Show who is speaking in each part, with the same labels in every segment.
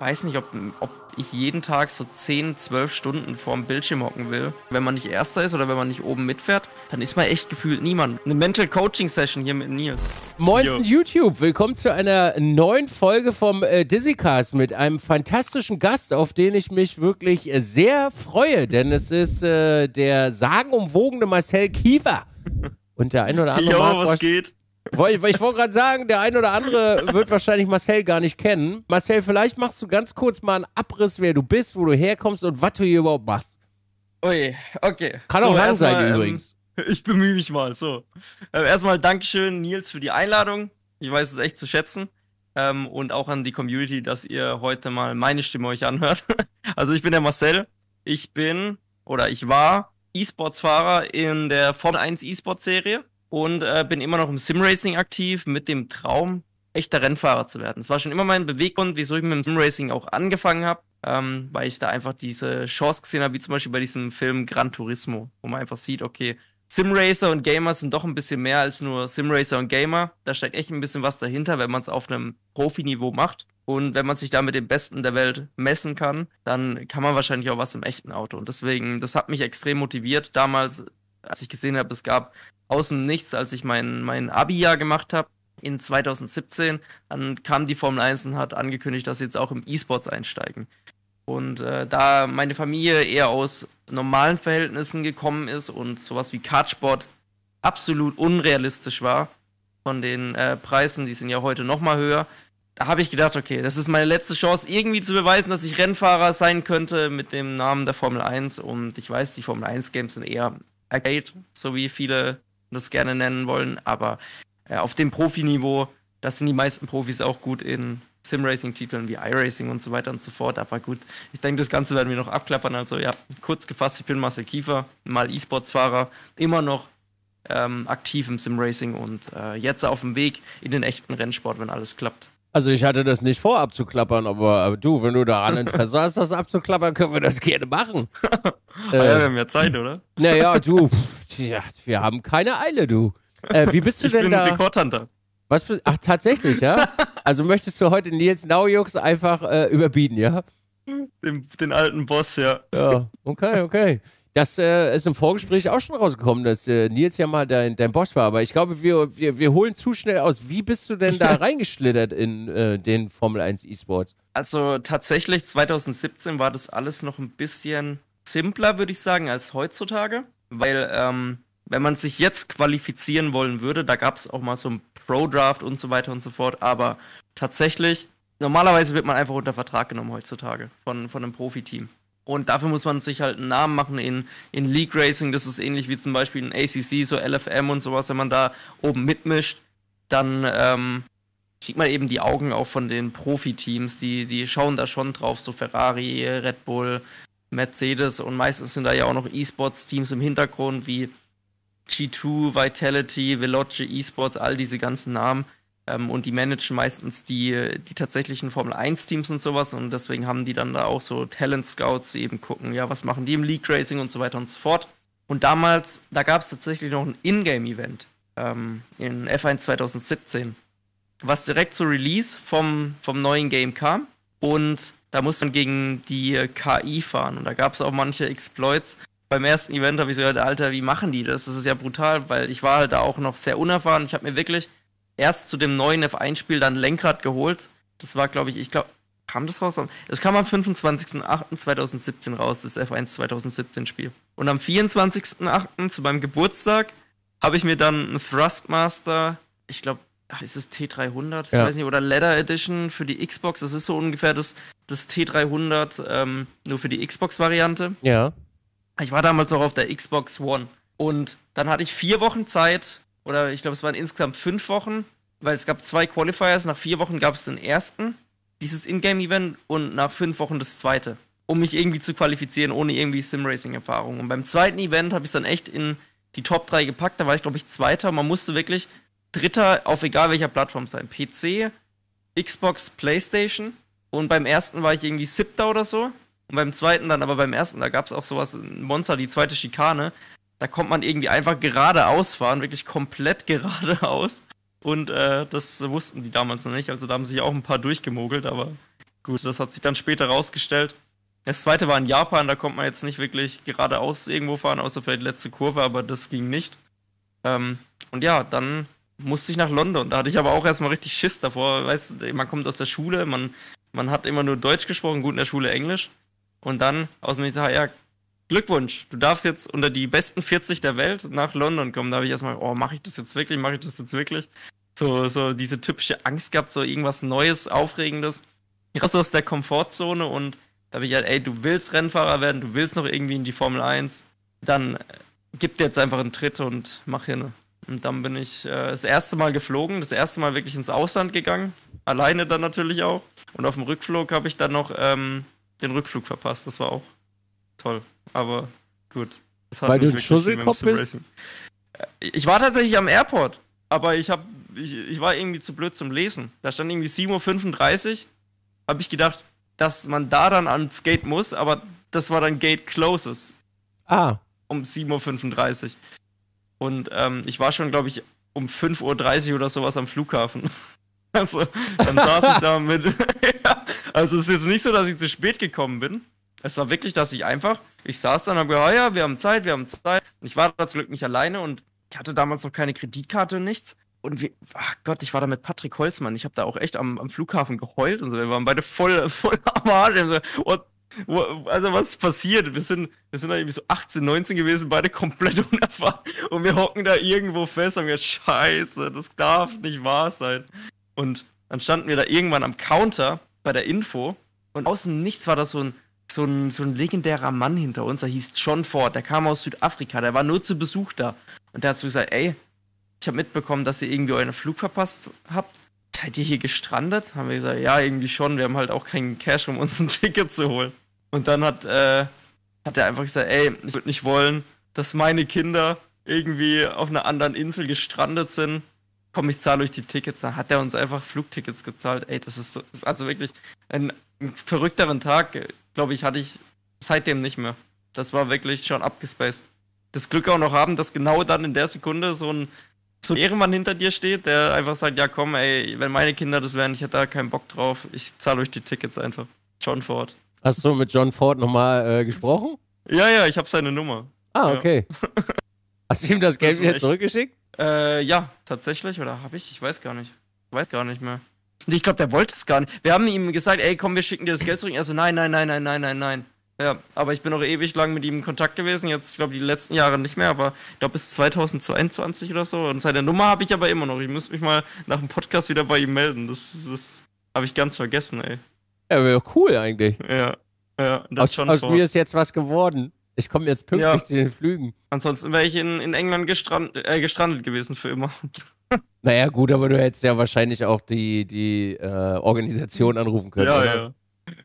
Speaker 1: weiß nicht, ob, ob ich jeden Tag so 10, 12 Stunden vorm Bildschirm hocken will. Wenn man nicht Erster ist oder wenn man nicht oben mitfährt, dann ist man echt gefühlt niemand. Eine Mental Coaching Session hier mit Nils.
Speaker 2: Moinsen Yo. YouTube, willkommen zu einer neuen Folge vom äh, Dizzycast mit einem fantastischen Gast, auf den ich mich wirklich äh, sehr freue, denn es ist äh, der sagenumwogene Marcel Kiefer. Und der ein oder andere. Jo, was geht? Woll, ich wollte gerade sagen, der ein oder andere wird wahrscheinlich Marcel gar nicht kennen. Marcel, vielleicht machst du ganz kurz mal einen Abriss, wer du bist, wo du herkommst und was du hier überhaupt machst. Ui,
Speaker 1: okay. Kann so, auch lang sein mal, übrigens. Ähm, ich bemühe mich mal, so. Ähm, erstmal Dankeschön, Nils, für die Einladung. Ich weiß es echt zu schätzen. Ähm, und auch an die Community, dass ihr heute mal meine Stimme euch anhört. also ich bin der Marcel. Ich bin oder ich war E-Sports-Fahrer in der Formel 1 E-Sport-Serie und äh, bin immer noch im Simracing aktiv mit dem Traum, echter Rennfahrer zu werden. Das war schon immer mein Beweggrund, wieso ich mit dem Simracing auch angefangen habe, ähm, weil ich da einfach diese Chance gesehen habe, wie zum Beispiel bei diesem Film Gran Turismo, wo man einfach sieht, okay, Simracer und Gamer sind doch ein bisschen mehr als nur Simracer und Gamer. Da steckt echt ein bisschen was dahinter, wenn man es auf einem Profiniveau macht. Und wenn man sich da mit den Besten der Welt messen kann, dann kann man wahrscheinlich auch was im echten Auto. Und deswegen, das hat mich extrem motiviert damals, als ich gesehen habe, es gab aus dem Nichts, als ich mein, mein Abi-Jahr gemacht habe in 2017, dann kam die Formel 1 und hat angekündigt, dass sie jetzt auch im E-Sports einsteigen. Und äh, da meine Familie eher aus normalen Verhältnissen gekommen ist und sowas wie Kartsport absolut unrealistisch war, von den äh, Preisen, die sind ja heute nochmal höher, da habe ich gedacht, okay, das ist meine letzte Chance, irgendwie zu beweisen, dass ich Rennfahrer sein könnte mit dem Namen der Formel 1. Und ich weiß, die Formel 1-Games sind eher Arcade, so wie viele das gerne nennen wollen, aber äh, auf dem Profiniveau, das sind die meisten Profis auch gut in Simracing-Titeln wie iRacing und so weiter und so fort. Aber gut, ich denke, das Ganze werden wir noch abklappern. Also ja, kurz gefasst, ich bin Marcel Kiefer, mal E-Sports-Fahrer, immer noch ähm, aktiv im Simracing und äh, jetzt auf dem Weg in den echten Rennsport, wenn alles klappt.
Speaker 2: Also ich hatte das nicht vor abzuklappern, aber, äh, du, wenn du da an Interesse hast, das abzuklappern, können wir das gerne machen. Ah äh, ja, wir haben ja Zeit, oder? Naja, du, pff, wir haben keine Eile, du. Äh, wie bist du ich denn bin da? Rekordhunter. Was? Ach, tatsächlich, ja? Also möchtest du heute Nils Naujux einfach äh, überbieten, ja? Den, den, alten Boss, ja. Ja, okay, okay. Das äh, ist im Vorgespräch auch schon rausgekommen, dass äh, Nils ja mal dein, dein Boss war. Aber ich glaube, wir, wir, wir holen zu schnell aus. Wie bist du denn da reingeschlittert in äh, den Formel 1 E-Sports? Also
Speaker 1: tatsächlich, 2017 war das alles noch ein bisschen simpler, würde ich sagen, als heutzutage. Weil, ähm, wenn man sich jetzt qualifizieren wollen würde, da gab es auch mal so ein Pro-Draft und so weiter und so fort. Aber tatsächlich, normalerweise wird man einfach unter Vertrag genommen heutzutage von, von einem Profiteam. Und dafür muss man sich halt einen Namen machen in, in League Racing. Das ist ähnlich wie zum Beispiel in ACC, so LFM und sowas. Wenn man da oben mitmischt, dann ähm, kriegt man eben die Augen auch von den Profi-Teams. Die, die schauen da schon drauf, so Ferrari, Red Bull, Mercedes. Und meistens sind da ja auch noch E-Sports-Teams im Hintergrund, wie G2, Vitality, Veloce, E-Sports, all diese ganzen Namen. Ähm, und die managen meistens die, die tatsächlichen Formel-1-Teams und sowas. Und deswegen haben die dann da auch so Talent-Scouts, die eben gucken, ja, was machen die im League Racing und so weiter und so fort. Und damals, da gab es tatsächlich noch ein In-Game-Event ähm, in F1 2017, was direkt zu Release vom, vom neuen Game kam. Und da musste man gegen die äh, KI fahren. Und da gab es auch manche Exploits. Beim ersten Event habe ich so gehört, Alter, wie machen die das? Das ist ja brutal, weil ich war halt da auch noch sehr unerfahren. Ich habe mir wirklich erst zu dem neuen F1-Spiel dann Lenkrad geholt. Das war, glaube ich, ich glaube, kam das raus? Es kam am 25.08.2017 raus, das F1 2017-Spiel. Und am 24.08. zu meinem Geburtstag habe ich mir dann ein Thrustmaster, ich glaube, ist es T300? Ich ja. weiß nicht, oder Leather Edition für die Xbox. Das ist so ungefähr das, das T300, ähm, nur für die Xbox-Variante. Ja. Ich war damals auch auf der Xbox One. Und dann hatte ich vier Wochen Zeit, oder ich glaube, es waren insgesamt fünf Wochen, weil es gab zwei Qualifiers, nach vier Wochen gab es den ersten, dieses Ingame-Event und nach fünf Wochen das zweite, um mich irgendwie zu qualifizieren, ohne irgendwie Simracing-Erfahrung. Und beim zweiten Event habe ich es dann echt in die Top 3 gepackt, da war ich, glaube ich, Zweiter und man musste wirklich Dritter auf egal welcher Plattform sein. PC, Xbox, Playstation. Und beim ersten war ich irgendwie Siebter oder so. Und beim zweiten dann, aber beim ersten, da gab es auch sowas, ein Monster, die zweite Schikane. Da kommt man irgendwie einfach geradeaus fahren, wirklich komplett geradeaus. Und äh, das wussten die damals noch nicht. Also da haben sich auch ein paar durchgemogelt, aber gut, das hat sich dann später rausgestellt. Das zweite war in Japan, da konnte man jetzt nicht wirklich geradeaus irgendwo fahren, außer vielleicht letzte Kurve, aber das ging nicht. Ähm, und ja, dann musste ich nach London. Da hatte ich aber auch erstmal richtig Schiss davor. Weißt man kommt aus der Schule, man, man hat immer nur Deutsch gesprochen, gut in der Schule Englisch. Und dann aus dem Nichts, ah ja, Glückwunsch, du darfst jetzt unter die besten 40 der Welt nach London kommen. Da habe ich erstmal, oh, mache ich das jetzt wirklich? Mache ich das jetzt wirklich? So, so diese typische Angst gehabt, so irgendwas Neues, Aufregendes. Raus aus der Komfortzone und da habe ich halt, ey, du willst Rennfahrer werden, du willst noch irgendwie in die Formel 1, dann äh, gib dir jetzt einfach einen Tritt und mach hin. Und dann bin ich äh, das erste Mal geflogen, das erste Mal wirklich ins Ausland gegangen. Alleine dann natürlich auch. Und auf dem Rückflug habe ich dann noch ähm, den Rückflug verpasst. Das war auch toll aber gut. Weil du ein Schusselkopf bist? Äh, ich war tatsächlich am Airport, aber ich, hab, ich, ich war irgendwie zu blöd zum Lesen. Da stand irgendwie 7.35 Uhr, hab ich gedacht, dass man da dann ans Gate muss, aber das war dann Gate Closes. Ah. Um 7.35 Uhr. Und ähm, ich war schon, glaube ich, um 5.30 Uhr oder sowas am Flughafen. Also, dann saß ich da mit. also, es ist jetzt nicht so, dass ich zu spät gekommen bin, es war wirklich, dass ich einfach, ich saß dann und habe gesagt, oh ah ja, wir haben Zeit, wir haben Zeit. Und Ich war da zum Glück nicht alleine und ich hatte damals noch keine Kreditkarte und nichts. Und wir, ach Gott, ich war da mit Patrick Holzmann. Ich habe da auch echt am, am, Flughafen geheult und so. Wir waren beide voll, voll am Arsch. So, what, what, also, was ist passiert? Wir sind, wir sind da irgendwie so 18, 19 gewesen, beide komplett unerfahren. Und wir hocken da irgendwo fest und haben gesagt, Scheiße, das darf nicht wahr sein. Und dann standen wir da irgendwann am Counter bei der Info und außen nichts war das so ein so ein, so ein legendärer Mann hinter uns, der hieß John Ford, der kam aus Südafrika, der war nur zu Besuch da. Und der hat so gesagt, ey, ich habe mitbekommen, dass ihr irgendwie euren Flug verpasst habt. Seid ihr hier gestrandet? Haben wir gesagt, ja, irgendwie schon, wir haben halt auch keinen Cash, um uns ein Ticket zu holen. Und dann hat, äh, hat er einfach gesagt, ey, ich würde nicht wollen, dass meine Kinder irgendwie auf einer anderen Insel gestrandet sind. Komm, ich zahle euch die Tickets. Dann hat er uns einfach Flugtickets gezahlt. Ey, das ist so, also wirklich ein einen verrückteren Tag, glaube ich, hatte ich seitdem nicht mehr. Das war wirklich schon abgespaced. Das Glück auch noch haben, dass genau dann in der Sekunde so ein, so ein Ehrenmann hinter dir steht, der einfach sagt, ja komm, ey, wenn meine Kinder das wären, ich hätte da keinen Bock drauf, ich zahle euch die Tickets einfach. John
Speaker 2: Ford. Hast du mit John Ford nochmal äh, gesprochen? Ja, ja, ich habe seine Nummer. Ah, okay. Ja. Hast du ihm das Geld das wieder zurückgeschickt?
Speaker 1: Äh, ja, tatsächlich. Oder habe ich? Ich weiß gar nicht. Ich Weiß gar nicht mehr. Und ich glaube, der wollte es gar nicht. Wir haben ihm gesagt, ey, komm, wir schicken dir das Geld zurück. Er so, nein, nein, nein, nein, nein, nein, nein. Ja, aber ich bin auch ewig lang mit ihm in Kontakt gewesen. Jetzt, ich glaube, die letzten Jahre nicht mehr, aber ich glaube, bis 2022 oder so. Und seine Nummer habe ich aber immer noch. Ich muss mich mal nach dem Podcast wieder bei ihm melden. Das, das habe ich ganz vergessen, ey.
Speaker 2: Ja, wäre cool eigentlich. Ja, ja das aus, schon Aus vor. mir ist jetzt was geworden. Ich komme jetzt pünktlich ja. zu den Flügen.
Speaker 1: Ansonsten wäre ich in, in England gestrand, äh, gestrandet gewesen für immer.
Speaker 2: Naja, gut, aber du hättest ja wahrscheinlich auch die, die äh, Organisation anrufen können. Ja, oder? ja.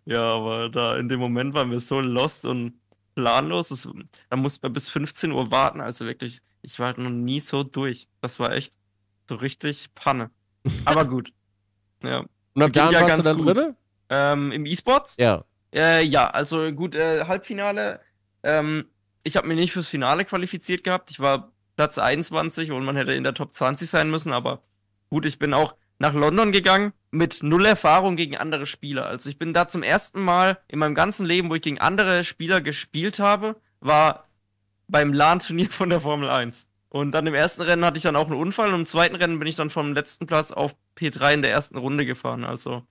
Speaker 1: Ja, aber da in dem Moment waren wir so lost und planlos. Es, da musste man bis 15 Uhr warten. Also wirklich, ich war noch nie so durch. Das war echt so richtig Panne. Aber gut. Ja. Und ab da ja warst du dann gut. Ähm, Im E-Sports? Ja. Äh, ja, also gut, äh, Halbfinale. Ähm, ich habe mich nicht fürs Finale qualifiziert gehabt. Ich war Platz 21 und man hätte in der Top 20 sein müssen, aber gut, ich bin auch nach London gegangen mit null Erfahrung gegen andere Spieler. Also ich bin da zum ersten Mal in meinem ganzen Leben, wo ich gegen andere Spieler gespielt habe, war beim LAN-Turnier von der Formel 1. Und dann im ersten Rennen hatte ich dann auch einen Unfall und im zweiten Rennen bin ich dann vom letzten Platz auf P3 in der ersten Runde gefahren. Also.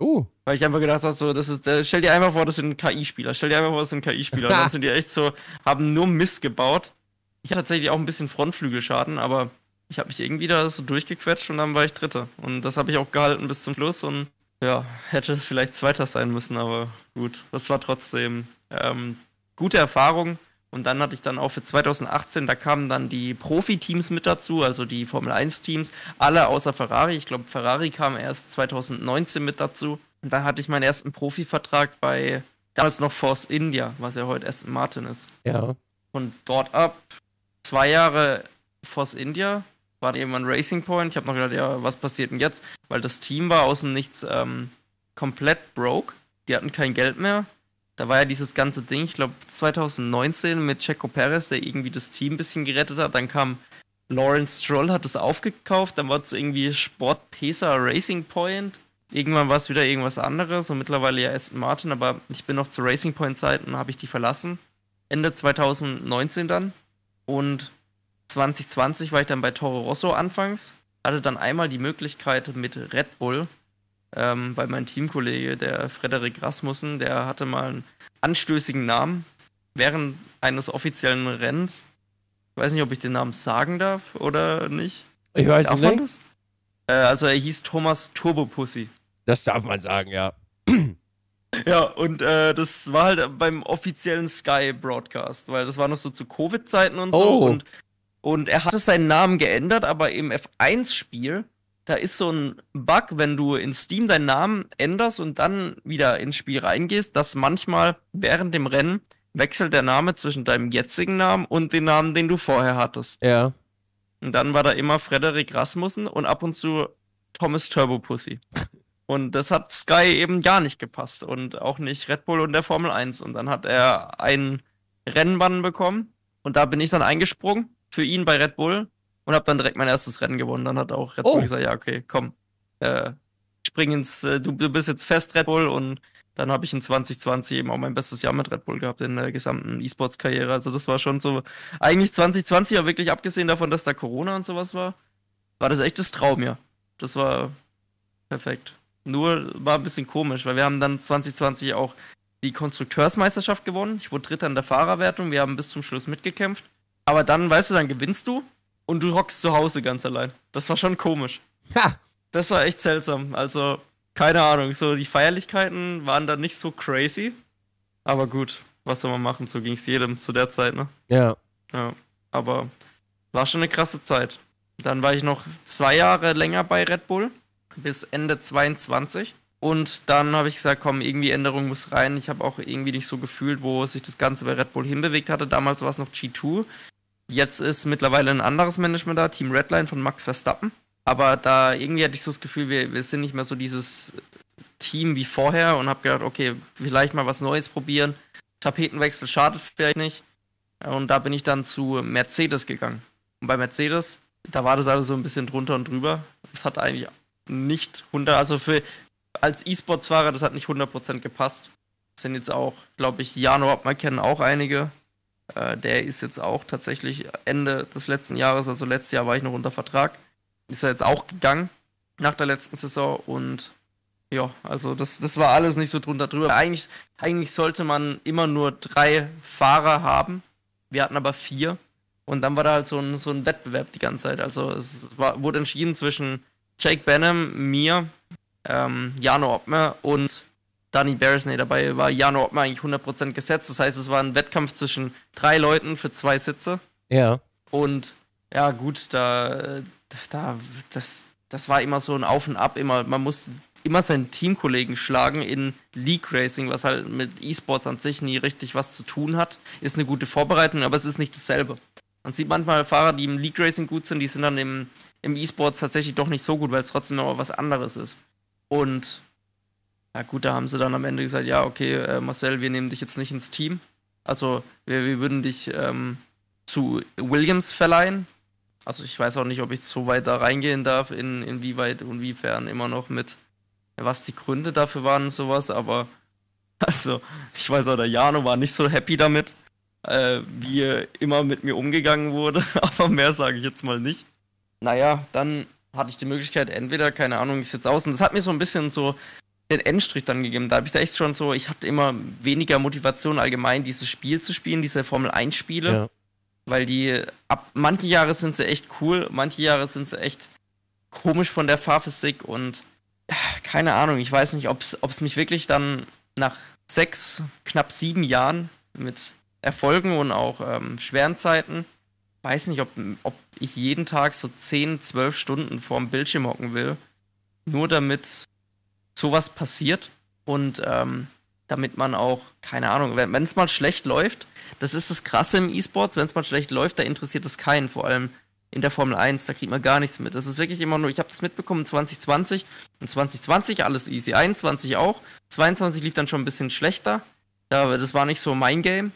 Speaker 1: Uh. Weil ich einfach gedacht habe, so, das ist, stell dir einfach vor, das sind KI-Spieler. Stell dir einfach vor, das sind KI-Spieler. dann sind die echt so, haben nur Mist gebaut. Ich hatte tatsächlich auch ein bisschen Frontflügelschaden, aber ich habe mich irgendwie da so durchgequetscht und dann war ich Dritter. Und das habe ich auch gehalten bis zum Schluss und ja, hätte vielleicht Zweiter sein müssen, aber gut, das war trotzdem ähm, gute Erfahrung. Und dann hatte ich dann auch für 2018, da kamen dann die Profi-Teams mit dazu, also die Formel-1-Teams, alle außer Ferrari. Ich glaube, Ferrari kam erst 2019 mit dazu. Und dann hatte ich meinen ersten Profivertrag bei damals noch Force India, was ja heute Aston Martin ist. Ja. Und dort ab zwei Jahre Force India, war irgendwann Racing Point. Ich habe noch gedacht, ja, was passiert denn jetzt? Weil das Team war aus dem Nichts ähm, komplett broke. Die hatten kein Geld mehr. Da war ja dieses ganze Ding, ich glaube 2019 mit Checo Perez, der irgendwie das Team ein bisschen gerettet hat. Dann kam Lawrence Stroll, hat es aufgekauft. Dann war es irgendwie Sport Pesa Racing Point. Irgendwann war es wieder irgendwas anderes und mittlerweile ja Aston Martin, aber ich bin noch zu Racing Point Zeiten, habe ich die verlassen. Ende 2019 dann. Und 2020 war ich dann bei Toro Rosso anfangs, hatte dann einmal die Möglichkeit mit Red Bull, ähm, weil mein Teamkollege, der Frederik Rasmussen, der hatte mal einen anstößigen Namen während eines offiziellen Rennens. Ich weiß nicht, ob ich den Namen sagen darf oder nicht. Ich weiß darf nicht. Man das? Äh, also er hieß Thomas Turbopussy. Das darf man sagen, ja. Ja, und äh, das war halt beim offiziellen Sky-Broadcast, weil das war noch so zu Covid-Zeiten und so. Oh. Und, und er hatte seinen Namen geändert, aber im F1-Spiel, da ist so ein Bug, wenn du in Steam deinen Namen änderst und dann wieder ins Spiel reingehst, dass manchmal während dem Rennen wechselt der Name zwischen deinem jetzigen Namen und dem Namen, den du vorher hattest. Ja. Und dann war da immer Frederik Rasmussen und ab und zu Thomas Turbo Pussy. Und das hat Sky eben gar nicht gepasst und auch nicht Red Bull und der Formel 1. Und dann hat er einen Rennbann bekommen und da bin ich dann eingesprungen für ihn bei Red Bull und habe dann direkt mein erstes Rennen gewonnen. Dann hat auch Red oh. Bull gesagt, ja, okay, komm, äh, spring ins, äh, du, du, bist jetzt fest Red Bull und dann habe ich in 2020 eben auch mein bestes Jahr mit Red Bull gehabt in der gesamten E-Sports-Karriere. Also das war schon so, eigentlich 2020, aber wirklich abgesehen davon, dass da Corona und sowas war, war das echtes Traumjahr. Das war perfekt. Nur war ein bisschen komisch, weil wir haben dann 2020 auch die Konstrukteursmeisterschaft gewonnen. Ich wurde Dritter in der Fahrerwertung. Wir haben bis zum Schluss mitgekämpft. Aber dann, weißt du, dann gewinnst du und du hockst zu Hause ganz allein. Das war schon komisch. Ha. Das war echt seltsam. Also, keine Ahnung. So, die Feierlichkeiten waren dann nicht so crazy. Aber gut, was soll man machen? So ging es jedem zu der Zeit, ne? Ja. Ja. Aber war schon eine krasse Zeit. Dann war ich noch zwei Jahre länger bei Red Bull bis Ende 22. Und dann habe ich gesagt, komm, irgendwie Änderung muss rein. Ich habe auch irgendwie nicht so gefühlt, wo sich das Ganze bei Red Bull hinbewegt hatte. Damals war es noch G2. Jetzt ist mittlerweile ein anderes Management da, Team Redline von Max Verstappen. Aber da irgendwie hatte ich so das Gefühl, wir, wir sind nicht mehr so dieses Team wie vorher und habe gedacht, okay, vielleicht mal was Neues probieren. Tapetenwechsel schadet vielleicht nicht. Und da bin ich dann zu Mercedes gegangen. Und bei Mercedes, da war das alles so ein bisschen drunter und drüber. Es hat eigentlich nicht 100, also für als E-Sports-Fahrer, das hat nicht 100% gepasst. Das sind jetzt auch, glaube ich, Jano Abmer kennen auch einige. Äh, der ist jetzt auch tatsächlich Ende des letzten Jahres, also letztes Jahr war ich noch unter Vertrag. Ist er jetzt auch gegangen nach der letzten Saison und ja, also das, das war alles nicht so drunter drüber. Eigentlich, eigentlich sollte man immer nur drei Fahrer haben. Wir hatten aber vier. Und dann war da halt so ein, so ein Wettbewerb die ganze Zeit. Also es war, wurde entschieden zwischen Jake Benham, mir, ähm, Jano Oppmer und Danny Beresney dabei war Jano Oppmer eigentlich 100% gesetzt. Das heißt, es war ein Wettkampf zwischen drei Leuten für zwei Sitze. Ja. Und ja, gut, da, da das, das war immer so ein Auf und Ab. Immer, man musste immer seinen Teamkollegen schlagen in League Racing, was halt mit E-Sports an sich nie richtig was zu tun hat. Ist eine gute Vorbereitung, aber es ist nicht dasselbe. Man sieht manchmal Fahrer, die im League Racing gut sind, die sind dann im im E-Sports tatsächlich doch nicht so gut, weil es trotzdem noch was anderes ist. Und ja gut, da haben sie dann am Ende gesagt, ja, okay, äh, Marcel, wir nehmen dich jetzt nicht ins Team. Also wir, wir würden dich ähm, zu Williams verleihen. Also ich weiß auch nicht, ob ich so weit da reingehen darf, in, inwieweit und wiefern immer noch mit, was die Gründe dafür waren und sowas, aber also ich weiß auch, der Jano war nicht so happy damit, äh, wie immer mit mir umgegangen wurde, aber mehr sage ich jetzt mal nicht naja, dann hatte ich die Möglichkeit, entweder, keine Ahnung, ich sitze aus. Und das hat mir so ein bisschen so den Endstrich dann gegeben. Da habe ich da echt schon so, ich hatte immer weniger Motivation allgemein, dieses Spiel zu spielen, diese Formel 1-Spiele. Ja. Weil die, ab manche Jahre sind sie echt cool, manche Jahre sind sie echt komisch von der Fahrphysik und keine Ahnung, ich weiß nicht, ob es mich wirklich dann nach sechs, knapp sieben Jahren mit Erfolgen und auch ähm, schweren Zeiten weiß nicht, ob, ob ich jeden Tag so 10, 12 Stunden vorm Bildschirm hocken will, nur damit sowas passiert und ähm, damit man auch, keine Ahnung, wenn es mal schlecht läuft, das ist das Krasse im E-Sports, wenn es mal schlecht läuft, da interessiert es keinen, vor allem in der Formel 1, da kriegt man gar nichts mit. Das ist wirklich immer nur, ich habe das mitbekommen 2020 und 2020 alles easy, 21 auch, 22 lief dann schon ein bisschen schlechter, ja, aber das war nicht so mein Game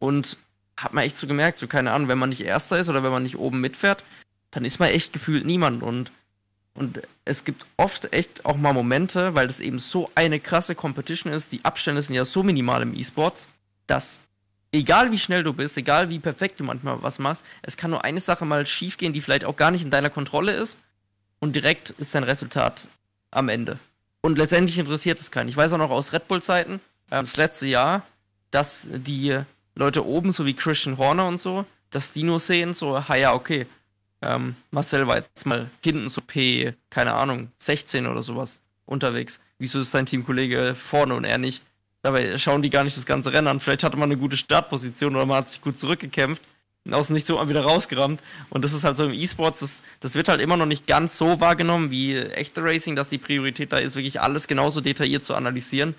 Speaker 1: und hat man echt so gemerkt, so keine Ahnung, wenn man nicht Erster ist oder wenn man nicht oben mitfährt, dann ist man echt gefühlt niemand. Und, und es gibt oft echt auch mal Momente, weil das eben so eine krasse Competition ist, die Abstände sind ja so minimal im E-Sports, dass egal wie schnell du bist, egal wie perfekt du manchmal was machst, es kann nur eine Sache mal schief gehen, die vielleicht auch gar nicht in deiner Kontrolle ist. Und direkt ist dein Resultat am Ende. Und letztendlich interessiert es keinen. Ich weiß auch noch aus Red Bull-Zeiten, äh, das letzte Jahr, dass die Leute oben, so wie Christian Horner und so, dass die nur sehen, so, ha ah ja, okay, ähm, Marcel war jetzt mal hinten so P, keine Ahnung, 16 oder sowas unterwegs. Wieso ist sein Teamkollege vorne und er nicht? Dabei schauen die gar nicht das ganze Rennen an. Vielleicht hatte man eine gute Startposition oder man hat sich gut zurückgekämpft und aus nicht so mal wieder rausgerammt. Und das ist halt so im E-Sports, das, das wird halt immer noch nicht ganz so wahrgenommen wie echte Racing, dass die Priorität da ist, wirklich alles genauso detailliert zu analysieren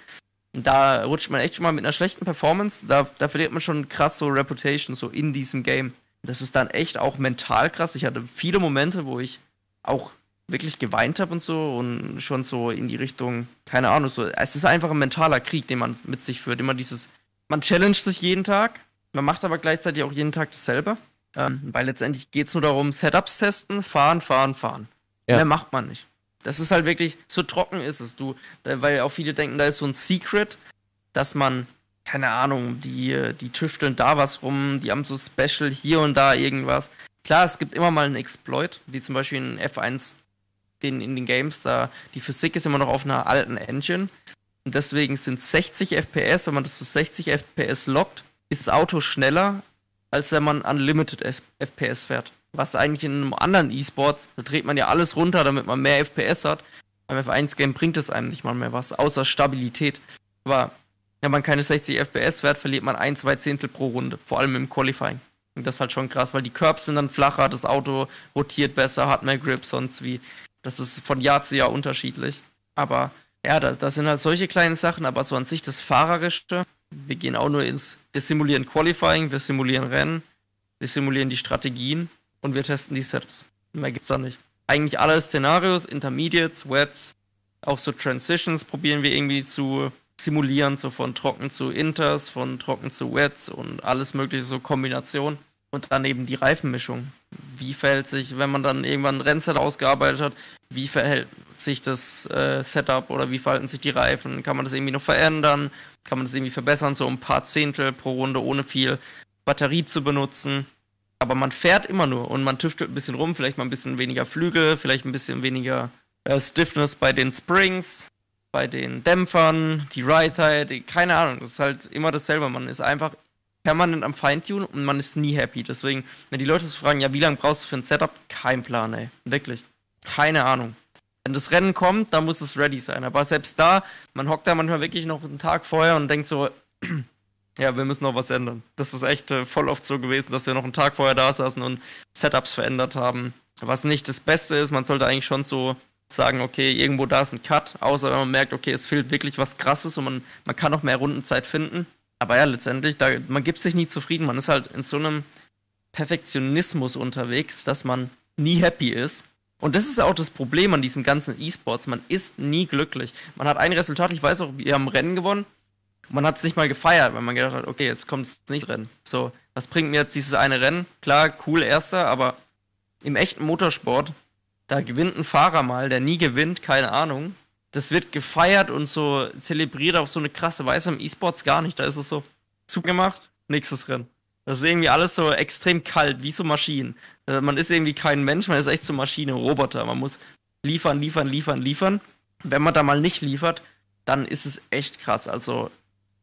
Speaker 1: da rutscht man echt schon mal mit einer schlechten Performance, da, da verliert man schon krass so Reputation, so in diesem Game. Das ist dann echt auch mental krass. Ich hatte viele Momente, wo ich auch wirklich geweint habe und so und schon so in die Richtung, keine Ahnung, so. Es ist einfach ein mentaler Krieg, den man mit sich führt. Immer dieses, man challenged sich jeden Tag, man macht aber gleichzeitig auch jeden Tag dasselbe. Ähm, weil letztendlich geht es nur darum, Setups testen, fahren, fahren, fahren. Ja. Mehr macht man nicht. Das ist halt wirklich, so trocken ist es, du. Weil auch viele denken, da ist so ein Secret, dass man, keine Ahnung, die, die tüfteln da was rum, die haben so Special hier und da irgendwas. Klar, es gibt immer mal einen Exploit, wie zum Beispiel in F1 den, in den Games, da die Physik ist immer noch auf einer alten Engine. Und deswegen sind 60 FPS, wenn man das zu 60 FPS lockt, ist das Auto schneller, als wenn man Unlimited FPS fährt was eigentlich in einem anderen E-Sport, da dreht man ja alles runter, damit man mehr FPS hat. Beim F1-Game bringt es einem nicht mal mehr was, außer Stabilität. Aber wenn man keine 60 FPS wert, verliert man ein, zwei Zehntel pro Runde, vor allem im Qualifying. Und das ist halt schon krass, weil die Curbs sind dann flacher, das Auto rotiert besser, hat mehr Grip, sonst wie. Das ist von Jahr zu Jahr unterschiedlich. Aber ja, das da sind halt solche kleinen Sachen, aber so an sich das Fahrerische. Wir gehen auch nur ins, wir simulieren Qualifying, wir simulieren Rennen, wir simulieren die Strategien und wir testen die Setups. Mehr gibt's da nicht. Eigentlich alle Szenarios, Intermediates, Wets, auch so Transitions probieren wir irgendwie zu simulieren, so von trocken zu Inters, von trocken zu Wets und alles mögliche, so Kombination. Und dann eben die Reifenmischung. Wie verhält sich, wenn man dann irgendwann ein Rennset ausgearbeitet hat, wie verhält sich das äh, Setup oder wie verhalten sich die Reifen? Kann man das irgendwie noch verändern? Kann man das irgendwie verbessern, so ein paar Zehntel pro Runde, ohne viel Batterie zu benutzen? aber man fährt immer nur und man tüftelt ein bisschen rum, vielleicht mal ein bisschen weniger Flügel, vielleicht ein bisschen weniger äh, Stiffness bei den Springs, bei den Dämpfern, die Right Side, keine Ahnung, das ist halt immer dasselbe. Man ist einfach permanent am Feintunen und man ist nie happy. Deswegen, wenn die Leute so fragen, ja, wie lange brauchst du für ein Setup? Kein Plan, ey. Wirklich. Keine Ahnung. Wenn das Rennen kommt, dann muss es ready sein. Aber selbst da, man hockt da manchmal wirklich noch einen Tag vorher und denkt so, Ja, wir müssen noch was ändern. Das ist echt äh, voll oft so gewesen, dass wir noch einen Tag vorher da saßen und Setups verändert haben. Was nicht das Beste ist, man sollte eigentlich schon so sagen, okay, irgendwo da ist ein Cut, außer wenn man merkt, okay, es fehlt wirklich was Krasses und man, man kann noch mehr Rundenzeit finden. Aber ja, letztendlich, da, man gibt sich nie zufrieden. Man ist halt in so einem Perfektionismus unterwegs, dass man nie happy ist. Und das ist auch das Problem an diesem ganzen E-Sports. Man ist nie glücklich. Man hat ein Resultat, ich weiß auch, wir haben Rennen gewonnen man hat es nicht mal gefeiert, weil man gedacht hat, okay, jetzt kommt es nicht Rennen. So, was bringt mir jetzt dieses eine Rennen? Klar, cool, erster, aber im echten Motorsport, da gewinnt ein Fahrer mal, der nie gewinnt, keine Ahnung. Das wird gefeiert und so zelebriert auf so eine krasse Weise im E-Sports gar nicht. Da ist es so, zugemacht, nächstes Rennen. Das ist irgendwie alles so extrem kalt, wie so Maschinen. Äh, man ist irgendwie kein Mensch, man ist echt so Maschine, Roboter. Man muss liefern, liefern, liefern, liefern. Wenn man da mal nicht liefert, dann ist es echt krass. Also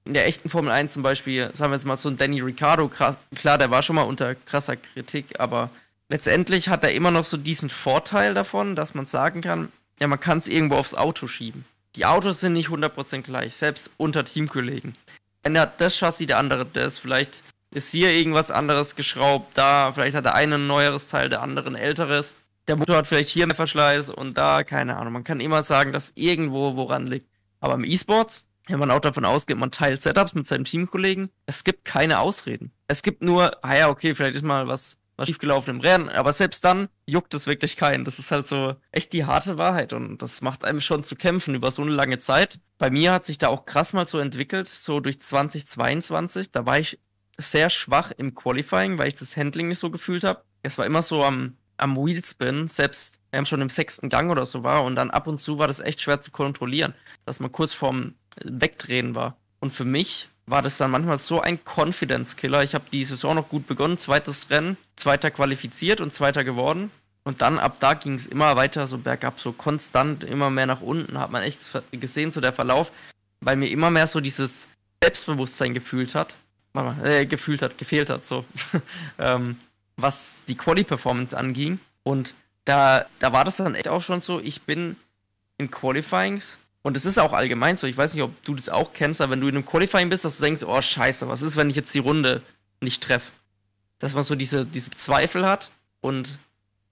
Speaker 1: in der echten Formel 1 zum Beispiel, sagen wir jetzt mal so ein Danny Ricciardo, klar, der war schon mal unter krasser Kritik, aber letztendlich hat er immer noch so diesen Vorteil davon, dass man sagen kann, ja, man kann es irgendwo aufs Auto schieben. Die Autos sind nicht 100% gleich, selbst unter Teamkollegen. Einer hat das Chassis, der andere das. Vielleicht ist hier irgendwas anderes geschraubt, da. Vielleicht hat der eine ein neueres Teil, der andere ein älteres. Der Motor hat vielleicht hier einen Verschleiß und da, keine Ahnung. Man kann immer sagen, dass irgendwo woran liegt. Aber im E-Sports wenn man auch davon ausgeht, man teilt Setups mit seinen Teamkollegen, es gibt keine Ausreden. Es gibt nur, ah ja, okay, vielleicht ist mal was, was schiefgelaufen im Rennen, aber selbst dann juckt es wirklich keinen. Das ist halt so echt die harte Wahrheit und das macht einem schon zu kämpfen über so eine lange Zeit. Bei mir hat sich da auch krass mal so entwickelt, so durch 2022, da war ich sehr schwach im Qualifying, weil ich das Handling nicht so gefühlt habe. Es war immer so am, am Wheelspin, selbst wenn ähm, man schon im sechsten Gang oder so war und dann ab und zu war das echt schwer zu kontrollieren, dass man kurz vorm Wegdrehen war. Und für mich war das dann manchmal so ein Confidence-Killer. Ich habe die Saison noch gut begonnen, zweites Rennen, zweiter qualifiziert und zweiter geworden. Und dann ab da ging es immer weiter so bergab, so konstant immer mehr nach unten, hat man echt gesehen, so der Verlauf, weil mir immer mehr so dieses Selbstbewusstsein gefühlt hat, äh, gefühlt hat, gefehlt hat, so, ähm, was die Quali-Performance anging. Und da, da war das dann echt auch schon so, ich bin in Qualifyings und es ist auch allgemein so, ich weiß nicht, ob du das auch kennst, aber wenn du in einem Qualifying bist, dass du denkst, oh scheiße, was ist, wenn ich jetzt die Runde nicht treffe? Dass man so diese, diese Zweifel hat und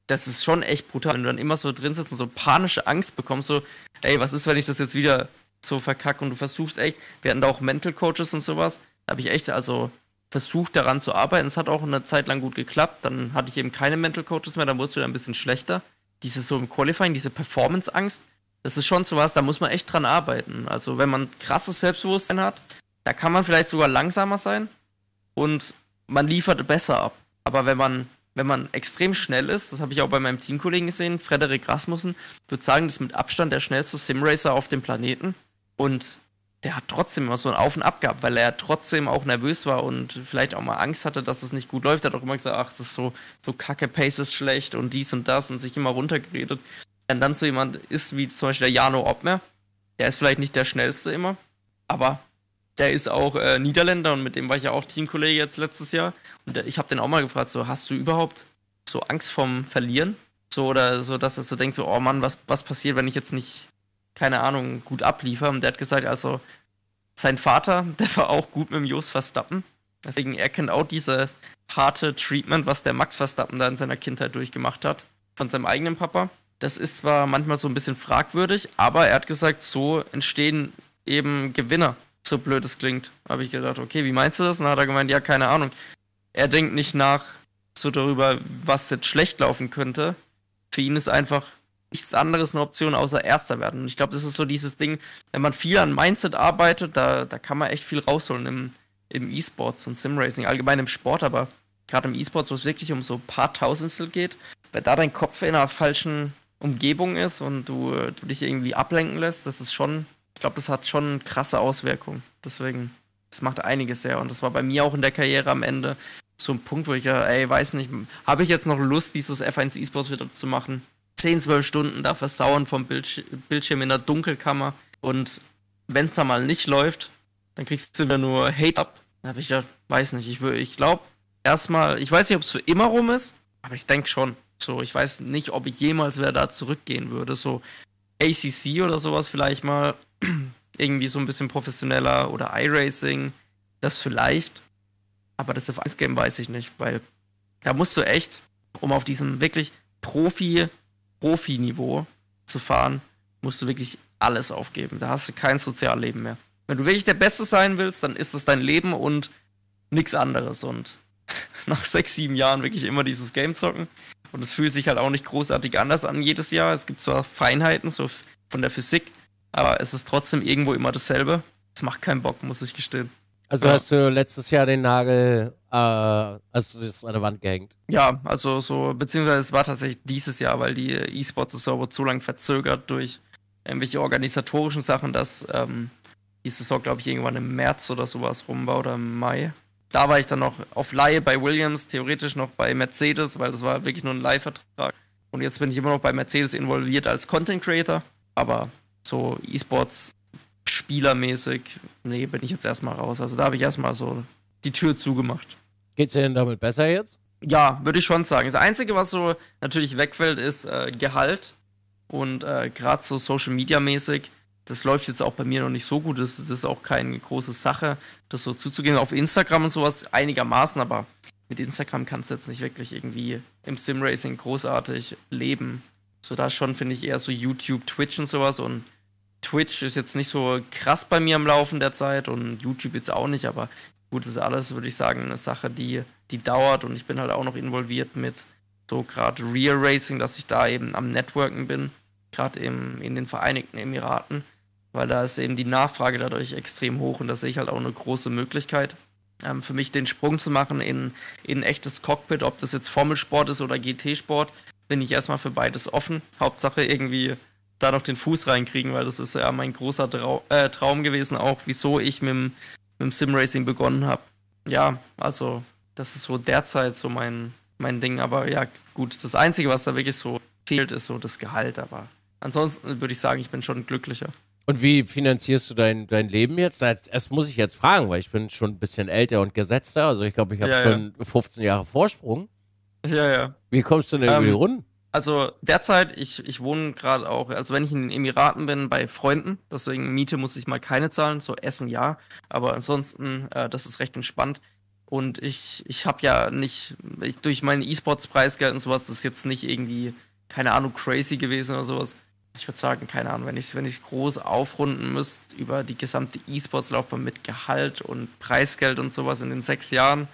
Speaker 1: das ist schon echt brutal, wenn du dann immer so drin sitzt und so panische Angst bekommst, so, ey, was ist, wenn ich das jetzt wieder so verkacke und du versuchst echt, wir hatten da auch Mental Coaches und sowas, da habe ich echt also versucht daran zu arbeiten, es hat auch eine Zeit lang gut geklappt, dann hatte ich eben keine Mental Coaches mehr, dann wurde es wieder ein bisschen schlechter. Dieses so im Qualifying, diese Performance-Angst, das ist schon so was, da muss man echt dran arbeiten. Also wenn man krasses Selbstbewusstsein hat, da kann man vielleicht sogar langsamer sein und man liefert besser ab. Aber wenn man, wenn man extrem schnell ist, das habe ich auch bei meinem Teamkollegen gesehen, Frederik Rasmussen, würde sagen, das ist mit Abstand der schnellste Simracer auf dem Planeten. Und der hat trotzdem immer so ein Auf und Ab gehabt, weil er trotzdem auch nervös war und vielleicht auch mal Angst hatte, dass es nicht gut läuft. Er hat auch immer gesagt, ach, das ist so, so kacke, Pace ist schlecht und dies und das und sich immer runtergeredet wenn dann so jemand ist wie zum Beispiel der Jano Obmer, der ist vielleicht nicht der schnellste immer, aber der ist auch äh, Niederländer und mit dem war ich ja auch Teamkollege jetzt letztes Jahr. Und der, ich habe den auch mal gefragt, so hast du überhaupt so Angst vorm Verlieren? So oder so, dass er so denkt, so, oh Mann, was, was passiert, wenn ich jetzt nicht, keine Ahnung, gut abliefere? Und der hat gesagt, also sein Vater, der war auch gut mit dem Jos Verstappen. Deswegen, er kennt auch dieses harte Treatment, was der Max Verstappen da in seiner Kindheit durchgemacht hat, von seinem eigenen Papa. Das ist zwar manchmal so ein bisschen fragwürdig, aber er hat gesagt, so entstehen eben Gewinner. So blöd es klingt. Habe ich gedacht, okay, wie meinst du das? Und dann hat er gemeint, ja, keine Ahnung. Er denkt nicht nach so darüber, was jetzt schlecht laufen könnte. Für ihn ist einfach nichts anderes eine Option außer Erster werden. Und ich glaube, das ist so dieses Ding, wenn man viel an Mindset arbeitet, da, da kann man echt viel rausholen im, im E-Sports und Simracing, allgemein im Sport, aber gerade im E-Sports, wo es wirklich um so ein paar Tausendstel geht, weil da dein Kopf in einer falschen Umgebung ist und du, du dich irgendwie ablenken lässt, das ist schon, ich glaube, das hat schon krasse Auswirkungen. Deswegen, das macht einiges her. Und das war bei mir auch in der Karriere am Ende so ein Punkt, wo ich ja, ey, weiß nicht, habe ich jetzt noch Lust, dieses F1 E-Sports wieder zu machen? 10, 12 Stunden da versauern vom Bildsch Bildschirm in der Dunkelkammer. Und wenn es da mal nicht läuft, dann kriegst du wieder nur Hate ab. Da habe ich ja, weiß nicht, ich, ich glaube, erstmal, ich weiß nicht, ob es für immer rum ist, aber ich denke schon. So, ich weiß nicht, ob ich jemals wieder da zurückgehen würde. So ACC oder sowas vielleicht mal. Irgendwie so ein bisschen professioneller oder iRacing. Das vielleicht. Aber das F1 Game weiß ich nicht, weil da musst du echt, um auf diesem wirklich Profi, Profi-Niveau zu fahren, musst du wirklich alles aufgeben. Da hast du kein Sozialleben mehr. Wenn du wirklich der Beste sein willst, dann ist das dein Leben und nichts anderes. Und nach sechs, sieben Jahren wirklich immer dieses Game zocken, und es fühlt sich halt auch nicht großartig anders an jedes Jahr. Es gibt zwar Feinheiten,
Speaker 2: so von der Physik, aber es ist trotzdem irgendwo immer dasselbe.
Speaker 1: Es macht keinen Bock, muss ich gestehen.
Speaker 2: Also ja. hast du letztes Jahr den Nagel, äh, also das an der Wand gehängt?
Speaker 1: Ja, also so, beziehungsweise es war tatsächlich dieses Jahr, weil die E-Sport-Saison wurde so lange verzögert durch irgendwelche organisatorischen Sachen, dass ähm, die Saison, glaube ich, irgendwann im März oder sowas rum war oder im Mai da war ich dann noch auf Laie bei Williams, theoretisch noch bei Mercedes, weil das war wirklich nur ein Leihvertrag. Und jetzt bin ich immer noch bei Mercedes involviert als Content Creator, aber so E-Sports spielermäßig, nee, bin ich jetzt erstmal raus. Also da habe ich erstmal so die Tür zugemacht. Geht's dir denn damit besser jetzt? Ja, würde ich schon sagen. Das Einzige, was so natürlich wegfällt, ist äh, Gehalt. Und äh, gerade so Social Media mäßig das läuft jetzt auch bei mir noch nicht so gut. Das, das ist auch keine große Sache, das so zuzugehen. Auf Instagram und sowas einigermaßen, aber mit Instagram kannst du jetzt nicht wirklich irgendwie im Simracing großartig leben. So da schon finde ich eher so YouTube, Twitch und sowas und Twitch ist jetzt nicht so krass bei mir am Laufen der Zeit und YouTube jetzt auch nicht, aber gut, das ist alles, würde ich sagen, eine Sache, die, die dauert und ich bin halt auch noch involviert mit so gerade Real Racing, dass ich da eben am Networken bin, gerade in den Vereinigten Emiraten weil da ist eben die Nachfrage dadurch extrem hoch und das sehe ich halt auch eine große Möglichkeit. Ähm, für mich den Sprung zu machen in, in ein echtes Cockpit, ob das jetzt Formelsport ist oder GT-Sport, bin ich erstmal für beides offen. Hauptsache irgendwie da noch den Fuß reinkriegen, weil das ist ja mein großer Trau äh, Traum gewesen, auch wieso ich mit dem, Simracing begonnen habe. Ja, also das ist so derzeit so mein, mein Ding, aber ja, gut, das Einzige, was da wirklich so fehlt, ist so das Gehalt, aber ansonsten würde ich sagen, ich bin schon glücklicher.
Speaker 2: Und wie finanzierst du dein, dein Leben jetzt? Das, das muss ich jetzt fragen, weil ich bin schon ein bisschen älter und gesetzter. Also ich glaube, ich habe ja, schon ja. 15 Jahre Vorsprung. Ja, ja. Wie kommst du denn ähm, runter?
Speaker 1: Also derzeit, ich, ich wohne gerade auch, also wenn ich in den Emiraten bin, bei Freunden, deswegen Miete muss ich mal keine zahlen, so Essen ja, aber ansonsten, äh, das ist recht entspannt. Und ich, ich habe ja nicht, ich, durch meinen E-Sports-Preisgeld und sowas, das ist jetzt nicht irgendwie, keine Ahnung, crazy gewesen oder sowas ich würde sagen, keine Ahnung, wenn ich es wenn groß aufrunden müsste über die gesamte E-Sports-Laufbahn mit Gehalt und Preisgeld und sowas in den sechs Jahren,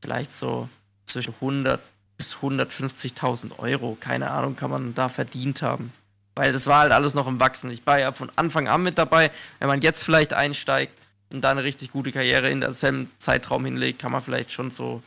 Speaker 1: vielleicht so zwischen 100 bis 150.000 Euro, keine Ahnung, kann man da verdient haben. Weil das war halt alles noch im Wachsen. Ich war ja von Anfang an mit dabei. Wenn man jetzt vielleicht einsteigt und da eine richtig gute Karriere in derselben Zeitraum hinlegt, kann man vielleicht schon so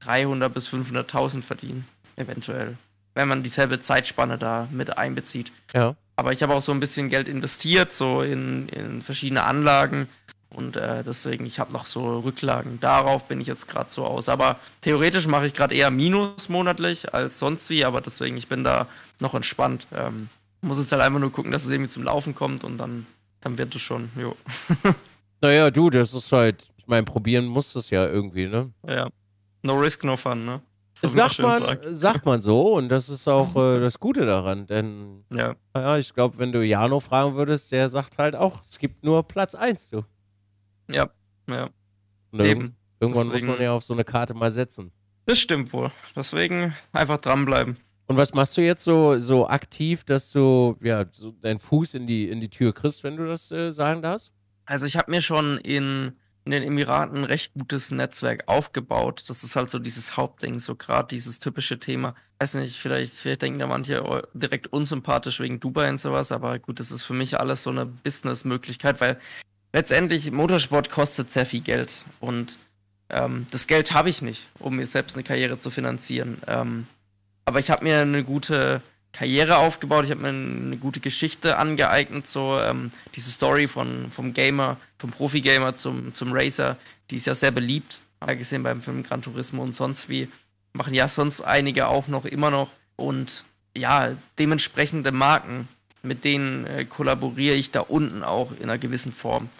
Speaker 1: 300 bis 500.000 verdienen, eventuell wenn man dieselbe Zeitspanne da mit einbezieht. Ja. Aber ich habe auch so ein bisschen Geld investiert, so in, in verschiedene Anlagen. Und äh, deswegen, ich habe noch so Rücklagen. Darauf bin ich jetzt gerade so aus. Aber theoretisch mache ich gerade eher Minus monatlich als sonst wie. Aber deswegen, ich bin da noch entspannt. Ähm, muss jetzt halt einfach nur gucken, dass es irgendwie zum Laufen kommt und dann, dann wird es schon. Jo.
Speaker 2: naja, du, das ist halt, ich meine, probieren muss du es ja irgendwie, ne?
Speaker 1: Ja. No risk, no fun, ne? Das sagt man, sagt.
Speaker 2: man so und das ist auch äh, das Gute daran, denn ja, ja ich glaube, wenn du Jano fragen würdest, der sagt halt auch, es gibt nur Platz 1, du. Ja,
Speaker 1: ja. Und Eben. Irgendwann Deswegen. muss man ja
Speaker 2: auf so eine Karte mal setzen. Das stimmt wohl. Deswegen einfach dranbleiben. Und was machst du jetzt so, so aktiv, dass du ja, so deinen Fuß in die, in die Tür kriegst, wenn du das äh, sagen darfst? Also ich habe mir schon in
Speaker 1: in den Emiraten ein recht gutes Netzwerk aufgebaut. Das ist halt so dieses Hauptding, so gerade dieses typische Thema. Weiß nicht, vielleicht, vielleicht denken da manche direkt unsympathisch wegen Dubai und sowas, aber gut, das ist für mich alles so eine Business-Möglichkeit, weil letztendlich Motorsport kostet sehr viel Geld und ähm, das Geld habe ich nicht, um mir selbst eine Karriere zu finanzieren. Ähm, aber ich habe mir eine gute Karriere aufgebaut, ich habe mir eine gute Geschichte angeeignet, so ähm, diese Story von, vom Gamer, vom Profi-Gamer zum, zum Racer, die ist ja sehr beliebt, mal gesehen beim Film Gran Turismo und sonst wie, machen ja sonst einige auch noch immer noch und ja, dementsprechende Marken, mit denen äh, kollaboriere ich da unten auch in einer gewissen Form.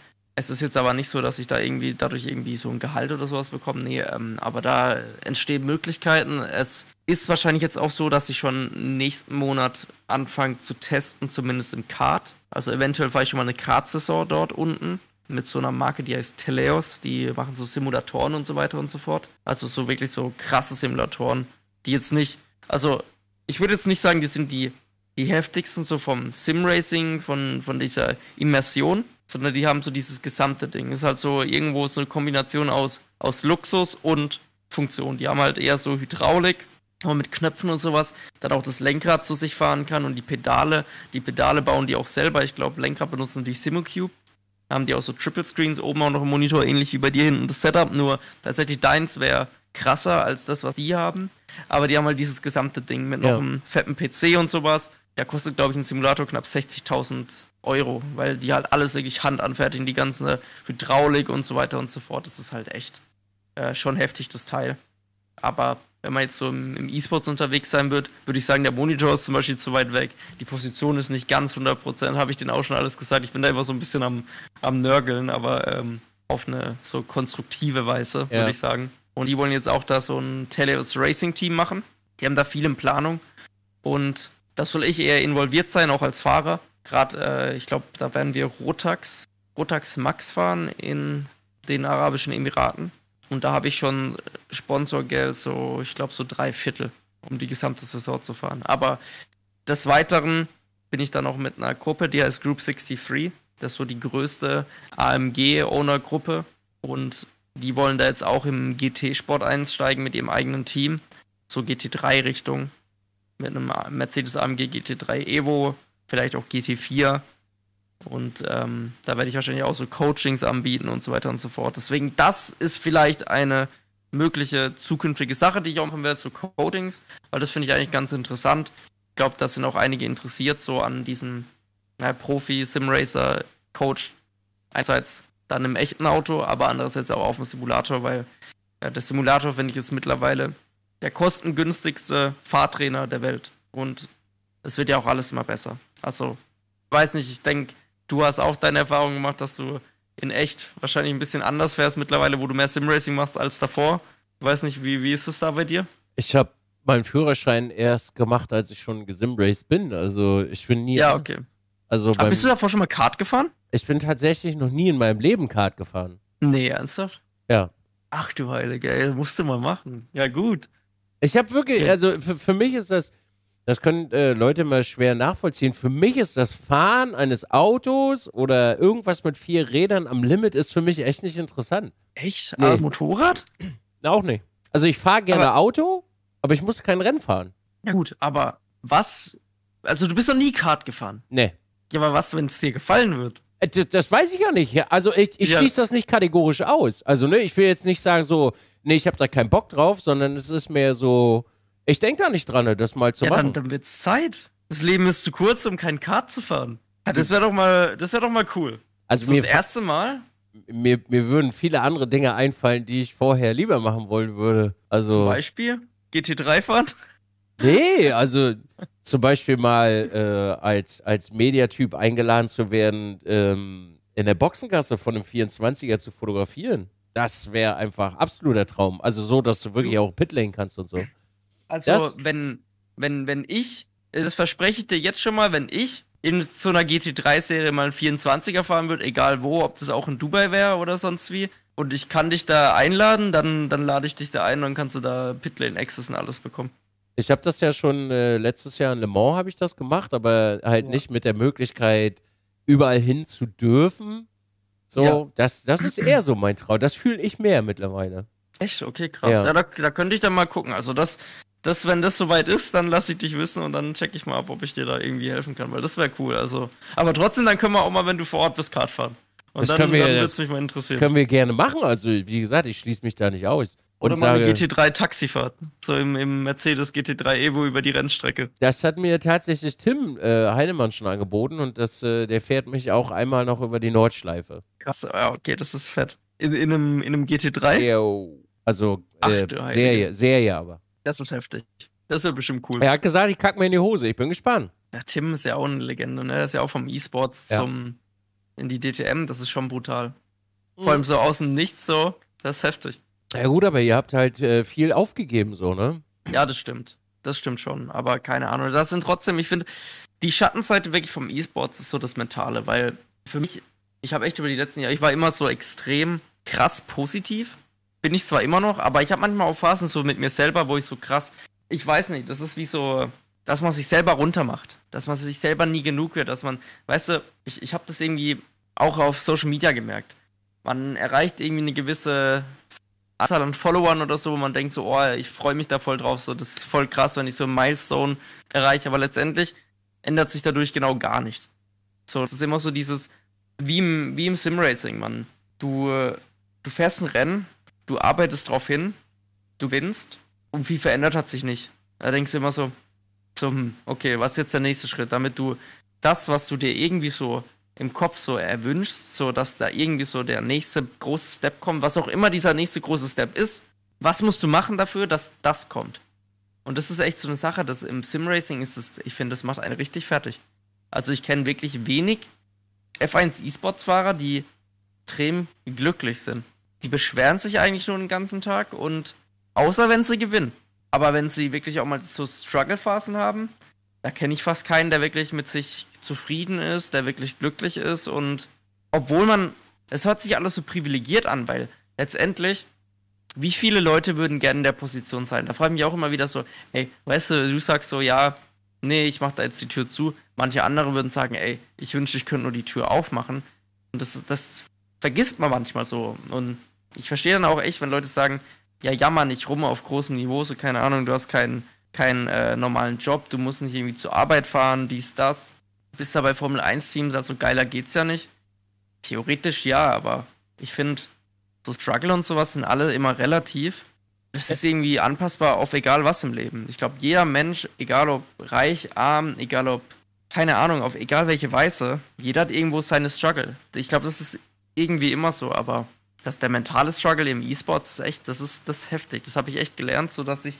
Speaker 1: Es ist jetzt aber nicht so, dass ich da irgendwie dadurch irgendwie so ein Gehalt oder sowas bekomme. Nee, ähm, aber da entstehen Möglichkeiten. Es ist wahrscheinlich jetzt auch so, dass ich schon nächsten Monat anfange zu testen, zumindest im Kart. Also eventuell fahre ich schon mal eine Kart-Saison dort unten mit so einer Marke, die heißt Teleos. Die machen so Simulatoren und so weiter und so fort. Also so wirklich so krasse Simulatoren, die jetzt nicht, also ich würde jetzt nicht sagen, die sind die, die heftigsten so vom Sim-Racing, von, von dieser Immersion sondern die haben so dieses gesamte Ding. Ist halt so irgendwo so eine Kombination aus, aus Luxus und Funktion. Die haben halt eher so Hydraulik, aber mit Knöpfen und sowas, dann auch das Lenkrad zu sich fahren kann und die Pedale. Die Pedale bauen die auch selber. Ich glaube, Lenkrad benutzen die Simocube. Da haben die auch so Triple Screens, oben auch noch im Monitor, ähnlich wie bei dir hinten das Setup, nur tatsächlich deins wäre krasser als das, was die haben. Aber die haben halt dieses gesamte Ding mit ja. noch einem fetten PC und sowas. Der kostet, glaube ich, ein Simulator knapp 60.000 Euro, weil die halt alles wirklich handanfertigen, die ganze Hydraulik und so weiter und so fort. Das ist halt echt äh, schon heftig, das Teil. Aber wenn man jetzt so im, im E-Sports unterwegs sein wird, würde ich sagen, der Monitor ist zum Beispiel zu weit weg. Die Position ist nicht ganz 100%, habe ich denen auch schon alles gesagt. Ich bin da immer so ein bisschen am, am Nörgeln, aber ähm, auf eine so konstruktive Weise, ja. würde ich sagen. Und die wollen jetzt auch da so ein Teleos Racing Team machen. Die haben da viel in Planung. Und das soll ich eher involviert sein, auch als Fahrer. Gerade, äh, ich glaube, da werden wir Rotax, Rotax Max fahren in den Arabischen Emiraten. Und da habe ich schon Sponsorgeld, so, ich glaube, so drei Viertel, um die gesamte Saison zu fahren. Aber des Weiteren bin ich dann auch mit einer Gruppe, die heißt Group 63. Das ist so die größte AMG-Owner-Gruppe. Und die wollen da jetzt auch im GT-Sport einsteigen mit ihrem eigenen Team. So GT3-Richtung. Mit einem Mercedes AMG GT3 Evo, vielleicht auch GT4. Und ähm, da werde ich wahrscheinlich auch so Coachings anbieten und so weiter und so fort. Deswegen, das ist vielleicht eine mögliche zukünftige Sache, die ich auch machen werde zu Coachings, weil das finde ich eigentlich ganz interessant. Ich glaube, da sind auch einige interessiert so an diesem ja, Profi-Simracer-Coach. Einerseits dann im echten Auto, aber andererseits auch auf dem Simulator, weil ja, äh, der Simulator, finde ich, ist mittlerweile der kostengünstigste Fahrtrainer der Welt. Und es wird ja auch alles immer besser. Also, weiß nicht, ich denke, du hast auch deine Erfahrung gemacht, dass du in echt wahrscheinlich ein bisschen anders fährst mittlerweile, wo du mehr Simracing machst als davor. Ich weiß nicht, wie, wie ist es da bei dir?
Speaker 2: Ich habe meinen Führerschein erst gemacht, als ich schon gesimraced bin. Also ich bin nie. Ja, okay. Also beim, bist du
Speaker 1: davor schon mal Kart gefahren?
Speaker 2: Ich bin tatsächlich noch nie in meinem Leben Kart gefahren. Nee, ernsthaft? Ja. Ach du Heilige, ey, musst du mal machen. Ja, gut. Ich habe wirklich, also für, für mich ist das das können äh, Leute mal schwer nachvollziehen. Für mich ist das Fahren eines Autos oder irgendwas mit vier Rädern am Limit ist für mich echt nicht interessant. Echt? Nee. Aber das Motorrad? Auch nicht. Also ich fahre gerne aber Auto, aber ich muss kein Rennen fahren. Ja gut, aber was? Also du bist noch nie Kart gefahren. Nee. Ja, aber was, wenn es dir gefallen wird? Äh, das, das, weiß ich ja nicht. Also ich, ich ja. schließe das nicht kategorisch aus. Also ne, ich will jetzt nicht sagen so, nee, ich habe da keinen Bock drauf, sondern es ist mehr so, ich denke da nicht dran, ne, das mal zu ja, machen. Dann, dann
Speaker 1: wird's Zeit. Das Leben ist zu kurz, um keinen Kart zu fahren. Ja, das wäre doch mal, doch mal cool.
Speaker 2: Also das, das erste Mal. Mir, mir würden viele andere Dinge einfallen, die ich vorher lieber machen wollen würde. Also zum
Speaker 1: Beispiel GT3
Speaker 2: fahren. Nee, also zum Beispiel mal äh, als, als Mediatyp eingeladen zu werden, ähm, in der Boxengasse von einem 24er zu fotografieren. Das wäre einfach absoluter Traum. Also so, dass du wirklich auch Pitlane kannst und so.
Speaker 1: Also, das? wenn, wenn, wenn ich, das verspreche ich dir jetzt schon mal, wenn ich in so einer GT3-Serie mal einen 24er fahren würde, egal wo, ob das auch in Dubai wäre oder sonst wie, und ich kann dich da einladen, dann, dann lade ich dich da ein und dann kannst du da Pitlane Access und alles bekommen.
Speaker 2: Ich habe das ja schon äh, letztes Jahr in Le Mans habe ich das gemacht, aber halt ja. nicht mit der Möglichkeit überall hin zu dürfen. So, ja. das, das ist eher so mein Traum. Das fühle ich mehr mittlerweile. Echt? Okay, krass. Ja, ja
Speaker 1: da, da, könnte ich dann mal gucken. Also das, das, wenn das soweit ist, dann lasse ich dich wissen und dann check ich mal ab, ob ich dir da irgendwie helfen kann, weil das wäre cool. Also, aber trotzdem, dann können wir auch mal, wenn du vor Ort bist, Kart fahren.
Speaker 2: Und das dann, können wir, dann wird's mich mal interessieren. Können wir gerne machen. Also, wie gesagt, ich schließe mich da nicht aus. Oder mal eine
Speaker 1: GT3-Taxifahrt. So im, im, Mercedes GT3 Evo über die Rennstrecke.
Speaker 2: Das hat mir tatsächlich Tim äh, Heinemann schon angeboten und das, äh, der fährt mich auch einmal noch über die Nordschleife.
Speaker 1: Krass, okay, das ist fett. In, in,
Speaker 2: einem, in einem GT3? Ew. Also äh, Ach, Serie, Serie aber. Das ist heftig.
Speaker 1: Das wird bestimmt cool. Er hat gesagt,
Speaker 2: ich kacke mir in die Hose. Ich bin gespannt. Ja, Tim ist ja auch eine Legende. Ne? Er ist ja auch
Speaker 1: vom E-Sports ja. zum in die DTM. Das ist schon brutal. Mhm. Vor allem so aus dem Nichts so. Das ist heftig.
Speaker 2: Ja gut, aber ihr habt halt äh, viel aufgegeben so, ne?
Speaker 1: Ja, das stimmt. Das stimmt schon. Aber keine Ahnung. Das sind trotzdem, ich finde, die Schattenseite wirklich vom E-Sports ist so das Mentale, weil für mich, ich habe echt über die letzten Jahre, ich war immer so extrem krass positiv bin ich zwar immer noch, aber ich habe manchmal auch Phasen so mit mir selber, wo ich so krass, ich weiß nicht, das ist wie so, dass man sich selber runtermacht, dass man sich selber nie genug wird, dass man, weißt du, ich, ich habe das irgendwie auch auf Social Media gemerkt. Man erreicht irgendwie eine gewisse Anzahl an Followern oder so, wo man denkt so, oh, ich freue mich da voll drauf, so, das ist voll krass, wenn ich so ein Milestone erreiche, aber letztendlich ändert sich dadurch genau gar nichts. So, es ist immer so dieses, wie im, wie im Simracing, man, Du, du fährst ein Rennen du arbeitest darauf hin, du winnst und viel verändert hat sich nicht. Da denkst du immer so, so, hm, okay, was ist jetzt der nächste Schritt, damit du das, was du dir irgendwie so im Kopf so erwünschst, so dass da irgendwie so der nächste große Step kommt, was auch immer dieser nächste große Step ist, was musst du machen dafür, dass das kommt? Und das ist echt so eine Sache, dass im Simracing ist es, ich finde, das macht einen richtig fertig. Also ich kenne wirklich wenig F1 E-Sports-Fahrer, die extrem glücklich sind die beschweren sich eigentlich nur den ganzen Tag und außer wenn sie gewinnen. Aber wenn sie wirklich auch mal so Struggle-Phasen haben, da kenne ich fast keinen, der wirklich mit sich zufrieden ist, der wirklich glücklich ist. Und obwohl man, es hört sich alles so privilegiert an, weil letztendlich, wie viele Leute würden gerne in der Position sein? Da frage ich mich auch immer wieder so, ey, weißt du, du sagst so, ja, nee, ich mache da jetzt die Tür zu. Manche andere würden sagen, ey, ich wünsche, ich könnte nur die Tür aufmachen. Und das, das vergisst man manchmal so. Und ich verstehe dann auch echt, wenn Leute sagen, ja, jammer nicht rum auf großem Niveau, so keine Ahnung, du hast keinen keinen äh, normalen Job, du musst nicht irgendwie zur Arbeit fahren, dies, das. Du bist da bei Formel 1 teams also geiler geht's ja nicht. Theoretisch ja, aber ich finde, so Struggle und sowas sind alle immer relativ. Das ist irgendwie anpassbar auf egal was im Leben. Ich glaube, jeder Mensch, egal ob reich, arm, egal ob, keine Ahnung, auf egal welche Weise, jeder hat irgendwo seine Struggle. Ich glaube, das ist irgendwie immer so, aber dass der mentale Struggle im E-Sports ist echt, das ist das ist heftig. Das habe ich echt gelernt, sodass ich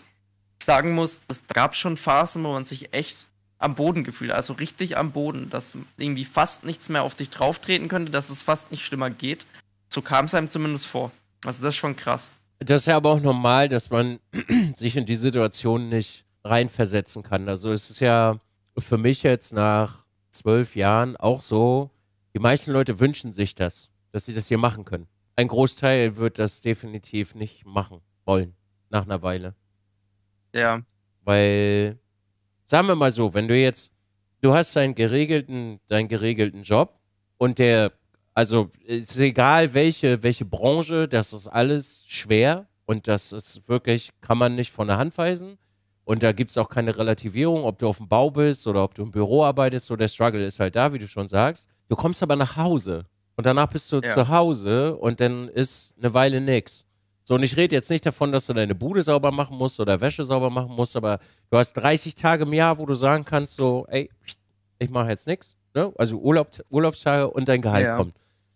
Speaker 1: sagen muss, es gab schon Phasen, wo man sich echt am Boden gefühlt, also richtig am Boden, dass irgendwie fast nichts mehr auf dich drauftreten könnte, dass es fast nicht schlimmer geht. So kam es einem zumindest vor. Also das ist schon krass.
Speaker 2: Das ist ja aber auch normal, dass man sich in die Situation nicht reinversetzen kann. Also es ist ja für mich jetzt nach zwölf Jahren auch so, die meisten Leute wünschen sich das, dass sie das hier machen können ein Großteil wird das definitiv nicht machen wollen, nach einer Weile. Ja. Weil, sagen wir mal so, wenn du jetzt, du hast deinen geregelten, deinen geregelten Job und der, also ist egal welche, welche Branche, das ist alles schwer und das ist wirklich, kann man nicht von der Hand weisen. Und da gibt es auch keine Relativierung, ob du auf dem Bau bist oder ob du im Büro arbeitest. So der Struggle ist halt da, wie du schon sagst. Du kommst aber nach Hause und danach bist du ja. zu Hause und dann ist eine Weile nichts. So, und ich rede jetzt nicht davon, dass du deine Bude sauber machen musst oder Wäsche sauber machen musst, aber du hast 30 Tage im Jahr, wo du sagen kannst, so, ey, ich mache jetzt nichts. Ne? Also Urlaub, Urlaubstage und dein Gehalt ja. kommt.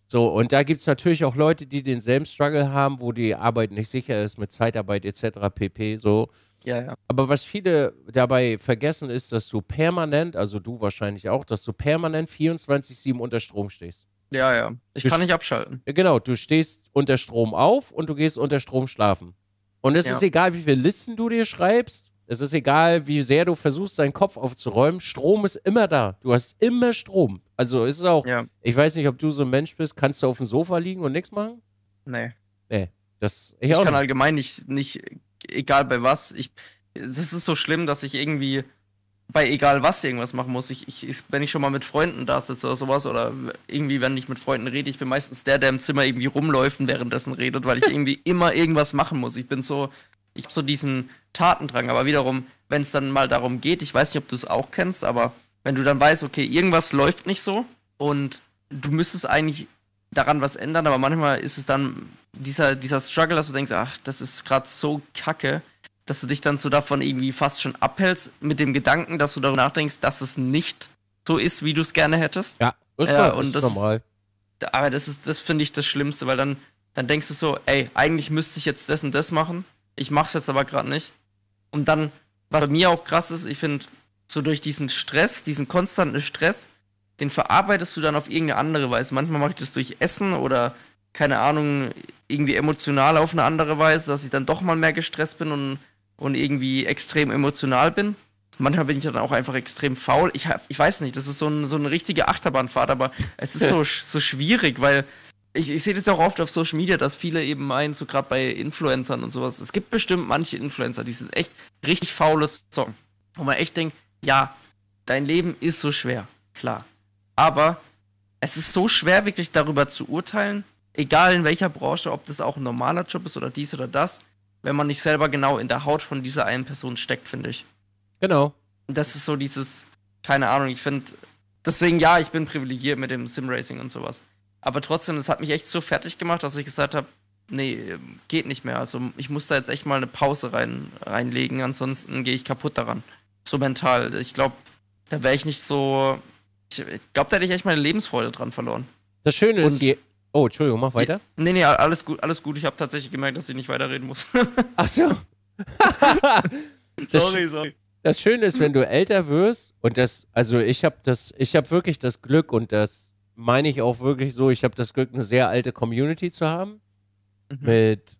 Speaker 2: So, und da gibt es natürlich auch Leute, die denselben Struggle haben, wo die Arbeit nicht sicher ist mit Zeitarbeit etc. pp. So. Ja, ja. Aber was viele dabei vergessen, ist, dass du permanent, also du wahrscheinlich auch, dass du permanent 24-7 unter Strom stehst. Ja, ja. Ich du kann nicht abschalten. Genau, du stehst unter Strom auf und du gehst unter Strom schlafen. Und es ja. ist egal, wie viele Listen du dir schreibst. Es ist egal, wie sehr du versuchst, deinen Kopf aufzuräumen. Strom ist immer da. Du hast immer Strom. Also ist es auch. Ja. Ich weiß nicht, ob du so ein Mensch bist. Kannst du auf dem Sofa liegen und nichts machen? Nee. Nee. Das, ich, ich kann nicht.
Speaker 1: allgemein nicht, nicht, egal bei was. Ich, das ist so schlimm, dass ich irgendwie bei egal was irgendwas machen muss. Ich, ich, ich, wenn ich schon mal mit Freunden da sitze oder sowas oder irgendwie, wenn ich mit Freunden rede, ich bin meistens der, der im Zimmer irgendwie rumläuft und währenddessen redet, weil ich irgendwie immer irgendwas machen muss. Ich bin so, ich hab so diesen Tatendrang, aber wiederum, wenn es dann mal darum geht, ich weiß nicht, ob du es auch kennst, aber wenn du dann weißt, okay, irgendwas läuft nicht so und du müsstest eigentlich daran was ändern, aber manchmal ist es dann dieser, dieser Struggle, dass du denkst, ach, das ist gerade so kacke, dass du dich dann so davon irgendwie fast schon abhältst, mit dem Gedanken, dass du darüber nachdenkst, dass es nicht so ist, wie du es gerne hättest.
Speaker 2: Ja, ist, äh, und ist das, normal.
Speaker 1: Aber das ist, das finde ich das Schlimmste, weil dann, dann denkst du so, ey, eigentlich müsste ich jetzt das und das machen, ich mach's jetzt aber gerade nicht. Und dann, was bei mir auch krass ist, ich finde, so durch diesen Stress, diesen konstanten Stress, den verarbeitest du dann auf irgendeine andere Weise. Manchmal mache ich das durch Essen oder keine Ahnung, irgendwie emotional auf eine andere Weise, dass ich dann doch mal mehr gestresst bin und und irgendwie extrem emotional bin. Manchmal bin ich dann auch einfach extrem faul. Ich, hab, ich weiß nicht, das ist so, ein, so eine richtige Achterbahnfahrt, aber es ist so, so schwierig, weil ich, ich sehe das auch oft auf Social Media, dass viele eben meinen, so gerade bei Influencern und sowas. Es gibt bestimmt manche Influencer, die sind echt richtig faules Song. Wo man echt denkt, ja, dein Leben ist so schwer, klar. Aber es ist so schwer, wirklich darüber zu urteilen, egal in welcher Branche, ob das auch ein normaler Job ist oder dies oder das wenn man nicht selber genau in der Haut von dieser einen Person steckt, finde ich. Genau. das ist so dieses, keine Ahnung, ich finde, deswegen ja, ich bin privilegiert mit dem Simracing und sowas. Aber trotzdem, das hat mich echt so fertig gemacht, dass ich gesagt habe, nee, geht nicht mehr. Also ich muss da jetzt echt mal eine Pause rein, reinlegen, ansonsten gehe ich kaputt daran. So mental. Ich glaube, da wäre ich nicht so. Ich glaube, da hätte ich echt meine Lebensfreude dran verloren.
Speaker 2: Das Schöne und ist, je, Oh, Entschuldigung, mach weiter.
Speaker 1: Nee, nee, alles gut, alles gut. Ich habe tatsächlich gemerkt, dass ich nicht weiterreden muss. Ach so.
Speaker 2: sorry, sorry. Das Schöne ist, wenn du älter wirst und das, also ich habe das, ich habe wirklich das Glück und das meine ich auch wirklich so, ich habe das Glück, eine sehr alte Community zu haben mhm. mit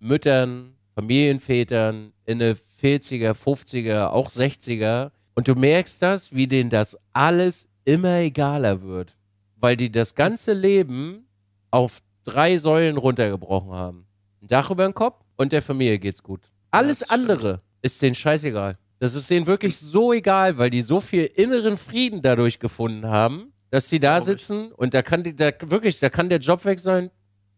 Speaker 2: Müttern, Familienvätern, in der 40er, 50er, auch 60er. Und du merkst das, wie denen das alles immer egaler wird, weil die das ganze Leben auf drei Säulen runtergebrochen haben. Ein Dach über den Kopf und der Familie geht's gut. Alles ja, andere ist denen scheißegal. Das ist denen wirklich so egal, weil die so viel inneren Frieden dadurch gefunden haben, dass sie da sitzen und da kann die, da wirklich, da kann der Job weg sein.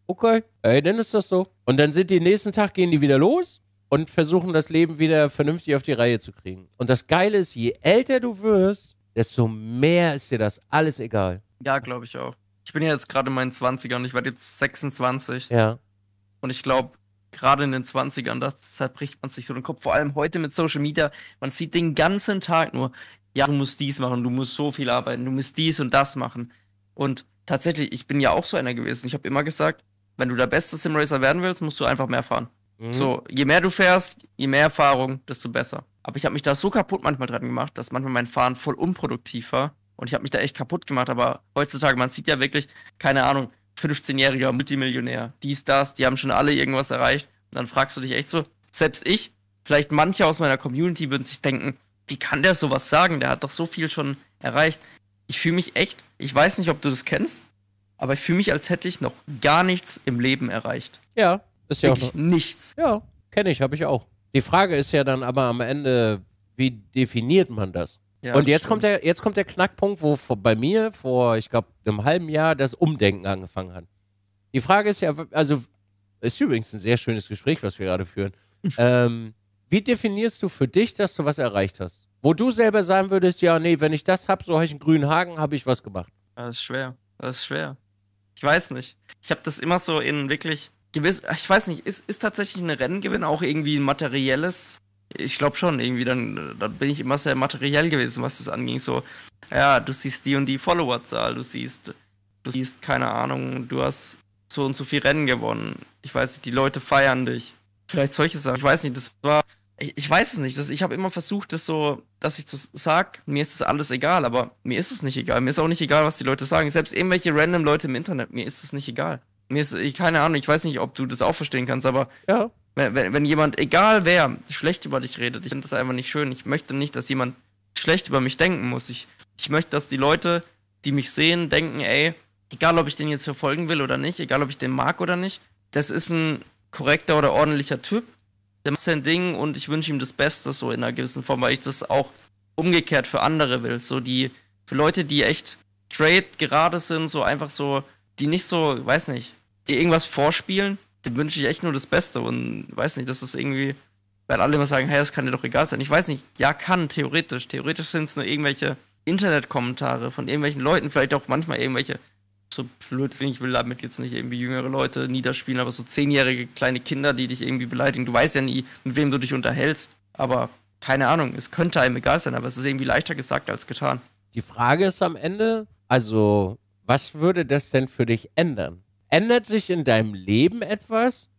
Speaker 2: Okay, ey, dann ist das so. Und dann sind die nächsten Tag gehen die wieder los und versuchen das Leben wieder vernünftig auf die Reihe zu kriegen. Und das Geile ist, je älter du wirst, desto mehr ist dir das alles egal.
Speaker 1: Ja, glaube ich auch ich bin ja jetzt gerade in meinen 20ern, ich werde jetzt 26. Ja. Und ich glaube, gerade in den 20ern, da zerbricht man sich so den Kopf. Vor allem heute mit Social Media, man sieht den ganzen Tag nur, ja, du musst dies machen, du musst so viel arbeiten, du musst dies und das machen. Und tatsächlich, ich bin ja auch so einer gewesen. Ich habe immer gesagt, wenn du der beste Simracer werden willst, musst du einfach mehr fahren. Mhm. So, je mehr du fährst, je mehr Erfahrung, desto besser. Aber ich habe mich da so kaputt manchmal dran gemacht, dass manchmal mein Fahren voll unproduktiv war und ich habe mich da echt kaputt gemacht, aber heutzutage, man sieht ja wirklich, keine Ahnung, 15-jähriger Multimillionär, dies, das, die haben schon alle irgendwas erreicht. Und dann fragst du dich echt so, selbst ich, vielleicht manche aus meiner Community würden sich denken, wie kann der sowas sagen? Der hat doch so viel schon erreicht. Ich fühle mich echt, ich
Speaker 2: weiß nicht, ob du das kennst, aber ich fühle mich, als hätte ich noch gar nichts im Leben erreicht. Ja, ist ja auch. noch. Nichts. Ja, kenne ich, habe ich auch. Die Frage ist ja dann aber am Ende, wie definiert man das? Ja, und jetzt kommt, der, jetzt kommt der Knackpunkt, wo vor, bei mir vor, ich glaube, einem halben Jahr das Umdenken angefangen hat. Die Frage ist ja, also ist übrigens ein sehr schönes Gespräch, was wir gerade führen. ähm, wie definierst du für dich, dass du was erreicht hast? Wo du selber sagen würdest, ja, nee, wenn ich das habe, so habe ich einen grünen Haken, habe ich was gemacht.
Speaker 1: Das ist schwer. Das ist schwer. Ich weiß nicht. Ich habe das immer so in wirklich gewiss, ich weiß nicht, ist, ist tatsächlich ein Renngewinn auch irgendwie ein materielles ich glaube schon, irgendwie, dann, dann bin ich immer sehr materiell gewesen, was das anging. So, ja, du siehst die und die Followerzahl, du siehst, du siehst, keine Ahnung, du hast so und so viel Rennen gewonnen. Ich weiß nicht, die Leute feiern dich. Vielleicht solche Sachen, ich weiß nicht, das war, ich, ich weiß es nicht. Das, ich habe immer versucht, das so, dass ich das sage, mir ist das alles egal, aber mir ist es nicht egal. Mir ist auch nicht egal, was die Leute sagen. Selbst irgendwelche random Leute im Internet, mir ist es nicht egal. Mir ist, ich, keine Ahnung, ich weiß nicht, ob du das auch verstehen kannst, aber ja. Wenn, wenn jemand, egal wer, schlecht über dich redet, ich finde das einfach nicht schön. Ich möchte nicht, dass jemand schlecht über mich denken muss. Ich, ich möchte, dass die Leute, die mich sehen, denken, ey, egal ob ich den jetzt verfolgen will oder nicht, egal ob ich den mag oder nicht, das ist ein korrekter oder ordentlicher Typ. Der macht sein Ding und ich wünsche ihm das Beste so in einer gewissen Form, weil ich das auch umgekehrt für andere will. So die, für Leute, die echt straight, gerade sind, so einfach so, die nicht so, weiß nicht, die irgendwas vorspielen, dem wünsche ich echt nur das Beste und weiß nicht, dass das irgendwie, weil alle immer sagen, hey, das kann dir doch egal sein. Ich weiß nicht, ja, kann, theoretisch. Theoretisch sind es nur irgendwelche Internetkommentare von irgendwelchen Leuten, vielleicht auch manchmal irgendwelche, so blöd ich will damit jetzt nicht irgendwie jüngere Leute niederspielen, aber so zehnjährige kleine Kinder, die dich irgendwie beleidigen. Du weißt ja nie, mit wem du dich unterhältst, aber keine Ahnung,
Speaker 2: es könnte einem egal sein, aber es ist irgendwie leichter gesagt als getan. Die Frage ist am Ende, also, was würde das denn für dich ändern? ändert sich in deinem Leben etwas,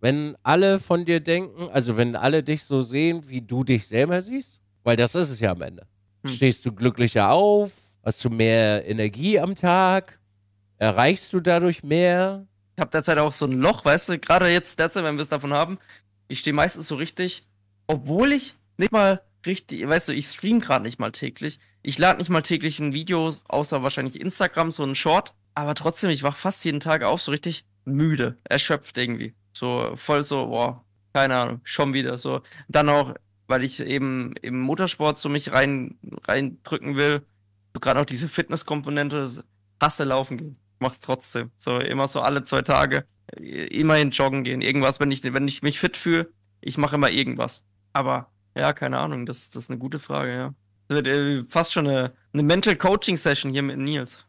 Speaker 2: wenn alle von dir denken, also wenn alle dich so sehen, wie du dich selber siehst? Weil das ist es ja am Ende. Hm. Stehst du glücklicher auf? Hast du mehr Energie am Tag? Erreichst du dadurch mehr? Ich habe derzeit auch so ein Loch, weißt du, gerade
Speaker 1: jetzt derzeit, wenn wir es davon haben, ich stehe meistens so richtig, obwohl ich nicht mal richtig, weißt du, ich stream gerade nicht mal täglich. Ich lade nicht mal täglich ein Video, außer wahrscheinlich Instagram, so ein Short aber trotzdem, ich wach fast jeden Tag auf, so richtig müde, erschöpft irgendwie. So voll so, boah, keine Ahnung, schon wieder. So. Dann auch, weil ich eben im Motorsport so mich rein, reindrücken will, so gerade auch diese Fitnesskomponente, hasse laufen gehen. Mach's trotzdem. So immer so alle zwei Tage. Äh, immerhin joggen gehen. Irgendwas, wenn ich, wenn ich mich fit fühle, ich mache immer irgendwas. Aber ja, keine Ahnung, das, das ist eine gute Frage, ja. Das wird äh, fast schon eine, eine Mental Coaching Session hier mit Nils.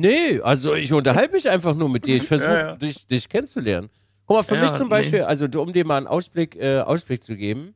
Speaker 2: Nee, also ich unterhalte mich einfach nur mit dir. Ich mhm. versuche, ja, ja. dich, dich, kennenzulernen. Guck mal, für ja, mich zum Beispiel, nee. also um dir mal einen Ausblick, äh, Ausblick zu geben.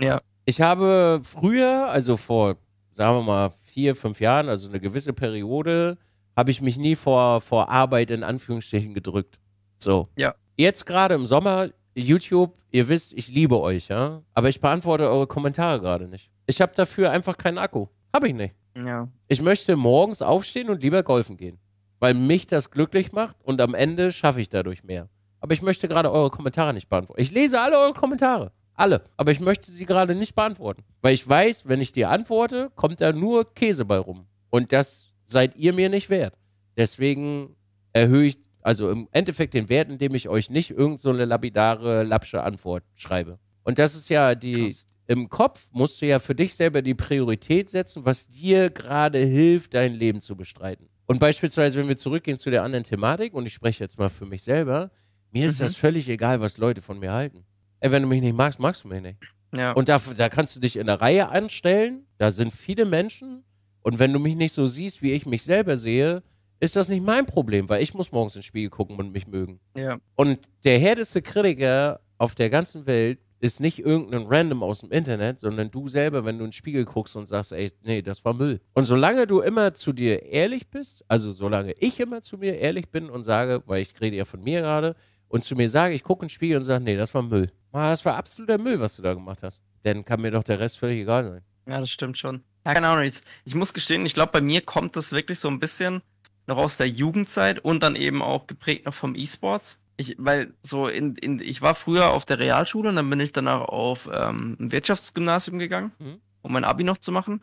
Speaker 2: Ja. Ich habe früher, also vor, sagen wir mal, vier, fünf Jahren, also eine gewisse Periode, habe ich mich nie vor, vor Arbeit in Anführungsstrichen gedrückt. So. Ja. Jetzt gerade im Sommer, YouTube, ihr wisst, ich liebe euch, ja. Aber ich beantworte eure Kommentare gerade nicht. Ich habe dafür einfach keinen Akku. Habe ich nicht. Ja. Ich möchte morgens aufstehen und lieber golfen gehen, weil mich das glücklich macht und am Ende schaffe ich dadurch mehr. Aber ich möchte gerade eure Kommentare nicht beantworten. Ich lese alle eure Kommentare. Alle. Aber ich möchte sie gerade nicht beantworten. Weil ich weiß, wenn ich dir antworte, kommt da nur Käse bei rum. Und das seid ihr mir nicht wert. Deswegen erhöhe ich also im Endeffekt den Wert, indem ich euch nicht irgendeine so lapidare, lapsche Antwort schreibe. Und das ist ja die, im Kopf musst du ja für dich selber die Priorität setzen, was dir gerade hilft, dein Leben zu bestreiten. Und beispielsweise, wenn wir zurückgehen zu der anderen Thematik, und ich spreche jetzt mal für mich selber, mir ist mhm. das völlig egal, was Leute von mir halten. Ey, wenn du mich nicht magst, magst du mich nicht. Ja. Und da, da kannst du dich in der Reihe anstellen, da sind viele Menschen, und wenn du mich nicht so siehst, wie ich mich selber sehe, ist das nicht mein Problem, weil ich muss morgens ins Spiegel gucken und mich mögen. Ja. Und der härteste Kritiker auf der ganzen Welt ist nicht irgendein Random aus dem Internet, sondern du selber, wenn du in den Spiegel guckst und sagst, ey, nee, das war Müll. Und solange du immer zu dir ehrlich bist, also solange ich immer zu mir ehrlich bin und sage, weil ich rede ja von mir gerade, und zu mir sage, ich gucke in den Spiegel und sage, nee, das war Müll. Ah, das war absoluter Müll, was du da gemacht hast. Dann kann mir doch der Rest völlig egal sein. Ja, das stimmt schon.
Speaker 1: Ja, keine Ahnung. Ich, ich muss gestehen, ich glaube, bei mir kommt das wirklich so ein bisschen noch aus der Jugendzeit und dann eben auch geprägt noch vom E-Sports ich, weil so in, in, ich war früher auf der Realschule und dann bin ich danach auf ähm, ein Wirtschaftsgymnasium gegangen, mhm. um mein Abi noch zu machen.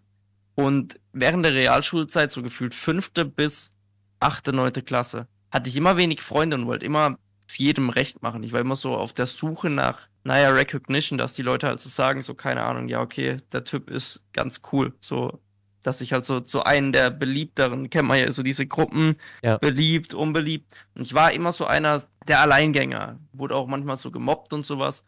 Speaker 1: Und während der Realschulzeit, so gefühlt fünfte bis achte, neunte Klasse, hatte ich immer wenig Freunde und wollte immer jedem recht machen. Ich war immer so auf der Suche nach, naja, Recognition, dass die Leute halt so sagen, so, keine Ahnung, ja, okay, der Typ ist ganz cool. So, dass ich halt so zu so einem der beliebteren, kennt man ja so diese Gruppen, ja. beliebt, unbeliebt. Und ich war immer so einer, der Alleingänger. Wurde auch manchmal so gemobbt und sowas.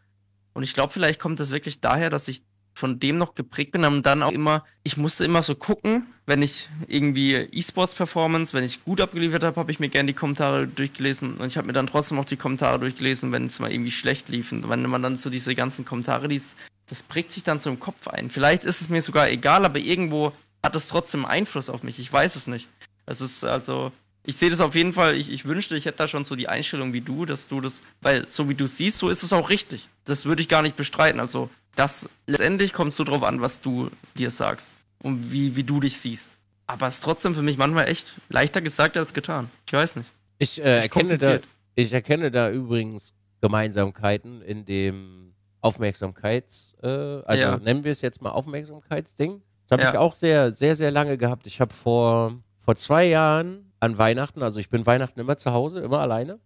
Speaker 1: Und ich glaube, vielleicht kommt das wirklich daher, dass ich von dem noch geprägt bin und dann auch immer, ich musste immer so gucken, wenn ich irgendwie E-Sports-Performance, wenn ich gut abgeliefert habe, habe ich mir gerne die Kommentare durchgelesen und ich habe mir dann trotzdem auch die Kommentare durchgelesen, wenn es mal irgendwie schlecht lief. Und wenn man dann so diese ganzen Kommentare liest, das prägt sich dann so im Kopf ein. Vielleicht ist es mir sogar egal, aber irgendwo hat es trotzdem Einfluss auf mich. Ich weiß es nicht. Es ist also, ich sehe das auf jeden Fall, ich, ich wünschte, ich hätte da schon so die Einstellung wie du, dass du das, weil so wie du siehst, so ist es auch richtig. Das würde ich gar nicht bestreiten. Also, das letztendlich kommst du drauf an, was du dir sagst
Speaker 2: und wie, wie du dich siehst.
Speaker 1: Aber es ist trotzdem für mich manchmal echt leichter gesagt als getan. Ich weiß nicht.
Speaker 2: Ich, äh, erkenne, da, ich erkenne da übrigens Gemeinsamkeiten in dem Aufmerksamkeits, äh, also ja. nennen wir es jetzt mal Aufmerksamkeitsding. Das habe ja. ich auch sehr, sehr, sehr lange gehabt. Ich habe vor, vor zwei Jahren an Weihnachten, also ich bin Weihnachten immer zu Hause, immer alleine,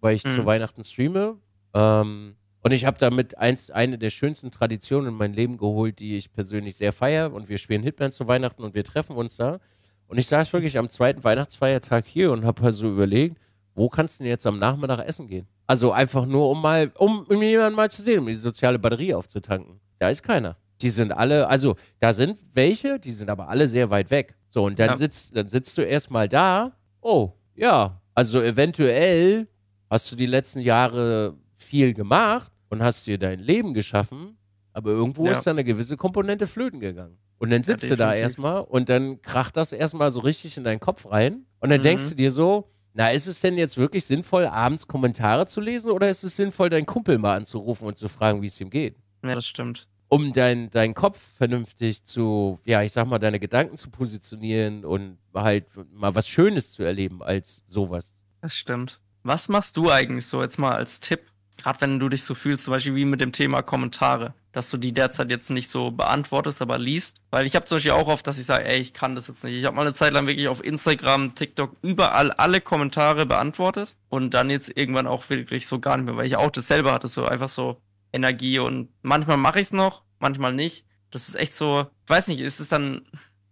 Speaker 2: weil ich mhm. zu Weihnachten streame. Ähm, und ich habe damit eins, eine der schönsten Traditionen in mein Leben geholt, die ich persönlich sehr feiere. Und wir spielen Hitman zu Weihnachten und wir treffen uns da. Und ich saß wirklich am zweiten Weihnachtsfeiertag hier und habe halt so überlegt, wo kannst du denn jetzt am Nachmittag essen gehen? Also einfach nur, um mal, um jemanden mal zu sehen, um die soziale Batterie aufzutanken. Da ist keiner. Die sind alle, also da sind welche, die sind aber alle sehr weit weg. So, und dann, ja. sitzt, dann sitzt du erstmal da. Oh, ja. Also eventuell hast du die letzten Jahre viel gemacht und hast dir dein Leben geschaffen, aber irgendwo ja. ist da eine gewisse Komponente flöten gegangen. Und dann sitzt ja, du da erstmal und dann kracht das erstmal so richtig in deinen Kopf rein. Und dann mhm. denkst du dir so, na, ist es denn jetzt wirklich sinnvoll, abends Kommentare zu lesen oder ist es sinnvoll, deinen Kumpel mal anzurufen und zu fragen, wie es ihm geht? Ja, das stimmt um deinen dein Kopf vernünftig zu, ja, ich sag mal, deine Gedanken zu positionieren und halt mal was Schönes zu erleben als sowas.
Speaker 1: Das stimmt. Was machst du eigentlich so jetzt mal als Tipp, gerade wenn du dich so fühlst, zum Beispiel wie mit dem Thema Kommentare, dass du die derzeit jetzt nicht so beantwortest, aber liest? Weil ich habe zum Beispiel auch oft, dass ich sage, ey, ich kann das jetzt nicht. Ich habe mal eine Zeit lang wirklich auf Instagram, TikTok, überall alle Kommentare beantwortet und dann jetzt irgendwann auch wirklich so gar nicht mehr, weil ich auch das selber hatte, so einfach so, Energie und manchmal mache ich es noch, manchmal nicht. Das ist echt so, ich weiß nicht, ist es dann,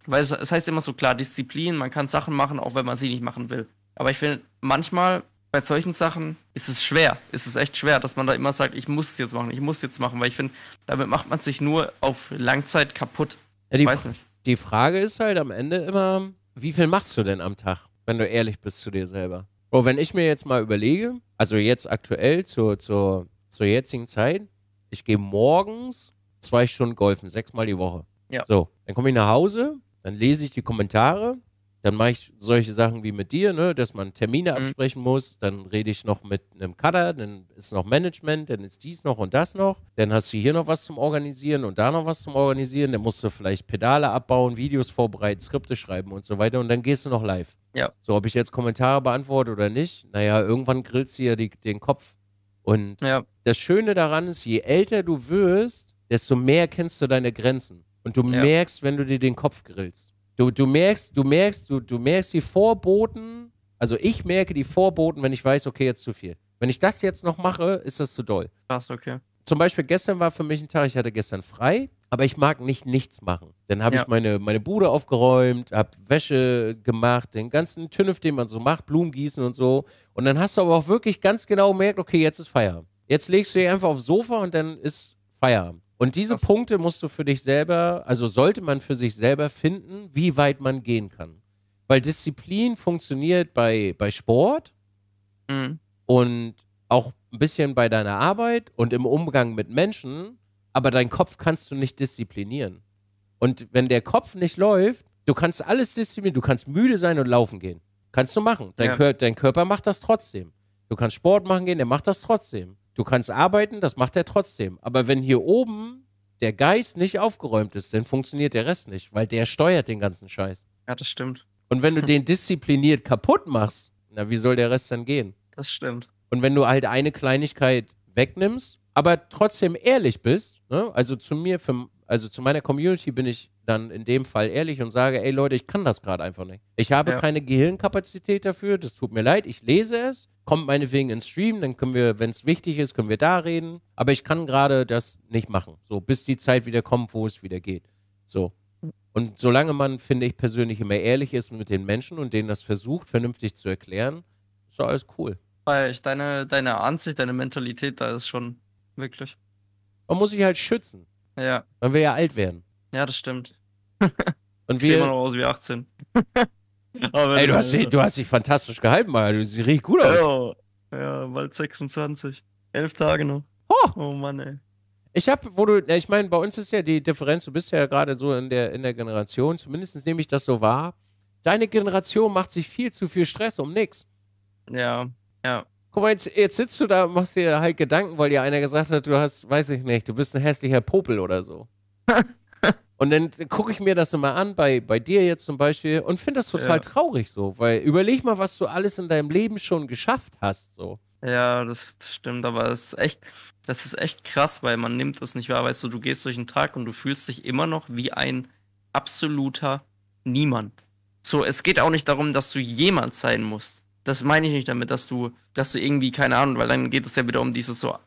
Speaker 1: weil es, es heißt immer so klar, Disziplin, man kann Sachen machen, auch wenn man sie nicht machen will. Aber ich finde, manchmal bei solchen Sachen ist es schwer, ist es echt schwer, dass man da immer sagt, ich muss es jetzt machen, ich muss es jetzt machen, weil ich finde, damit macht man sich nur auf Langzeit kaputt.
Speaker 2: Ja, die, weiß nicht. Die Frage ist halt am Ende immer, wie viel machst du denn am Tag, wenn du ehrlich bist zu dir selber? Bro, wenn ich mir jetzt mal überlege, also jetzt aktuell zur, zur zur jetzigen Zeit, ich gehe morgens zwei Stunden golfen, sechsmal die Woche. Ja. So, dann komme ich nach Hause, dann lese ich die Kommentare, dann mache ich solche Sachen wie mit dir, ne, dass man Termine mhm. absprechen muss, dann rede ich noch mit einem Cutter, dann ist noch Management, dann ist dies noch und das noch, dann hast du hier noch was zum Organisieren und da noch was zum Organisieren, dann musst du vielleicht Pedale abbauen, Videos vorbereiten, Skripte schreiben und so weiter und dann gehst du noch live. Ja. So, ob ich jetzt Kommentare beantworte oder nicht, naja, irgendwann grillst du ja die, den Kopf und ja. das Schöne daran ist, je älter du wirst, desto mehr kennst du deine Grenzen. Und du ja. merkst, wenn du dir den Kopf grillst. Du, du merkst, du merkst, du, du merkst die Vorboten. Also ich merke die Vorboten, wenn ich weiß, okay, jetzt zu viel. Wenn ich das jetzt noch mache, ist das zu doll. Krass, okay. Zum Beispiel gestern war für mich ein Tag, ich hatte gestern frei aber ich mag nicht nichts machen. Dann habe ja. ich meine, meine Bude aufgeräumt, habe Wäsche gemacht, den ganzen Tünnef, den man so macht, Blumen gießen und so. Und dann hast du aber auch wirklich ganz genau gemerkt, okay, jetzt ist Feierabend. Jetzt legst du dich einfach aufs Sofa und dann ist Feierabend. Und diese Krass. Punkte musst du für dich selber, also sollte man für sich selber finden, wie weit man gehen kann. Weil Disziplin funktioniert bei, bei Sport mhm. und auch ein bisschen bei deiner Arbeit und im Umgang mit Menschen aber deinen Kopf kannst du nicht disziplinieren. Und wenn der Kopf nicht läuft, du kannst alles disziplinieren, du kannst müde sein und laufen gehen. Kannst du machen. Dein, ja. Kör dein Körper macht das trotzdem. Du kannst Sport machen gehen, der macht das trotzdem. Du kannst arbeiten, das macht er trotzdem. Aber wenn hier oben der Geist nicht aufgeräumt ist, dann funktioniert der Rest nicht, weil der steuert den ganzen Scheiß. Ja, das stimmt. Und wenn du den diszipliniert kaputt machst, na, wie soll der Rest dann gehen? Das stimmt. Und wenn du halt eine Kleinigkeit wegnimmst aber trotzdem ehrlich bist, ne? also zu mir, für, also zu meiner Community bin ich dann in dem Fall ehrlich und sage, ey Leute, ich kann das gerade einfach nicht. Ich habe ja. keine Gehirnkapazität dafür, das tut mir leid, ich lese es, kommt meinetwegen ins Stream, dann können wir, wenn es wichtig ist, können wir da reden, aber ich kann gerade das nicht machen, so bis die Zeit wieder kommt, wo es wieder geht. So. Und solange man, finde ich persönlich, immer ehrlich ist mit den Menschen und denen das versucht, vernünftig zu erklären, ist doch alles cool.
Speaker 1: Weil ich deine, deine Ansicht, deine Mentalität da ist schon Wirklich.
Speaker 2: Man muss sich halt schützen. Ja. Weil wir ja alt werden. Ja, das stimmt. Und wir. Ich noch
Speaker 1: aus wie 18. Ey, du hast, dich, du hast dich
Speaker 2: fantastisch gehalten, Mann. Du siehst richtig gut aus. Ja, ja, bald 26. Elf Tage noch. Oh, oh Mann, ey. Ich habe, wo du, ich meine, bei uns ist ja die Differenz, du bist ja gerade so in der, in der Generation, zumindest nehme ich das so wahr. Deine Generation macht sich viel zu viel Stress um nichts. Ja, ja. Guck mal, jetzt, jetzt sitzt du da und machst dir halt Gedanken, weil dir einer gesagt hat, du hast, weiß ich nicht, du bist ein hässlicher Popel oder so. und dann gucke ich mir das immer an, bei, bei dir jetzt zum Beispiel, und finde das total ja. traurig so, weil überleg mal, was du alles in deinem Leben schon geschafft hast, so. Ja, das stimmt, aber es ist echt,
Speaker 1: das ist echt krass, weil man nimmt es nicht wahr, weißt du, du gehst durch den Tag und du fühlst dich immer noch wie ein absoluter Niemand. So, es geht auch nicht darum, dass du jemand sein musst. Das meine ich nicht damit, dass du, dass du irgendwie, keine Ahnung, weil dann geht es ja wieder um dieses so,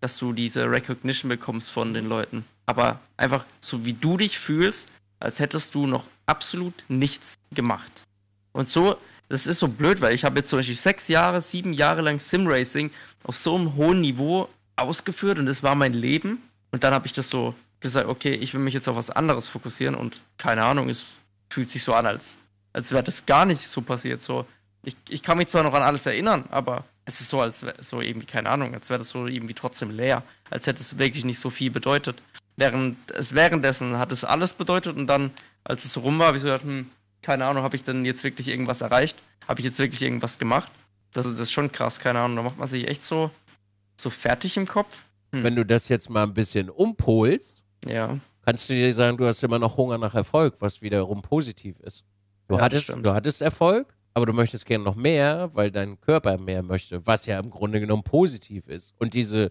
Speaker 1: dass du diese Recognition bekommst von den Leuten. Aber einfach so wie du dich fühlst, als hättest du noch absolut nichts gemacht. Und so, das ist so blöd, weil ich habe jetzt zum Beispiel sechs Jahre, sieben Jahre lang Simracing auf so einem hohen Niveau ausgeführt und es war mein Leben. Und dann habe ich das so gesagt, okay, ich will mich jetzt auf was anderes fokussieren und keine Ahnung, es fühlt sich so an, als, als wäre das gar nicht so passiert. So, ich, ich kann mich zwar noch an alles erinnern, aber es ist so, als wär, so irgendwie, keine Ahnung, als wäre das so irgendwie trotzdem leer. Als hätte es wirklich nicht so viel bedeutet. Während es währenddessen hat es alles bedeutet und dann, als es so rum war, habe ich so gedacht, hm, keine Ahnung, habe ich denn jetzt wirklich irgendwas erreicht? Habe ich jetzt
Speaker 2: wirklich irgendwas gemacht? Das, das ist schon krass, keine Ahnung. Da macht man sich echt so, so fertig im Kopf. Hm. Wenn du das jetzt mal ein bisschen umpolst, ja. kannst du dir sagen, du hast immer noch Hunger nach Erfolg, was wiederum positiv ist. Du, ja, hattest, du hattest Erfolg, aber du möchtest gerne noch mehr, weil dein Körper mehr möchte, was ja im Grunde genommen positiv ist. Und diese,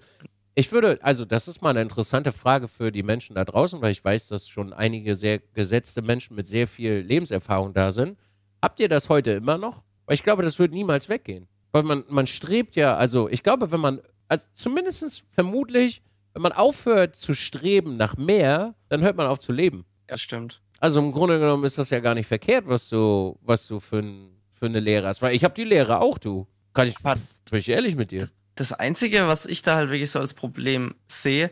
Speaker 2: ich würde, also das ist mal eine interessante Frage für die Menschen da draußen, weil ich weiß, dass schon einige sehr gesetzte Menschen mit sehr viel Lebenserfahrung da sind. Habt ihr das heute immer noch? Weil ich glaube, das wird niemals weggehen. Weil man, man strebt ja, also ich glaube, wenn man, also zumindest vermutlich, wenn man aufhört zu streben nach mehr, dann hört man auf zu leben. Das stimmt. Also im Grunde genommen ist das ja gar nicht verkehrt, was du, was du für ein für eine Lehre hast. Weil ich habe die Lehre auch, du. Kann ich, bin ich ehrlich mit dir. Das Einzige, was ich da halt wirklich so
Speaker 1: als Problem sehe,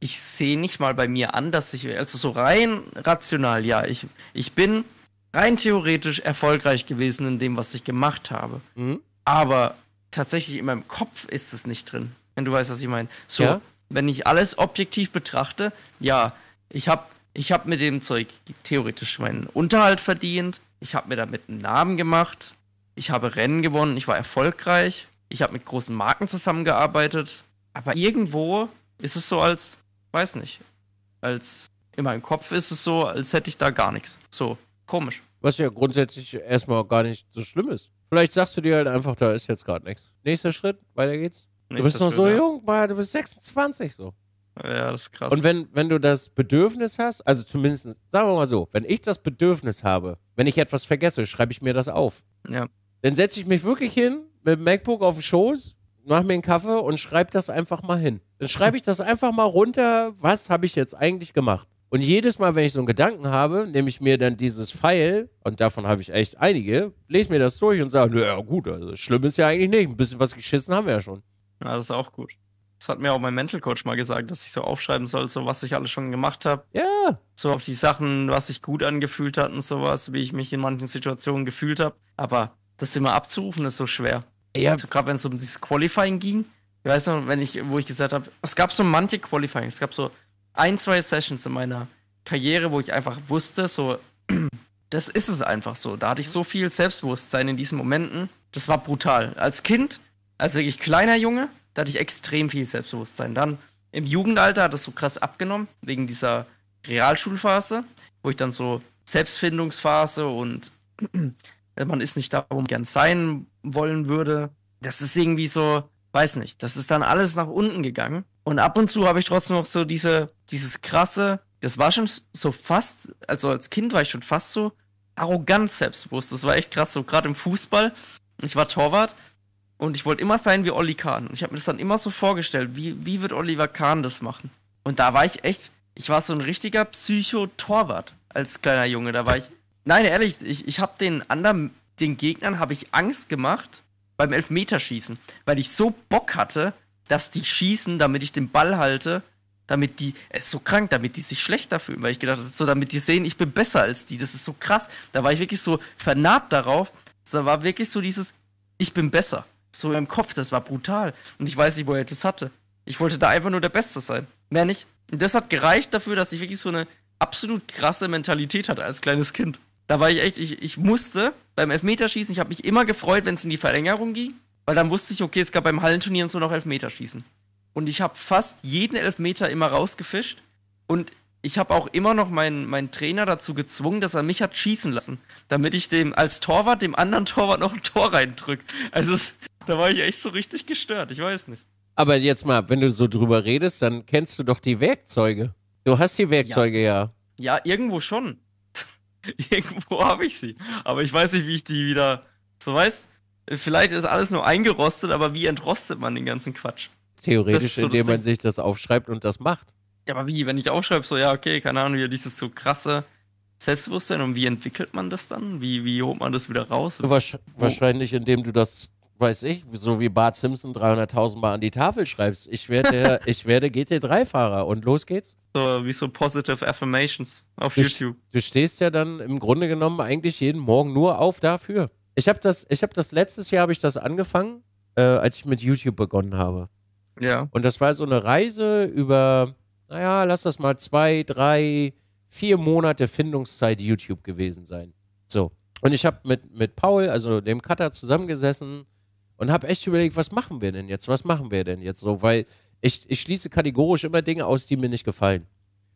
Speaker 1: ich sehe nicht mal bei mir an, dass ich, also so rein rational, ja, ich, ich bin rein theoretisch erfolgreich gewesen in dem, was ich gemacht habe. Mhm. Aber tatsächlich in meinem Kopf ist es nicht drin. Wenn du weißt, was ich meine. So, ja? wenn ich alles objektiv betrachte, ja, ich habe ich hab mit dem Zeug theoretisch meinen Unterhalt verdient, ich habe mir damit einen Namen gemacht, ich habe Rennen gewonnen, ich war erfolgreich, ich habe mit großen Marken zusammengearbeitet, aber irgendwo ist es so als, weiß nicht, als in meinem Kopf ist es so, als
Speaker 2: hätte ich da gar nichts. So, komisch. Was ja grundsätzlich erstmal gar nicht so schlimm ist. Vielleicht sagst du dir halt einfach, da ist jetzt gerade nichts. Nächster Schritt, weiter geht's. Nächster du bist noch Schritt, so ja. jung, du bist 26 so. Ja, das ist krass. Und wenn, wenn du das Bedürfnis hast, also zumindest, sagen wir mal so, wenn ich das Bedürfnis habe, wenn ich etwas vergesse, schreibe ich mir das auf. Ja. Dann setze ich mich wirklich hin mit dem MacBook auf den Schoß, mache mir einen Kaffee und schreibe das einfach mal hin. Dann schreibe ich das einfach mal runter, was habe ich jetzt eigentlich gemacht. Und jedes Mal, wenn ich so einen Gedanken habe, nehme ich mir dann dieses Pfeil, und davon habe ich echt einige, lese mir das durch und sage, naja, gut, also schlimm ist ja eigentlich nicht. Ein bisschen was geschissen haben wir ja schon.
Speaker 1: Ja, das ist auch gut. Das hat mir auch mein Mental Coach mal gesagt, dass ich so aufschreiben soll, so was ich alles schon gemacht habe. Ja. Yeah. So auf die Sachen, was sich gut angefühlt hat und sowas, wie ich mich in manchen Situationen gefühlt habe. Aber das immer abzurufen ist so schwer. Ja. Also, Gerade wenn es um dieses Qualifying ging. Ich weiß noch, wenn ich, wo ich gesagt habe, es gab so manche Qualifying, es gab so ein, zwei Sessions in meiner Karriere, wo ich einfach wusste, so, das ist es einfach so. Da hatte ich mhm. so viel Selbstbewusstsein in diesen Momenten. Das war brutal. Als Kind, als wirklich kleiner Junge, da hatte ich extrem viel Selbstbewusstsein. Dann im Jugendalter hat das so krass abgenommen, wegen dieser Realschulphase, wo ich dann so Selbstfindungsphase und äh, man ist nicht da, wo man gern sein wollen würde. Das ist irgendwie so, weiß nicht, das ist dann alles nach unten gegangen. Und ab und zu habe ich trotzdem noch so diese, dieses krasse, das war schon so fast, also als Kind war ich schon fast so arrogant selbstbewusst. Das war echt krass, so gerade im Fußball. Ich war Torwart und ich wollte immer sein wie Olli Kahn. Und ich habe mir das dann immer so vorgestellt, wie, wie wird Oliver Kahn das machen? Und da war ich echt, ich war so ein richtiger Psycho-Torwart als kleiner Junge. Da war ich, nein, ehrlich, ich, ich habe den anderen, den Gegnern habe ich Angst gemacht beim Elfmeterschießen, weil ich so Bock hatte, dass die schießen, damit ich den Ball halte, damit die, es ist so krank, damit die sich schlechter fühlen, weil ich gedacht habe, so, damit die sehen, ich bin besser als die, das ist so krass. Da war ich wirklich so vernarbt darauf, da war wirklich so dieses, ich bin besser so im Kopf, das war brutal. Und ich weiß nicht, wo er das hatte. Ich wollte da einfach nur der Beste sein. Mehr nicht. Und das hat gereicht dafür, dass ich wirklich so eine absolut krasse Mentalität hatte als kleines Kind. Da war ich echt, ich, ich musste beim Elfmeterschießen, ich habe mich immer gefreut, wenn es in die Verlängerung ging, weil dann wusste ich, okay, es gab beim Hallenturnier und so noch Elfmeterschießen. Und ich habe fast jeden Elfmeter immer rausgefischt. Und ich habe auch immer noch meinen, meinen Trainer dazu gezwungen, dass er mich hat schießen lassen, damit ich dem als Torwart dem anderen Torwart noch ein Tor
Speaker 2: reindrück. Also es,
Speaker 1: da war ich echt so richtig gestört, ich weiß nicht.
Speaker 2: Aber jetzt mal, wenn du so drüber redest, dann kennst du doch die Werkzeuge. Du hast die Werkzeuge ja.
Speaker 1: Ja, ja irgendwo schon. irgendwo habe ich sie. Aber ich weiß nicht, wie ich die wieder. So weißt vielleicht ist alles nur eingerostet, aber wie entrostet man den ganzen Quatsch? Theoretisch, so indem man
Speaker 2: sich das aufschreibt und das macht.
Speaker 1: Ja, aber wie, wenn ich aufschreibe, so, ja, okay, keine Ahnung, ja, dieses so krasse Selbstbewusstsein und wie entwickelt man das dann? Wie, wie holt man das wieder raus? Wahrscheinlich,
Speaker 2: indem du das, weiß ich, so wie Bart Simpson 300.000 Mal an die Tafel schreibst. Ich werde, ich werde GT3-Fahrer und los geht's.
Speaker 1: So, wie so Positive Affirmations auf du YouTube.
Speaker 2: Du stehst ja dann im Grunde genommen eigentlich jeden Morgen nur auf dafür. Ich habe das, ich habe das letztes Jahr habe ich das angefangen, äh, als ich mit YouTube begonnen habe. Ja. Und das war so eine Reise über naja, lass das mal zwei, drei, vier Monate Findungszeit YouTube gewesen sein. So. Und ich habe mit, mit Paul, also dem Cutter, zusammengesessen und habe echt überlegt, was machen wir denn jetzt? Was machen wir denn jetzt so? Weil ich, ich schließe kategorisch immer Dinge aus, die mir nicht gefallen.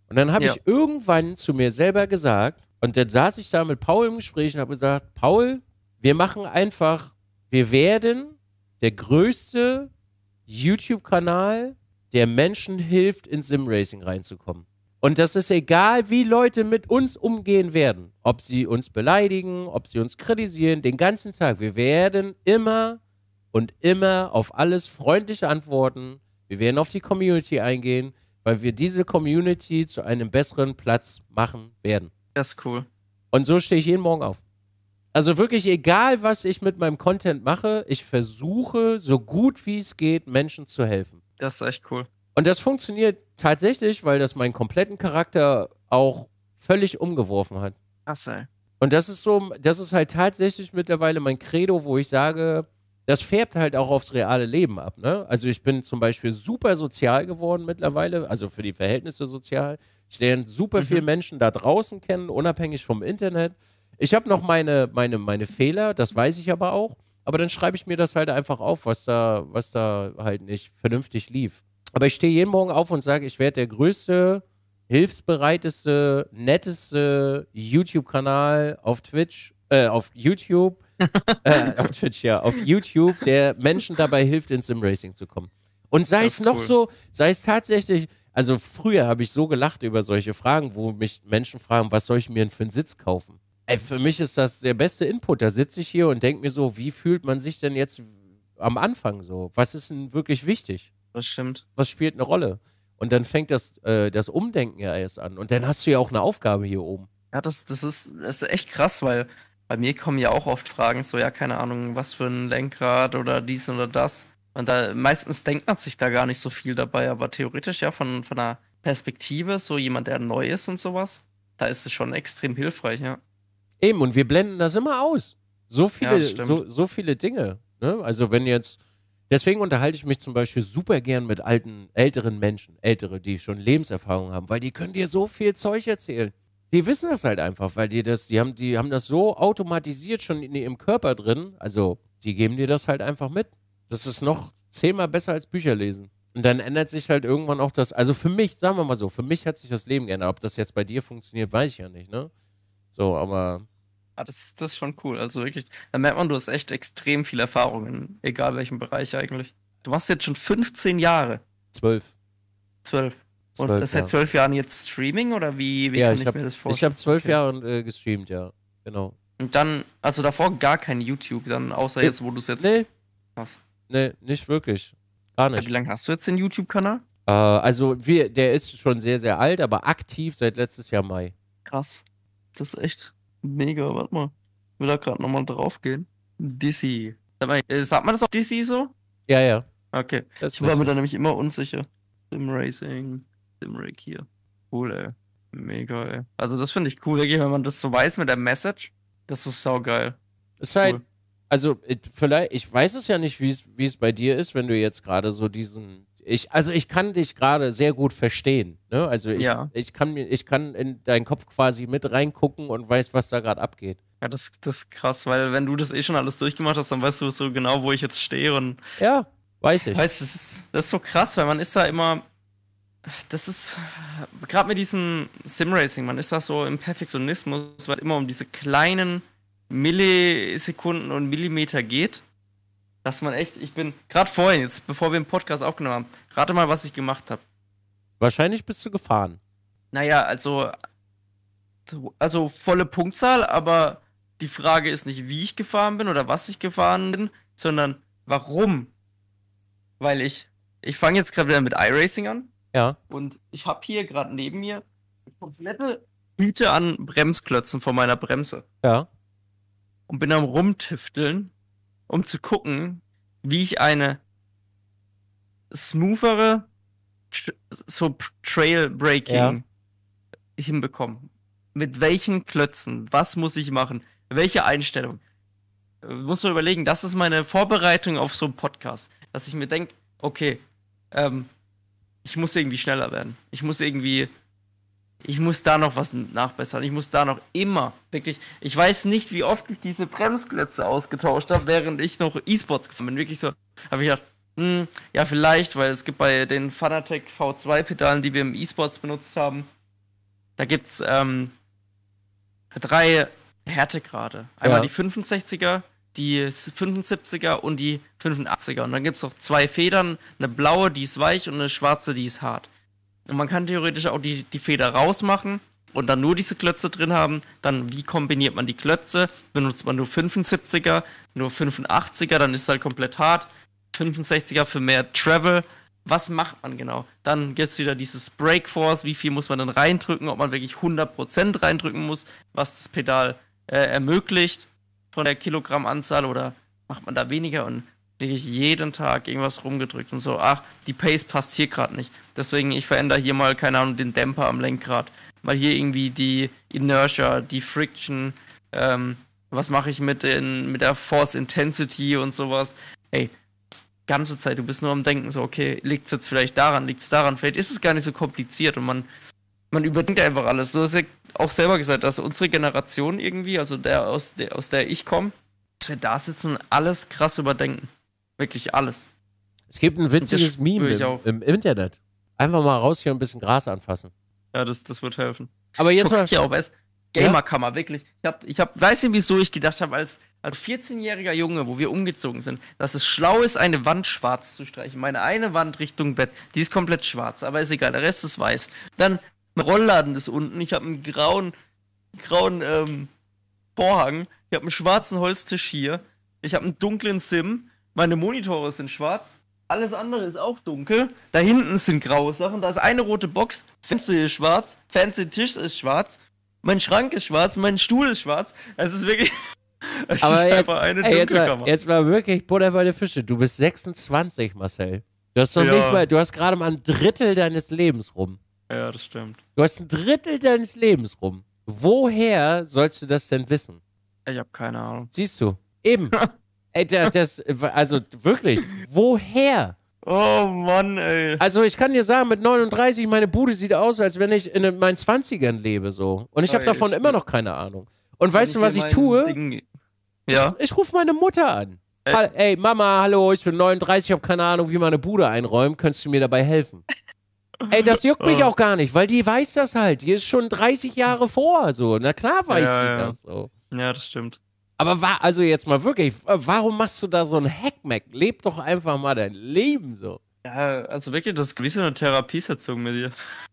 Speaker 2: Und dann habe ja. ich irgendwann zu mir selber gesagt, und dann saß ich da mit Paul im Gespräch und habe gesagt, Paul, wir machen einfach, wir werden der größte YouTube-Kanal der Menschen hilft, ins Simracing reinzukommen. Und das ist egal, wie Leute mit uns umgehen werden. Ob sie uns beleidigen, ob sie uns kritisieren, den ganzen Tag. Wir werden immer und immer auf alles freundlich antworten. Wir werden auf die Community eingehen, weil wir diese Community zu einem besseren Platz machen werden. Das ist cool. Und so stehe ich jeden Morgen auf. Also wirklich egal, was ich mit meinem Content mache, ich versuche so gut wie es geht, Menschen zu helfen. Das ist echt cool. Und das funktioniert tatsächlich, weil das meinen kompletten Charakter auch völlig umgeworfen hat. Ach so. Und das ist so, das ist halt tatsächlich mittlerweile mein Credo, wo ich sage, das färbt halt auch aufs reale Leben ab. Ne? Also ich bin zum Beispiel super sozial geworden mittlerweile, also für die Verhältnisse sozial. Ich lerne super mhm. viele Menschen da draußen kennen, unabhängig vom Internet. Ich habe noch meine, meine, meine Fehler, das weiß ich aber auch. Aber dann schreibe ich mir das halt einfach auf, was da, was da halt nicht vernünftig lief. Aber ich stehe jeden Morgen auf und sage, ich werde der größte, hilfsbereiteste, netteste YouTube-Kanal auf Twitch, äh, auf YouTube, äh, auf Twitch, ja, auf YouTube, der Menschen dabei hilft, ins Simracing zu kommen. Und sei es noch cool. so, sei es tatsächlich, also früher habe ich so gelacht über solche Fragen, wo mich Menschen fragen, was soll ich mir denn für einen Sitz kaufen? Ey, für mich ist das der beste Input. Da sitze ich hier und denke mir so, wie fühlt man sich denn jetzt am Anfang so? Was ist denn wirklich wichtig? Das stimmt. Was spielt eine Rolle? Und dann fängt das, äh, das Umdenken ja erst an. Und dann hast du ja auch eine Aufgabe hier oben. Ja, das, das, ist, das ist echt krass, weil bei mir kommen ja auch oft Fragen, so, ja, keine Ahnung, was für
Speaker 1: ein Lenkrad oder dies oder das. Und da meistens denkt man sich da gar nicht so viel dabei, aber theoretisch ja von, von einer Perspektive, so jemand, der neu ist und sowas, da ist es schon
Speaker 2: extrem hilfreich, ja. Eben, und wir blenden das immer aus. So viele, ja, so, so viele Dinge. Ne? Also wenn jetzt, deswegen unterhalte ich mich zum Beispiel super gern mit alten, älteren Menschen, ältere, die schon Lebenserfahrung haben, weil die können dir so viel Zeug erzählen. Die wissen das halt einfach, weil die das, die haben, die haben das so automatisiert schon in ihrem Körper drin. Also, die geben dir das halt einfach mit. Das ist noch zehnmal besser als Bücher lesen. Und dann ändert sich halt irgendwann auch das. Also für mich, sagen wir mal so, für mich hat sich das Leben geändert. Ob das jetzt bei dir funktioniert, weiß ich ja nicht, ne? So, aber.
Speaker 1: Ah, das, das ist schon cool. Also wirklich, da merkt man, du hast echt extrem viel Erfahrung in egal welchem Bereich eigentlich. Du machst jetzt schon 15 Jahre. Zwölf. Zwölf. Und das seit zwölf Jahren jetzt Streaming oder wie, wie ja, kann ich, ich hab, mir das vorstellen? Ich habe zwölf okay.
Speaker 2: Jahre äh, gestreamt, ja. Genau.
Speaker 1: Und dann, also davor gar kein YouTube, dann außer nee, jetzt, wo du es jetzt. Nee. Machst.
Speaker 2: Nee, nicht wirklich. Gar nicht. Ja, wie lange hast du jetzt den YouTube-Kanal? Äh, also, wir, der ist schon sehr, sehr alt, aber aktiv seit letztes Jahr Mai. Krass.
Speaker 1: Das ist echt mega. Warte mal. Ich will da
Speaker 2: gerade nochmal drauf gehen. Dizzy.
Speaker 1: Äh, sagt man das auch Dizzy so? Ja, ja. Okay. Das ich war mir da nämlich immer unsicher. Sim Racing, Sim Rig hier. Cool, ey. Mega, ey. Also, das finde ich cool,
Speaker 2: wenn man das so weiß mit der Message. Das ist saugeil. Ist halt, cool. also, vielleicht, ich weiß es ja nicht, wie es bei dir ist, wenn du jetzt gerade so diesen ich, also ich kann dich gerade sehr gut verstehen. Ne? Also ich, ja. ich, kann ich kann in deinen Kopf quasi mit reingucken und weiß, was da gerade abgeht. Ja, das, das ist krass, weil wenn du das eh schon alles durchgemacht hast, dann weißt
Speaker 1: du so genau, wo ich jetzt stehe und. Ja, weiß ich. Weißt, das, ist, das ist so krass, weil man ist da immer. Das ist gerade mit diesem Simracing, man ist da so im Perfektionismus, weil es immer um diese kleinen Millisekunden und Millimeter geht dass man echt, ich bin gerade vorhin, jetzt bevor wir den Podcast aufgenommen haben, rate mal, was ich gemacht
Speaker 2: habe. Wahrscheinlich bist du gefahren.
Speaker 1: Naja, also, also volle Punktzahl, aber die Frage ist nicht, wie ich gefahren bin oder was ich gefahren bin, sondern warum. Weil ich, ich fange jetzt gerade wieder mit iRacing an. Ja. Und ich habe hier gerade neben mir eine komplette Hüte an Bremsklötzen von meiner Bremse.
Speaker 2: Ja. Und bin am Rumtüfteln um
Speaker 1: zu gucken, wie ich eine smoothere so Trail Breaking ja. hinbekomme. Mit welchen Klötzen? Was muss ich machen? Welche Einstellung? Äh, muss man überlegen, das ist meine Vorbereitung auf so einen Podcast, dass ich mir denke, okay, ähm, ich muss irgendwie schneller werden. Ich muss irgendwie ich muss da noch was nachbessern. Ich muss da noch immer, wirklich, ich weiß nicht, wie oft ich diese Bremsglätze ausgetauscht habe, während ich noch E-Sports gefahren bin. Wirklich so, habe ich gedacht, hm, ja, vielleicht, weil es gibt bei den Fanatec V2-Pedalen, die wir im E-Sports benutzt haben, da gibt es ähm, drei Härtegrade. Einmal ja. die 65er, die 75er und die 85er. Und dann gibt es noch zwei Federn, eine blaue, die ist weich und eine schwarze, die ist hart. Und man kann theoretisch auch die, die Feder rausmachen und dann nur diese Klötze drin haben. Dann, wie kombiniert man die Klötze? Benutzt man nur 75er, nur 85er, dann ist es halt komplett hart. 65er für mehr Travel. Was macht man genau? Dann gibt es wieder dieses Breakforce. Wie viel muss man dann reindrücken? Ob man wirklich 100% reindrücken muss, was das Pedal äh, ermöglicht von der Kilogrammanzahl oder macht man da weniger? Und wirklich jeden Tag irgendwas rumgedrückt und so, ach, die Pace passt hier gerade nicht. Deswegen, ich verändere hier mal, keine Ahnung, den Dämper am Lenkrad. Mal hier irgendwie die Inertia, die Friction, ähm, was mache ich mit, den, mit der Force Intensity und sowas. Ey, ganze Zeit, du bist nur am Denken, so, okay, liegt es jetzt vielleicht daran, liegt es daran, vielleicht ist es gar nicht so kompliziert und man, man überdenkt einfach alles. Du hast ja auch selber gesagt, dass unsere Generation irgendwie, also der, aus der, aus der ich komme, dass wir da sitzen und alles krass überdenken. Wirklich alles.
Speaker 2: Es gibt ein witziges Meme im, im, Internet. Einfach mal raus hier und ein bisschen Gras anfassen.
Speaker 1: Ja, das, das wird helfen. Aber jetzt mal. Hier auch, weißt, Gamerkammer, ja? wirklich. Ich hab, ich hab, weiß nicht, wieso ich gedacht habe, als, als 14-jähriger Junge, wo wir umgezogen sind, dass es schlau ist, eine Wand schwarz zu streichen. Meine eine Wand Richtung Bett, die ist komplett schwarz, aber ist egal, der Rest ist weiß. Dann ein Rollladen ist unten, ich habe einen grauen, grauen ähm, Vorhang, ich habe einen schwarzen Holztisch hier, ich habe einen dunklen Sim, meine Monitore sind schwarz, alles andere ist auch dunkel. Da hinten sind graue Sachen. Da ist eine rote Box. Fenster ist schwarz. Fernsehtisch ist schwarz. Mein Schrank ist schwarz. Mein Stuhl ist schwarz. Es ist wirklich. Es Aber ist jetzt, einfach eine ey, Dunkelkammer.
Speaker 2: Jetzt mal, jetzt mal wirklich Butter bei der Fische. Du bist 26, Marcel. Du hast noch ja. nicht mal. Du hast gerade mal ein Drittel deines Lebens rum. Ja, das stimmt. Du hast ein Drittel deines Lebens rum. Woher sollst du das denn wissen? Ich habe keine Ahnung. Siehst du? Eben. Ey, das, also wirklich, woher? Oh Mann, ey. Also ich kann dir sagen, mit 39, meine Bude sieht aus, als wenn ich in meinen 20ern lebe so. Und ich habe davon immer noch keine Ahnung. Und weißt du, was ich tue? Ding... Ja. Ich, ich rufe meine Mutter an. Ey. ey, Mama, hallo, ich bin 39, ich habe keine Ahnung, wie meine Bude einräumen. Könntest du mir dabei helfen? Ey, das juckt mich oh. auch gar nicht, weil die weiß das halt. Die ist schon 30 Jahre vor, so. Na klar weiß ja, sie ja. das so. Ja, das stimmt. Aber war also jetzt mal wirklich, warum machst du da so ein Hackmack? Leb doch einfach mal dein Leben so. Ja, also wirklich, das ist wie so eine Therapiesitzung mit dir.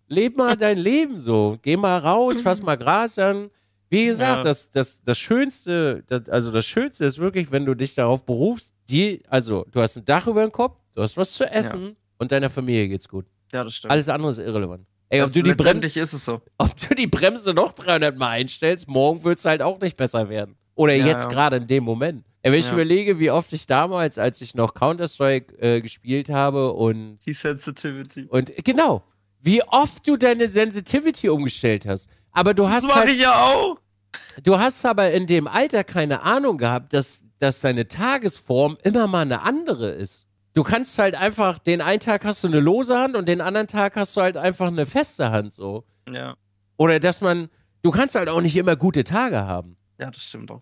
Speaker 2: Leb mal dein Leben so. Geh mal raus, fass mhm. mal Gras an. Wie gesagt, ja. das, das, das Schönste, das, also das Schönste ist wirklich, wenn du dich darauf berufst, die, also du hast ein Dach über dem Kopf, du hast was zu essen ja. und deiner Familie geht's gut. Ja, das stimmt. Alles andere ist irrelevant. Ey, ob also du die Bremse, ist es so. Ob du die Bremse noch 300 Mal einstellst, morgen wird es halt auch nicht besser werden. Oder ja, jetzt ja. gerade in dem Moment. Wenn ich ja. überlege, wie oft ich damals, als ich noch Counter-Strike äh, gespielt habe und. Die Sensitivity. Und genau. Wie oft du deine Sensitivity umgestellt hast. Aber du hast. Das halt, ich ja auch. Du hast aber in dem Alter keine Ahnung gehabt, dass, dass deine Tagesform immer mal eine andere ist. Du kannst halt einfach, den einen Tag hast du eine lose Hand und den anderen Tag hast du halt einfach eine feste Hand so. Ja. Oder dass man, du kannst halt auch nicht immer gute Tage haben.
Speaker 1: Ja, das stimmt auch.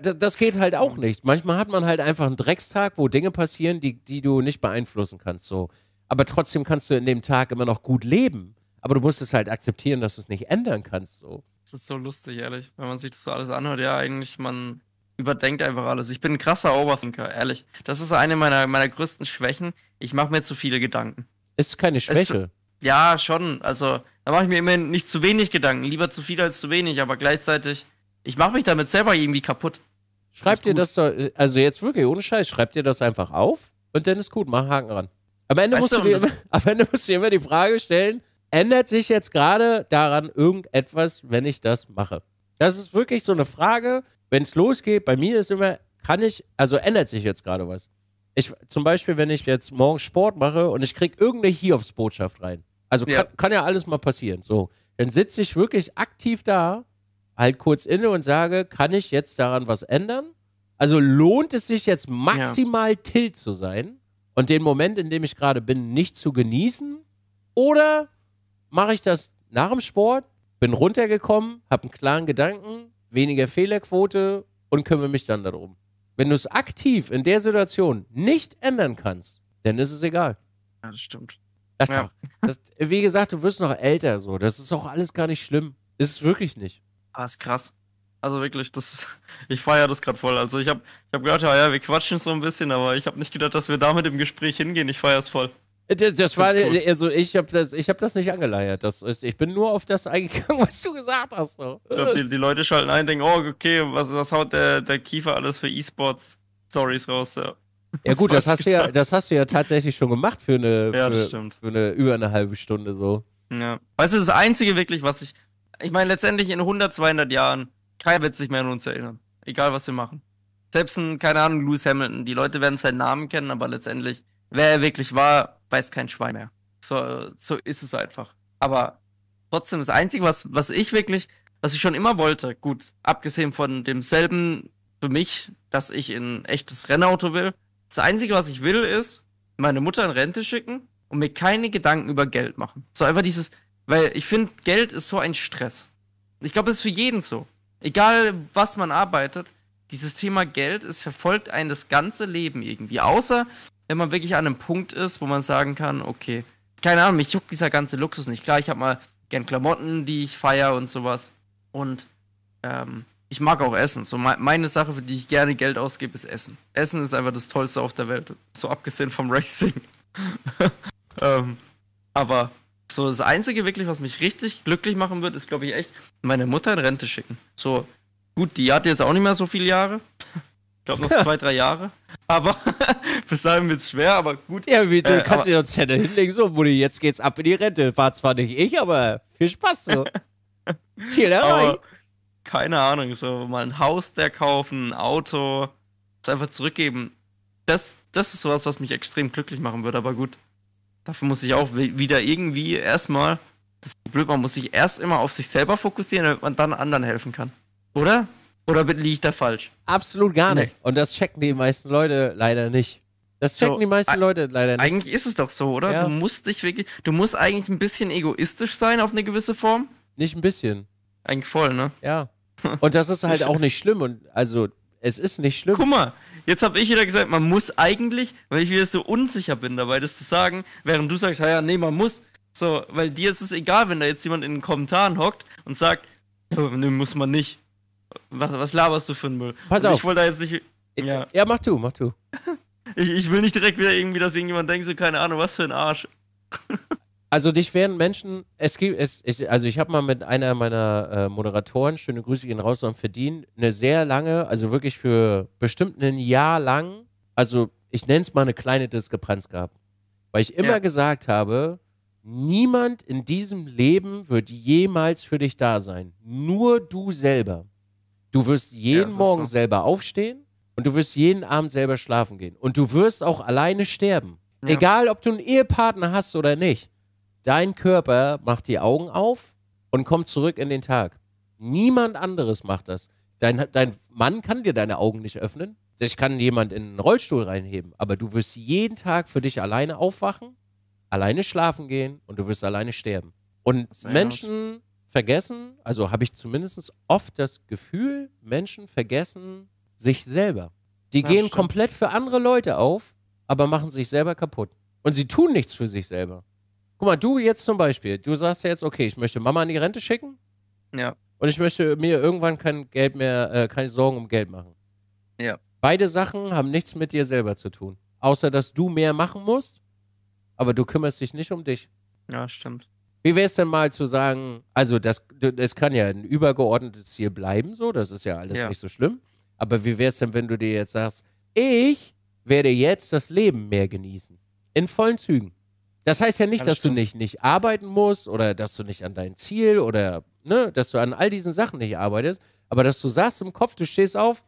Speaker 2: Das geht halt auch nicht. Manchmal hat man halt einfach einen Dreckstag, wo Dinge passieren, die, die du nicht beeinflussen kannst. So. Aber trotzdem kannst du in dem Tag immer noch gut leben. Aber du musst es halt akzeptieren, dass du es nicht ändern kannst. So.
Speaker 1: Das ist so lustig, ehrlich. Wenn man sich das so alles anhört, ja, eigentlich, man überdenkt einfach alles. Ich bin ein krasser Oberthinker, ehrlich. Das ist eine meiner, meiner größten Schwächen. Ich mache mir zu viele Gedanken.
Speaker 2: Ist keine Schwäche.
Speaker 1: Es, ja, schon. Also, da mache ich mir immerhin nicht zu wenig Gedanken. Lieber zu viel als zu wenig, aber gleichzeitig
Speaker 2: ich mache mich damit selber irgendwie kaputt. Schreibt dir das so, also jetzt wirklich ohne Scheiß, schreibt dir das einfach auf und dann ist gut, mach Haken ran. Am Ende, musst du, du dir immer, am Ende musst du dir immer die Frage stellen, ändert sich jetzt gerade daran irgendetwas, wenn ich das mache? Das ist wirklich so eine Frage, wenn es losgeht, bei mir ist immer, kann ich, also ändert sich jetzt gerade was? Ich, zum Beispiel, wenn ich jetzt morgen Sport mache und ich kriege irgendeine Hiobs-Botschaft rein. Also ja. Kann, kann ja alles mal passieren. So, dann sitze ich wirklich aktiv da halt kurz inne und sage, kann ich jetzt daran was ändern? Also lohnt es sich jetzt maximal ja. tilt zu sein und den Moment, in dem ich gerade bin, nicht zu genießen? Oder mache ich das nach dem Sport, bin runtergekommen, habe einen klaren Gedanken, weniger Fehlerquote und kümmere mich dann darum? Wenn du es aktiv in der Situation nicht ändern kannst, dann ist es egal. Ja, das stimmt. Das ja. Doch, das, wie gesagt, du wirst noch älter, so. Das ist auch alles gar nicht schlimm. Ist es wirklich nicht. Ah, ist krass.
Speaker 1: Also wirklich, das ist, ich feiere das gerade voll. Also ich habe ich hab gehört, ja, ja, wir quatschen so ein bisschen, aber ich habe nicht gedacht, dass wir damit im Gespräch hingehen. Ich feiere es voll. Äh, das, das war, cool. Äh, also ich
Speaker 2: habe das, hab das nicht angeleiert. Das ist, ich bin nur auf das eingegangen, was du gesagt hast. So. Ich glaube, die, die, Leute
Speaker 1: schalten ein, denken, oh, okay, was, was haut der, der Kiefer alles für E-Sports-Stories raus? Ja,
Speaker 2: ja gut, das hast, du ja, das hast du ja tatsächlich schon gemacht für eine, ja, für, für eine über eine halbe Stunde so.
Speaker 1: Ja. Weißt du, das Einzige wirklich, was ich, ich meine, letztendlich in 100, 200 Jahren, keiner wird sich mehr an uns erinnern. Egal, was wir machen. Selbst ein, keine Ahnung, Lewis Hamilton. Die Leute werden seinen Namen kennen, aber letztendlich, wer er wirklich war, weiß kein Schwein mehr. So, so ist es einfach. Aber trotzdem, das Einzige, was, was ich wirklich, was ich schon immer wollte, gut, abgesehen von demselben für mich, dass ich ein echtes Rennauto will, das Einzige, was ich will, ist, meine Mutter in Rente schicken und mir keine Gedanken über Geld machen. So einfach dieses, weil ich finde, Geld ist so ein Stress. Ich glaube, es ist für jeden so. Egal, was man arbeitet, dieses Thema Geld, es verfolgt einen das ganze Leben irgendwie. Außer, wenn man wirklich an einem Punkt ist, wo man sagen kann, okay, keine Ahnung, mich juckt dieser ganze Luxus nicht. Klar, ich habe mal gern Klamotten, die ich feiere und sowas. Und ähm, ich mag auch Essen. So me meine Sache, für die ich gerne Geld ausgebe, ist Essen. Essen ist einfach das Tollste auf der Welt. So abgesehen vom Racing. ähm, aber so, das Einzige wirklich, was mich richtig glücklich machen wird, ist, glaube ich, echt, meine Mutter in Rente schicken. So, gut, die hat jetzt auch nicht mehr so viele Jahre. Ich glaube noch zwei, drei Jahre. Aber
Speaker 2: bis dahin wird es schwer, aber gut. Ja, wie, du äh, kannst dir uns Zettel hinlegen, so, Mutti, jetzt geht's ab in die Rente. War zwar nicht ich, aber viel Spaß so. Ziel erreicht.
Speaker 1: Keine Ahnung, so mal ein Haus der kaufen, ein Auto, das einfach zurückgeben. Das, das ist sowas, was mich extrem glücklich machen würde, aber gut. Dafür muss ich auch wieder irgendwie erstmal, das ist blöd, man muss sich erst immer auf sich selber fokussieren, damit man dann anderen helfen kann.
Speaker 2: Oder? Oder liege ich da falsch? Absolut gar nicht. Nee. Und das checken die meisten Leute leider nicht. Das checken so, die meisten Leute leider nicht. Eigentlich ist es doch so, oder? Ja. Du musst dich wirklich, du musst eigentlich
Speaker 1: ein bisschen egoistisch sein auf eine gewisse Form. Nicht ein bisschen. Eigentlich voll, ne? Ja. Und das ist halt auch nicht
Speaker 2: schlimm und also
Speaker 1: es ist nicht schlimm. Guck mal, Jetzt habe ich wieder gesagt, man muss eigentlich, weil ich wieder so unsicher bin dabei, das zu sagen, während du sagst, ja, nee, man muss. So, weil dir ist es egal, wenn da jetzt jemand in den Kommentaren hockt und sagt, nee, muss man nicht. Was, was laberst du für einen Müll? Pass auf. Ich wollte da jetzt nicht.
Speaker 2: Ja. ja, mach du, mach du.
Speaker 1: Ich, ich will nicht direkt wieder irgendwie, dass irgendjemand denkt, so keine Ahnung, was für ein Arsch.
Speaker 2: Also dich werden Menschen, es gibt, es, es also ich habe mal mit einer meiner äh, Moderatoren, schöne Grüße gehen raus und verdienen, eine sehr lange, also wirklich für bestimmt ein Jahr lang, also ich nenne es mal eine kleine Diskrepanz gehabt. Weil ich immer ja. gesagt habe, niemand in diesem Leben wird jemals für dich da sein. Nur du selber. Du wirst jeden ja, Morgen so. selber aufstehen und du wirst jeden Abend selber schlafen gehen. Und du wirst auch alleine sterben. Ja. Egal, ob du einen Ehepartner hast oder nicht. Dein Körper macht die Augen auf und kommt zurück in den Tag. Niemand anderes macht das. Dein, dein Mann kann dir deine Augen nicht öffnen. Ich kann jemand in einen Rollstuhl reinheben, aber du wirst jeden Tag für dich alleine aufwachen, alleine schlafen gehen und du wirst alleine sterben. Und Menschen vergessen, also habe ich zumindest oft das Gefühl, Menschen vergessen sich selber. Die Na, gehen stimmt. komplett für andere Leute auf, aber machen sich selber kaputt. Und sie tun nichts für sich selber. Guck mal, du jetzt zum Beispiel, du sagst ja jetzt, okay, ich möchte Mama in die Rente schicken. Ja. Und ich möchte mir irgendwann kein Geld mehr, äh, keine Sorgen um Geld machen. Ja. Beide Sachen haben nichts mit dir selber zu tun. Außer, dass du mehr machen musst, aber du kümmerst dich nicht um dich. Ja, stimmt. Wie wäre es denn mal zu sagen, also das, das kann ja ein übergeordnetes Ziel bleiben, so, das ist ja alles ja. nicht so schlimm. Aber wie wäre es denn, wenn du dir jetzt sagst, ich werde jetzt das Leben mehr genießen? In vollen Zügen. Das heißt ja nicht, das dass stimmt. du nicht, nicht arbeiten musst oder dass du nicht an dein Ziel oder ne, dass du an all diesen Sachen nicht arbeitest, aber dass du sagst im Kopf, du stehst auf,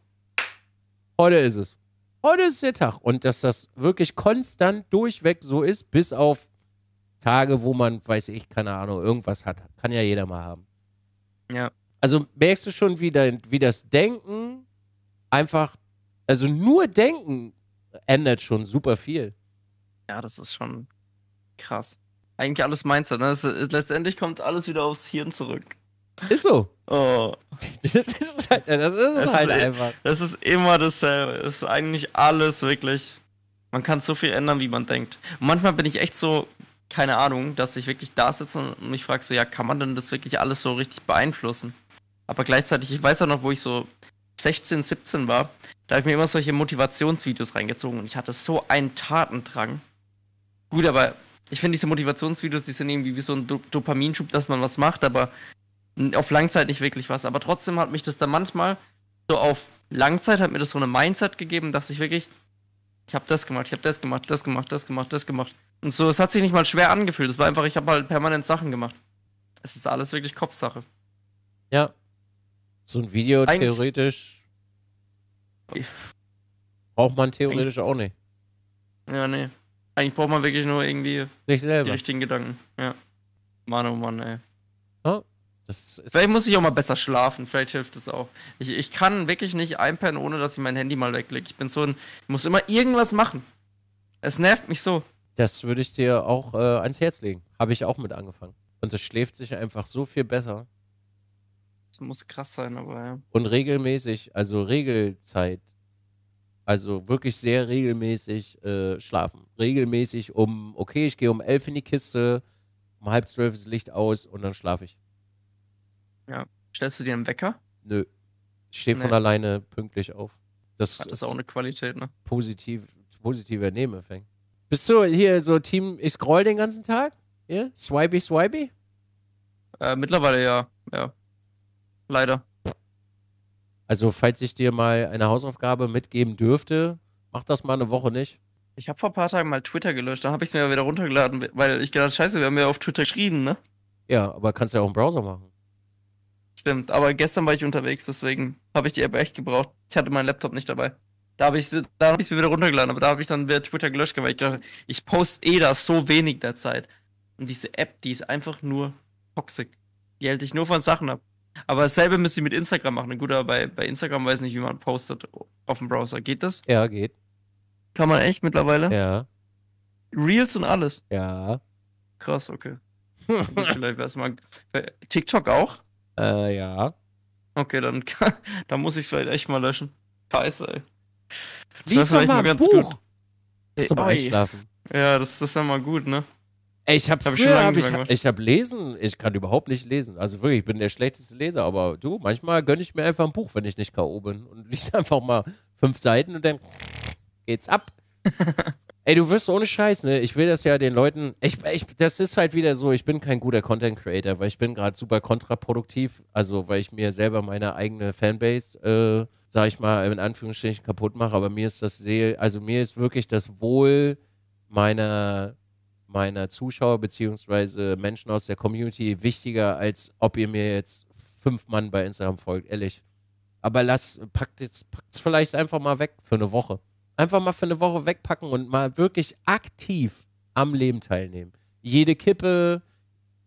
Speaker 2: heute ist es. Heute ist der Tag. Und dass das wirklich konstant durchweg so ist, bis auf Tage, wo man, weiß ich, keine Ahnung, irgendwas hat. Kann ja jeder mal haben. Ja. Also merkst du schon, wie, dein, wie das Denken einfach, also nur Denken ändert schon super viel. Ja, das ist schon Krass. Eigentlich alles Mindset,
Speaker 1: ne? Es, es, letztendlich kommt alles wieder aufs Hirn zurück. Ist so. Oh. Das
Speaker 2: ist, halt, das ist es halt ist, e- einfach.
Speaker 1: Das ist immer dasselbe. Es ist eigentlich alles wirklich. Man kann so viel ändern, wie man denkt. Und manchmal bin ich echt so, keine Ahnung, dass ich wirklich da sitze und mich frage, so, ja, kann man denn das wirklich alles so richtig beeinflussen? Aber gleichzeitig, ich weiß auch noch, wo ich so 16, 17 war, da habe ich mir immer solche Motivationsvideos reingezogen und ich hatte so einen Tatendrang. Gut, aber ich finde diese Motivationsvideos, die sind irgendwie wie so ein Dopaminschub, dass man was macht, aber auf Langzeit nicht wirklich was. Aber trotzdem hat mich das dann manchmal so auf Langzeit hat mir das so eine Mindset gegeben, dass ich wirklich, ich habe das gemacht, ich habe das gemacht, das gemacht, das gemacht, das gemacht. Und so, es hat sich nicht mal schwer angefühlt. Es war einfach, ich habe halt permanent Sachen gemacht. Es ist alles wirklich Kopfsache.
Speaker 2: Ja. So ein Video Eigentlich theoretisch braucht man theoretisch auch nicht.
Speaker 1: Ja, nee. Eigentlich braucht man wirklich nur irgendwie Sich selber. die richtigen Gedanken. Ja. Mann, oh Mann, ey. Oh, vielleicht muss ich auch mal besser schlafen, vielleicht hilft das auch. Ich, ich kann wirklich nicht einpennen, ohne dass ich mein Handy mal weglege. Ich bin so ein, ich muss immer irgendwas
Speaker 2: machen. Es nervt mich so. Das würde ich dir auch äh, ans Herz legen. Habe ich auch mit angefangen. Und es schläft sich einfach so viel besser. Das muss krass sein, aber ja. Und regelmäßig, also Regelzeit, also wirklich sehr regelmäßig äh, schlafen. Regelmäßig um, okay, ich gehe um elf in die Kiste, um halb zwölf ist Licht aus und dann schlafe ich.
Speaker 1: Ja. Stellst du dir einen Wecker?
Speaker 2: Nö. Ich stehe nee. von alleine pünktlich auf. Das, Hat das ist auch eine Qualität, ne? Positiv, positiver Nebeneffekt. Bist du hier so Team, ich scroll den ganzen Tag? Hier? Swipey, swipey? Äh, mittlerweile ja, ja. Leider. Also, falls ich dir mal eine Hausaufgabe mitgeben dürfte, mach das mal eine Woche nicht. Ich habe vor ein paar Tagen mal Twitter gelöscht, dann habe ich es mir wieder runtergeladen, weil ich gedacht, scheiße, wir haben ja auf Twitter geschrieben, ne? Ja, aber kannst ja auch im Browser machen.
Speaker 1: Stimmt, aber gestern war ich unterwegs, deswegen habe ich die App echt gebraucht. Ich hatte meinen Laptop nicht dabei. Da habe ich es hab mir wieder runtergeladen, aber da habe ich dann wieder Twitter gelöscht, weil ich dachte, ich poste eh das so wenig derzeit. Und diese App, die ist einfach nur toxic. Die hält dich nur von Sachen ab. Aber dasselbe müsst ihr mit Instagram machen. Gut, aber bei, bei Instagram weiß ich nicht, wie man postet auf dem Browser. Geht das? Ja, geht. Kann man echt mittlerweile? Ja. Reels und alles? Ja. Krass, okay. vielleicht wär's mal. TikTok auch? Äh, ja. Okay, dann, dann muss ich vielleicht echt mal löschen. Scheiße, ey. Das Lies doch mal, mal ein Buch.
Speaker 2: Gut. Zum Einschlafen.
Speaker 1: Ja, das, das wäre mal gut, ne?
Speaker 2: Ich habe hab früher, hab ich, ich habe lesen, ich kann überhaupt nicht lesen. Also wirklich, ich bin der schlechteste Leser, aber du, manchmal gönne ich mir einfach ein Buch, wenn ich nicht K.O. bin und liest einfach mal fünf Seiten und dann geht's ab. Ey, du wirst ohne Scheiß, ne? Ich will das ja den Leuten. Ich, ich, das ist halt wieder so, ich bin kein guter Content Creator, weil ich bin gerade super kontraproduktiv. Also, weil ich mir selber meine eigene Fanbase, äh, sag ich mal, in Anführungsstrichen kaputt mache. Aber mir ist das, Seel, also mir ist wirklich das Wohl meiner meiner Zuschauer beziehungsweise Menschen aus der Community wichtiger, als ob ihr mir jetzt fünf Mann bei Instagram folgt, ehrlich. Aber lasst, packt es packt's vielleicht einfach mal weg für eine Woche. Einfach mal für eine Woche wegpacken und mal wirklich aktiv am Leben teilnehmen. Jede Kippe,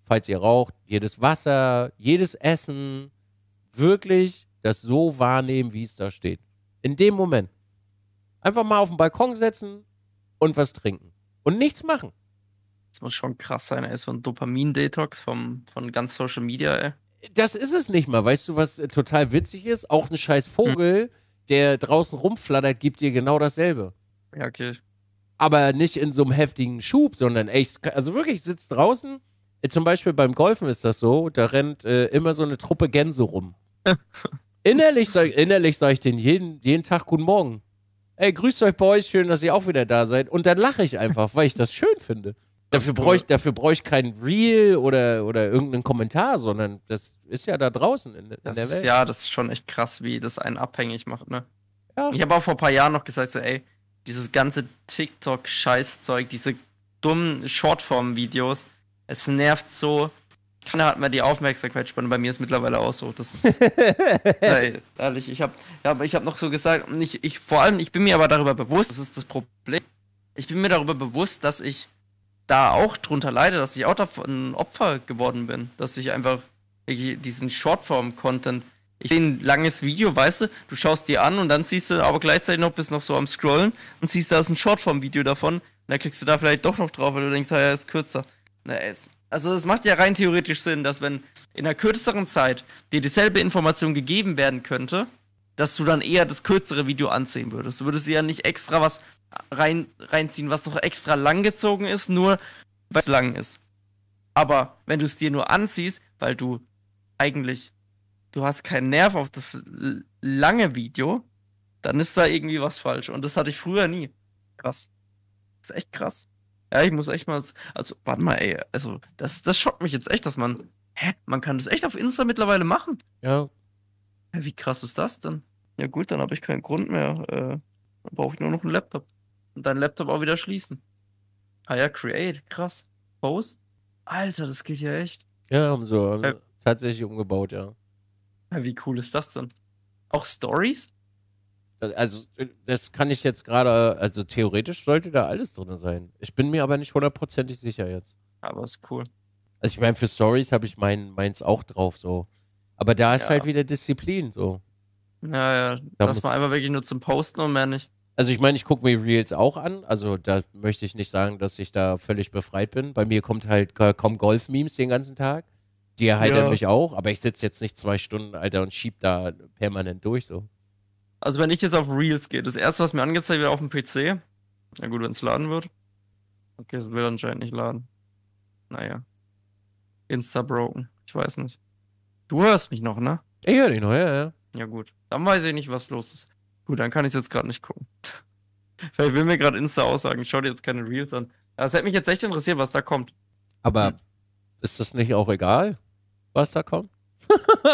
Speaker 2: falls ihr raucht, jedes Wasser, jedes Essen, wirklich das so wahrnehmen, wie es da steht. In dem Moment. Einfach mal auf den Balkon setzen und was trinken. Und nichts machen. Das muss schon krass sein, ey. So ein Dopamin-Detox von ganz Social Media, ey. Das ist es nicht mal. Weißt du, was äh, total witzig ist? Auch ein scheiß hm. Vogel, hm. der draußen rumflattert, gibt dir genau dasselbe. Ja, okay. Aber nicht in so einem heftigen Schub, sondern echt. Also wirklich, sitzt draußen. Äh, zum Beispiel beim Golfen ist das so, da rennt äh, immer so eine Truppe Gänse rum. innerlich sage innerlich sag ich denen jeden, jeden Tag Guten Morgen. Ey, grüßt euch bei euch, schön, dass ihr auch wieder da seid. Und dann lache ich einfach, weil ich das schön finde. Dafür bräuchte, dafür bräuchte kein Reel oder, oder irgendeinen Kommentar, sondern das ist ja da draußen in, in der Welt. Ist, ja, das ist schon echt
Speaker 1: krass, wie das einen abhängig macht, ne? Ja. Ich habe auch vor ein paar Jahren noch gesagt, so, ey, dieses ganze TikTok-Scheißzeug, diese dummen Shortform-Videos, es nervt so. Keiner hat mehr die Aufmerksamkeit Aufmerksamkeitsspanne. Bei mir ist es mittlerweile auch so. Das ist. ey, ehrlich, ich habe ja, hab noch so gesagt, ich, ich, vor allem, ich bin mir aber darüber bewusst, das ist das Problem. Ich bin mir darüber bewusst, dass ich da auch drunter leide, dass ich auch davon ein Opfer geworden bin, dass ich einfach diesen Shortform-Content, ich sehe ein langes Video, weißt du, du schaust dir an und dann siehst du aber gleichzeitig noch, bist noch so am Scrollen und siehst, da ist ein Shortform-Video davon und dann klickst du da vielleicht doch noch drauf, weil du denkst, ah ja, ist kürzer. Na, ist, also es macht ja rein theoretisch Sinn, dass wenn in einer kürzeren Zeit dir dieselbe Information gegeben werden könnte, dass du dann eher das kürzere Video ansehen würdest. Du würdest dir ja nicht extra was rein, reinziehen, was doch extra lang gezogen ist, nur weil es lang ist. Aber wenn du es dir nur anziehst, weil du eigentlich, du hast keinen Nerv auf das lange Video, dann ist da irgendwie was falsch. Und das hatte ich früher nie. Krass. Das ist echt krass. Ja, ich muss echt mal. Also, warte mal, ey. Also, das, das schockt mich jetzt echt, dass man. Hä? Man kann das echt auf Insta mittlerweile machen. Ja. Wie krass ist das denn? Ja, gut, dann habe ich keinen Grund mehr. Äh, dann brauche ich nur noch einen Laptop und deinen Laptop auch wieder schließen. Ah ja, Create, krass. Post? Alter, das geht ja echt.
Speaker 2: Ja, haben so, haben äh. tatsächlich umgebaut, ja.
Speaker 1: Wie cool ist das denn?
Speaker 2: Auch Stories? Äh, also, äh, das kann ich jetzt gerade, also theoretisch sollte da alles drin sein. Ich bin mir aber nicht hundertprozentig sicher jetzt. Aber ist cool. Also, ich meine, für Stories habe ich mein, meins auch drauf, so. Aber da ist ja. halt wieder Disziplin, so. Naja, ja. Da Lass einfach
Speaker 1: wirklich nur zum Posten und mehr nicht.
Speaker 2: Also ich meine, ich gucke mir Reels auch an. Also da möchte ich nicht sagen, dass ich da völlig befreit bin. Bei mir kommt halt kaum Golf-Memes den ganzen Tag. Die erheitern ja. mich auch, aber ich sitze jetzt nicht zwei Stunden, Alter, und schieb da permanent durch so. Also wenn ich jetzt auf Reels gehe, das erste, was mir angezeigt wird auf dem PC,
Speaker 1: na gut, wenn es laden wird. Okay, es will anscheinend nicht laden. Naja. Insta broken. Ich weiß nicht. Du hörst mich noch, ne? Ich höre dich noch, ja, ja. Ja gut. Dann weiß ich nicht, was los ist. Gut, dann kann ich es jetzt gerade nicht gucken. Vielleicht will mir gerade Insta aussagen, ich schaue dir jetzt keine Reels an. Das hätte mich jetzt echt interessiert, was da kommt.
Speaker 2: Aber hm. ist das nicht auch egal, was da kommt?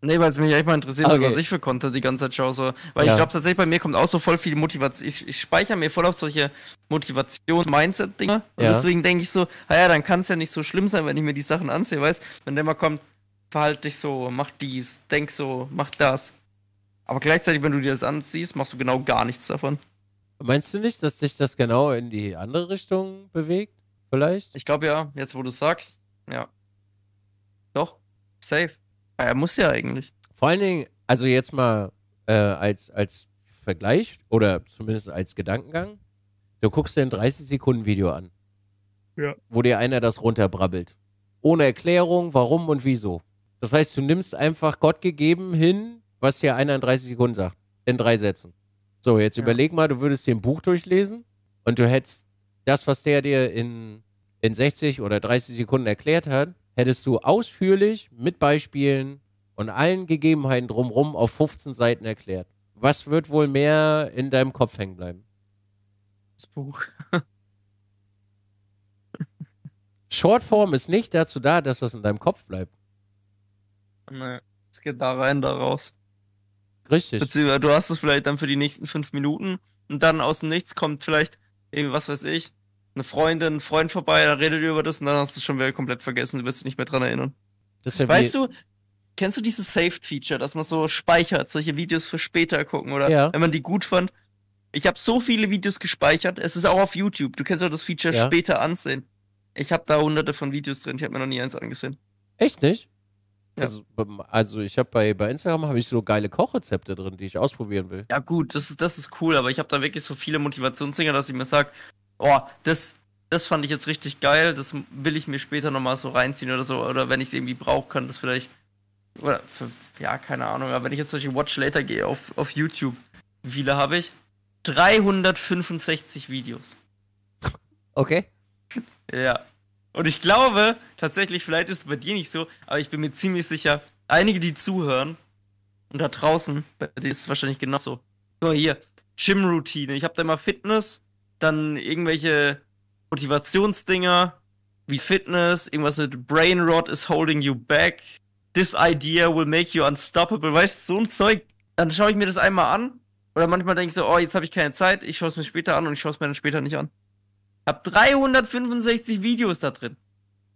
Speaker 2: nee, weil es mich echt mal interessiert, okay. was ich
Speaker 1: für Content die ganze Zeit schaue. So. Weil ja. ich glaube tatsächlich, bei mir kommt auch so voll viel Motivation. Ich, ich speichere mir voll auf solche motivations mindset dinge Und ja. deswegen denke ich so, naja, ah dann kann es ja nicht so schlimm sein, wenn ich mir die Sachen ansehe, weißt Wenn der mal kommt, verhalte dich so, mach dies, denk so, mach das. Aber gleichzeitig, wenn du dir das anziehst, machst du genau gar nichts davon. Meinst du nicht, dass sich
Speaker 2: das genau in die andere Richtung bewegt? Vielleicht?
Speaker 1: Ich glaube ja, jetzt wo du sagst.
Speaker 2: Ja. Doch. Safe. Ah, er muss ja eigentlich. Vor allen Dingen, also jetzt mal äh, als, als Vergleich oder zumindest als Gedankengang. Du guckst dir ein 30-Sekunden-Video an. Ja. Wo dir einer das runterbrabbelt. Ohne Erklärung, warum und wieso. Das heißt, du nimmst einfach Gott gegeben hin, was hier einer in 30 Sekunden sagt. In drei Sätzen. So, jetzt ja. überleg mal, du würdest dir ein Buch durchlesen und du hättest das, was der dir in, in 60 oder 30 Sekunden erklärt hat, hättest du ausführlich mit Beispielen und allen Gegebenheiten drumherum auf 15 Seiten erklärt. Was wird wohl mehr in deinem Kopf hängen bleiben? Das Buch. Shortform ist nicht dazu da, dass das in deinem Kopf bleibt.
Speaker 1: Nee, es geht da rein, da raus. Richtig. Beziehungsweise du hast es vielleicht dann für die nächsten fünf Minuten und dann aus dem Nichts kommt vielleicht, was weiß ich, eine Freundin, ein Freund vorbei, da redet ihr über das und dann hast du es schon wieder komplett vergessen, du wirst dich nicht mehr dran erinnern. Das Ja weißt du, kennst du dieses Saved-Feature, dass man so speichert, solche Videos für später gucken oder ja. wenn man die gut fand? Ich habe so viele Videos gespeichert, es ist auch auf YouTube, du kennst auch das Feature ja. später ansehen. Ich habe da hunderte von Videos drin, ich habe mir noch nie
Speaker 2: eins angesehen. Echt nicht? Ja. Also, ähm, also, ich habe bei, bei Instagram habe ich so geile Kochrezepte drin, die ich ausprobieren will.
Speaker 1: Ja gut, das ist, das ist cool, aber ich habe da wirklich so viele Motivationsdinger, dass ich mir sage, oh, das, das fand ich jetzt richtig geil, das will ich mir später nochmal so reinziehen oder so, oder wenn ich es irgendwie brauche, kann das vielleicht, oder, für, ja, keine Ahnung, aber wenn ich jetzt solche Watch Later gehe auf, auf YouTube, wie viele habe ich? 365 Videos. Okay. Ja, und ich glaube, tatsächlich, vielleicht ist es bei dir nicht so, aber ich bin mir ziemlich sicher, einige, die zuhören und da draußen, bei dir ist es wahrscheinlich genauso. Guck mal hier, Gym-Routine. Ich habe da immer Fitness, dann irgendwelche Motivationsdinger wie Fitness, irgendwas mit Brain Rot is holding you back, this idea will make you unstoppable, weißt du, so ein Zeug. Dann schaue ich mir das einmal an oder manchmal denke ich so, oh, jetzt habe ich keine Zeit, ich schaue es mir später an und ich schaue es mir dann später nicht an. Hab 365 Videos da drin.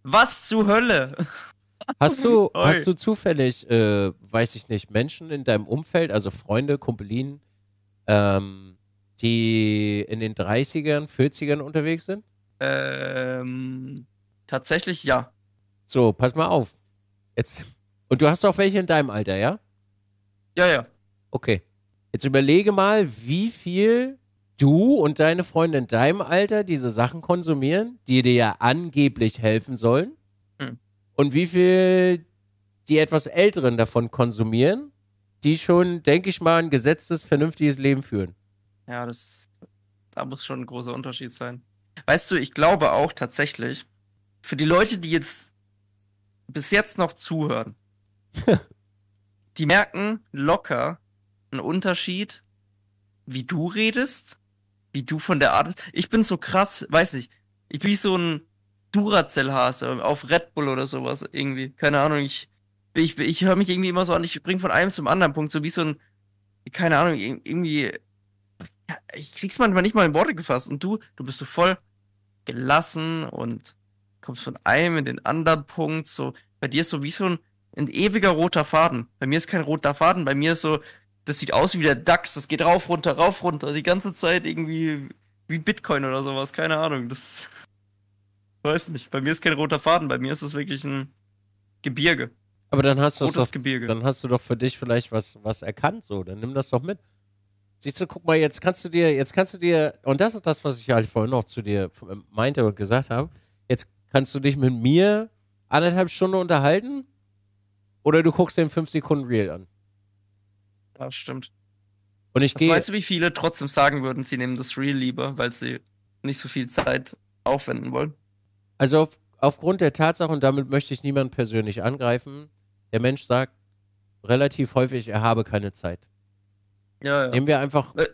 Speaker 1: Was zur Hölle?
Speaker 2: Hast du, hast du zufällig, äh, weiß ich nicht, Menschen in deinem Umfeld, also Freunde, Kumpelinen, ähm, die in den 30ern, 40ern unterwegs sind? Ähm, tatsächlich ja. So, pass mal auf. Jetzt. Und du hast auch welche in deinem Alter, ja? Ja, ja. Okay. Jetzt überlege mal, wie viel du und deine Freunde in deinem Alter diese Sachen konsumieren, die dir ja angeblich helfen sollen? Hm. Und wie viel die etwas Älteren davon konsumieren, die schon, denke ich mal, ein gesetztes, vernünftiges Leben führen?
Speaker 1: Ja, das, da muss schon ein großer Unterschied sein. Weißt du, ich glaube auch tatsächlich, für die Leute, die jetzt bis jetzt noch zuhören, die merken locker einen Unterschied, wie du redest wie du von der Art bist. Ich bin so krass, weiß nicht. Ich bin so ein Duracell-Hase auf Red Bull oder sowas irgendwie. Keine Ahnung, ich, ich, ich höre mich irgendwie immer so an, ich springe von einem zum anderen Punkt, so wie so ein, keine Ahnung, irgendwie, ja, ich krieg's manchmal nicht mal in Worte gefasst. Und du, du bist so voll gelassen und kommst von einem in den anderen Punkt, so, bei dir ist so wie so ein, ein ewiger roter Faden. Bei mir ist kein roter Faden, bei mir ist so, das sieht aus wie der DAX. Das geht rauf, runter, rauf, runter. Die ganze Zeit irgendwie wie Bitcoin oder sowas. Keine Ahnung. Das. Weiß nicht. Bei mir ist kein roter Faden. Bei mir ist es wirklich ein Gebirge. Aber dann hast du doch, Gebirge.
Speaker 2: Dann hast du doch für dich vielleicht was, was erkannt. So, dann nimm das doch mit. Siehst du, guck mal, jetzt kannst du dir, jetzt kannst du dir, und das ist das, was ich halt vorhin noch zu dir meinte und gesagt habe. Jetzt kannst du dich mit mir anderthalb Stunden unterhalten oder du guckst den in fünf Sekunden Reel an. Ja, stimmt. Und ich gehe. Weißt
Speaker 1: du, wie viele trotzdem sagen würden, sie nehmen das Real lieber, weil sie nicht so viel Zeit aufwenden wollen?
Speaker 2: Also auf, aufgrund der Tatsache, und damit möchte ich niemanden persönlich angreifen, der Mensch sagt relativ häufig, er habe keine Zeit. Ja, ja. Nehmen wir einfach. Äh,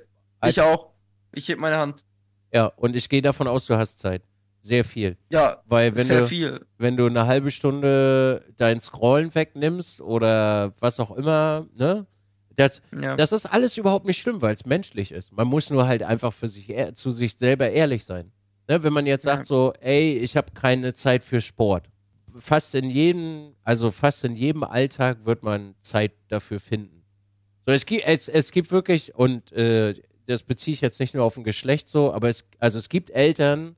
Speaker 2: ich auch. Ich heb meine Hand. Ja, und ich gehe davon aus, du hast Zeit. Sehr viel. Ja, Weil wenn sehr du, viel. Wenn du eine halbe Stunde dein Scrollen wegnimmst oder was auch immer, ne? Das, ja. das ist alles überhaupt nicht schlimm, weil es menschlich ist. Man muss nur halt einfach für sich e-, zu sich selber ehrlich sein. Ne? Wenn man jetzt sagt so, ey, ich habe keine Zeit für Sport. Fast in jedem, also fast in jedem Alltag wird man Zeit dafür finden. So, es gibt, es, es gibt wirklich, und äh, das beziehe ich jetzt nicht nur auf ein Geschlecht so, aber es, also es gibt Eltern,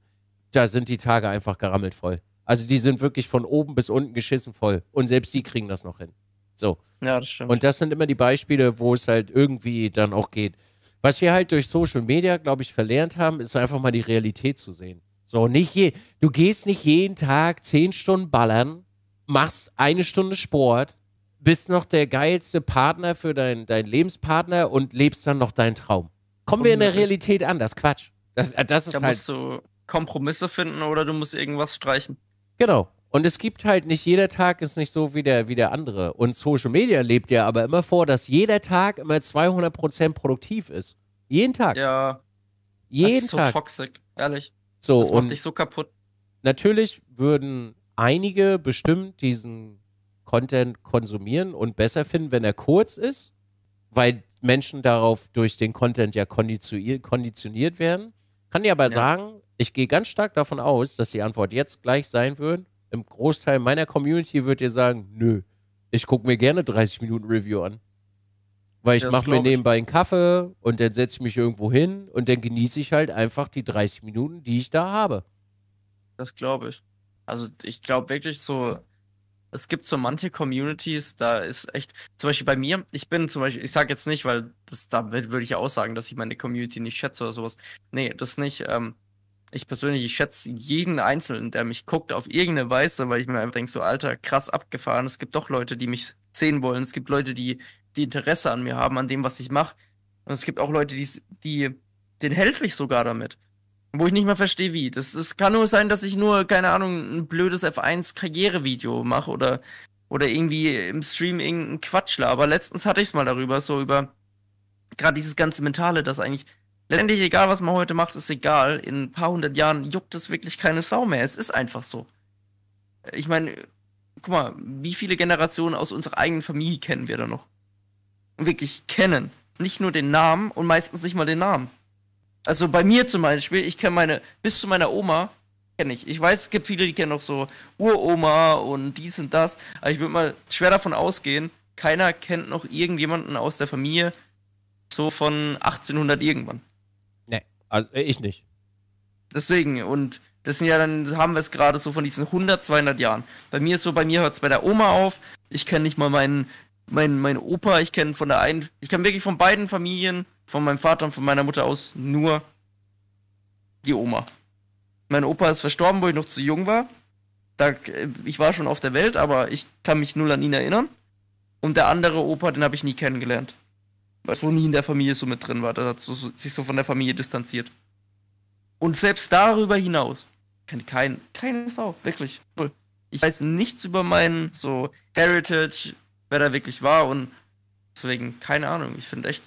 Speaker 2: da sind die Tage einfach gerammelt voll. Also die sind wirklich von oben bis unten geschissen voll. Und selbst die kriegen das noch hin. So. Ja, das stimmt. Und das sind immer die Beispiele, wo es halt irgendwie dann auch geht. Was wir halt durch Social Media, glaube ich, verlernt haben, ist einfach mal die Realität zu sehen. So, nicht je, du gehst nicht jeden Tag zehn Stunden ballern, machst eine Stunde Sport, bist noch der geilste Partner für deinen dein Lebenspartner und lebst dann noch deinen Traum. Kommen wir in der Realität an, das Quatsch. Das, das ist da halt. musst
Speaker 1: du Kompromisse finden oder du musst irgendwas streichen.
Speaker 2: Genau. Und es gibt halt nicht, jeder Tag ist nicht so wie der, wie der andere. Und Social Media lebt ja aber immer vor, dass jeder Tag immer 200% produktiv ist. Jeden Tag. Ja. Jeden das ist so Tag. toxisch, ehrlich. So, das macht und dich so kaputt. Natürlich würden einige bestimmt diesen Content konsumieren und besser finden, wenn er kurz ist, weil Menschen darauf durch den Content ja konditioniert werden. Kann dir aber ja. sagen, ich gehe ganz stark davon aus, dass die Antwort jetzt gleich sein würde im Großteil meiner Community wird ihr sagen, nö, ich gucke mir gerne 30 Minuten Review an. Weil ich mache mir nebenbei einen Kaffee und dann setze ich mich irgendwo hin und dann genieße ich halt einfach die 30 Minuten, die ich da habe.
Speaker 1: Das glaube ich. Also ich glaube wirklich so, es gibt so manche Communities, da ist echt, zum Beispiel bei mir, ich bin zum Beispiel, ich sage jetzt nicht, weil das damit würde ich auch sagen, dass ich meine Community nicht schätze oder sowas. Nee, das nicht. Ähm, ich persönlich, ich schätze jeden Einzelnen, der mich guckt, auf irgendeine Weise, weil ich mir einfach denke, so Alter, krass abgefahren. Es gibt doch Leute, die mich sehen wollen. Es gibt Leute, die, die Interesse an mir haben, an dem, was ich mache. Und es gibt auch Leute, die, die den helfe ich sogar damit. Wo ich nicht mal verstehe, wie. Das, das kann nur sein, dass ich nur, keine Ahnung, ein blödes F1-Karrierevideo mache oder, oder irgendwie im Stream irgendeinen Quatschler. Aber letztens hatte ich es mal darüber, so über gerade dieses ganze Mentale, dass eigentlich letztendlich, egal was man heute macht, ist egal. In ein paar hundert Jahren juckt es wirklich keine Sau mehr. Es ist einfach so. Ich meine, guck mal, wie viele Generationen aus unserer eigenen Familie kennen wir da noch? Wirklich kennen. Nicht nur den Namen und meistens nicht mal den Namen. Also bei mir zum Beispiel, ich kenne meine, bis zu meiner Oma kenne ich. Ich weiß, es gibt viele, die kennen noch so Uroma und dies und das. Aber ich würde mal schwer davon ausgehen, keiner kennt noch irgendjemanden aus der Familie so von 1800 irgendwann.
Speaker 2: Also äh, ich nicht.
Speaker 1: Deswegen, und das sind ja dann, haben wir es gerade so von diesen 100, 200 Jahren. Bei mir ist so, bei mir hört es bei der Oma auf. Ich kenne nicht mal meinen, meinen, meinen Opa. Ich kenne von der einen, ich kenne wirklich von beiden Familien, von meinem Vater und von meiner Mutter aus nur die Oma. Mein Opa ist verstorben, wo ich noch zu jung war. Da, äh, ich war schon auf der Welt, aber ich kann mich null an ihn erinnern. Und der andere Opa, den habe ich nie kennengelernt was so nie in der Familie so mit drin war. dass er so, sich so von der Familie distanziert. Und selbst darüber hinaus kenne kein, keine Sau, wirklich. Null. Ich weiß nichts über meinen so Heritage, wer da wirklich war und deswegen keine Ahnung. Ich finde echt,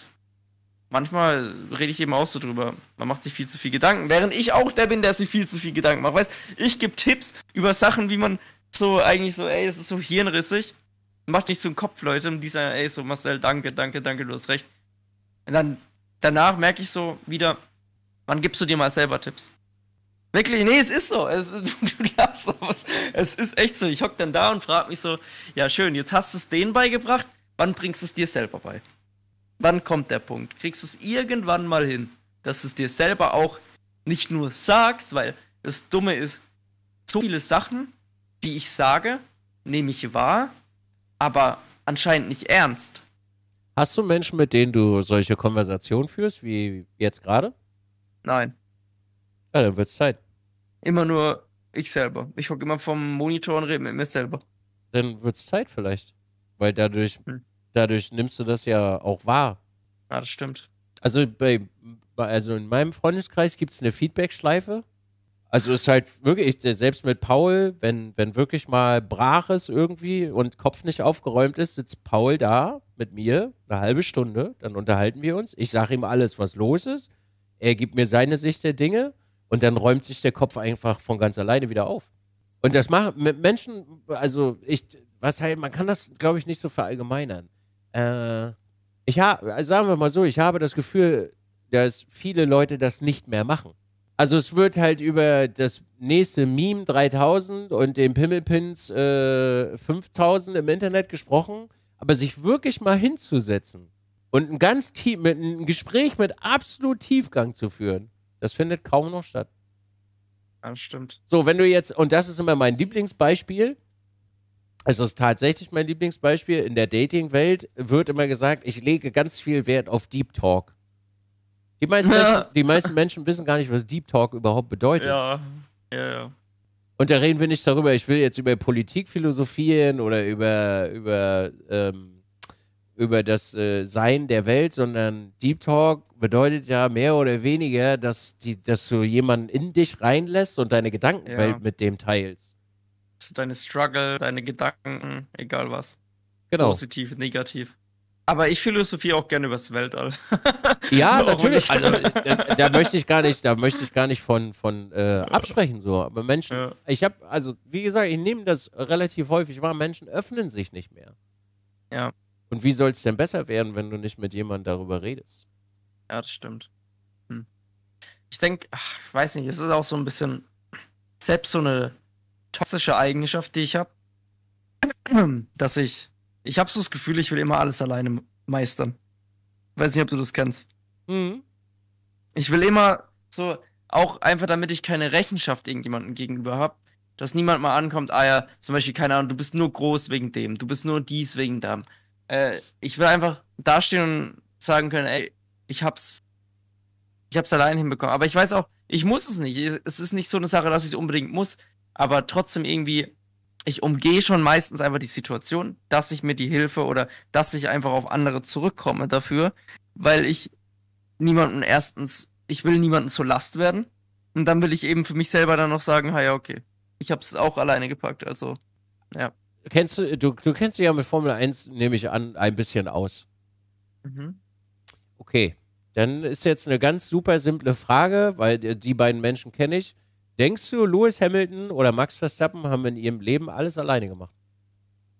Speaker 1: manchmal rede ich eben auch so drüber. Man macht sich viel zu viel Gedanken, während ich auch der bin, der sich viel zu viel Gedanken macht. Weißt, ich gebe Tipps über Sachen, wie man so eigentlich so, ey, es ist so hirnrissig. Mach nicht so einen Kopf, Leute, und die sagen, ey, so Marcel, danke, danke, danke, du hast recht. Und dann, danach merke ich so wieder, wann gibst du dir mal selber Tipps? Wirklich, nee, es ist so. Es, du, du glaubst sowas. Es ist echt so. Ich hock dann da und frage mich so: Ja, schön, jetzt hast du es denen beigebracht, wann bringst du es dir selber bei? Wann kommt der Punkt? Kriegst du es irgendwann mal hin, dass du es dir selber auch nicht nur sagst, weil das Dumme ist, so viele Sachen, die ich sage, nehme ich wahr, aber anscheinend nicht ernst.
Speaker 2: Hast du Menschen, mit denen du solche Konversationen führst, wie jetzt gerade? Nein. Ja, dann wird's Zeit. Immer nur ich selber. Ich gucke immer vom Monitor und rede mit mir selber. Dann wird's Zeit vielleicht. Weil dadurch, hm. dadurch nimmst du das ja auch wahr. Ja, das stimmt. Also, bei, also in meinem Freundeskreis gibt es eine Feedback-Schleife also es ist halt wirklich, selbst mit Paul, wenn, wenn wirklich mal brach ist irgendwie und Kopf nicht aufgeräumt ist, sitzt Paul da mit mir eine halbe Stunde, dann unterhalten wir uns. Ich sage ihm alles, was los ist. Er gibt mir seine Sicht der Dinge und dann räumt sich der Kopf einfach von ganz alleine wieder auf. Und das machen mit Menschen, also ich, was halt, man kann das, glaube ich, nicht so verallgemeinern. Äh, ich habe, sagen wir mal so, ich habe das Gefühl, dass viele Leute das nicht mehr machen. Also es wird halt über das nächste Meme 3000 und den Pimmelpins äh, 5000 im Internet gesprochen, aber sich wirklich mal hinzusetzen und ein ganz tief, mit, ein Gespräch mit absolut Tiefgang zu führen, das findet kaum noch statt. Das stimmt. So, wenn du jetzt, und das ist immer mein Lieblingsbeispiel, es ist tatsächlich mein Lieblingsbeispiel, in der Dating-Welt wird immer gesagt, ich lege ganz viel Wert auf Deep Talk. Die meisten, ja. Menschen, die meisten Menschen wissen gar nicht, was Deep Talk überhaupt bedeutet. Ja, ja, ja. Und da reden wir nicht darüber, ich will jetzt über Politik philosophieren oder über, über, ähm, über das äh, Sein der Welt, sondern Deep Talk bedeutet ja mehr oder weniger, dass, die, dass du jemanden in dich reinlässt und deine Gedankenwelt ja. mit dem teilst.
Speaker 1: Deine Struggle, deine Gedanken, egal was. Genau. Positiv, negativ. Aber ich philosophiere auch gerne über das Weltall. ja, natürlich. Also da, da, möchte ich gar nicht, da möchte ich
Speaker 2: gar nicht von, von äh, absprechen so. Aber Menschen, ja. ich habe, also wie gesagt, ich nehme das relativ häufig wahr. Menschen öffnen sich nicht mehr. Ja. Und wie soll es denn besser werden, wenn du nicht mit jemandem darüber redest? Ja, das stimmt. Hm. Ich denke, ich weiß nicht,
Speaker 1: es ist auch so ein bisschen selbst so eine toxische Eigenschaft, die ich habe, dass ich ich habe so das Gefühl, ich will immer alles alleine meistern. Weiß nicht, ob du das kennst. Mhm. Ich will immer so, auch einfach damit ich keine Rechenschaft irgendjemandem gegenüber habe, dass niemand mal ankommt, ah ja, zum Beispiel, keine Ahnung, du bist nur groß wegen dem, du bist nur dies wegen dem. Äh, ich will einfach dastehen und sagen können, ey, ich hab's, ich hab's allein hinbekommen. Aber ich weiß auch, ich muss es nicht. Es ist nicht so eine Sache, dass ich es unbedingt muss, aber trotzdem irgendwie ich umgehe schon meistens einfach die Situation, dass ich mir die Hilfe oder dass ich einfach auf andere zurückkomme dafür, weil ich niemanden erstens, ich will niemanden zur Last werden und
Speaker 2: dann will ich eben für mich selber dann noch sagen, ha ja, okay, ich habe es auch alleine gepackt, also ja. Kennst du, du, du kennst dich ja mit Formel 1, nehme ich an, ein bisschen aus. Mhm. Okay, dann ist jetzt eine ganz super simple Frage, weil die beiden Menschen kenne ich. Denkst du, Lewis Hamilton oder Max Verstappen haben in ihrem Leben alles alleine gemacht?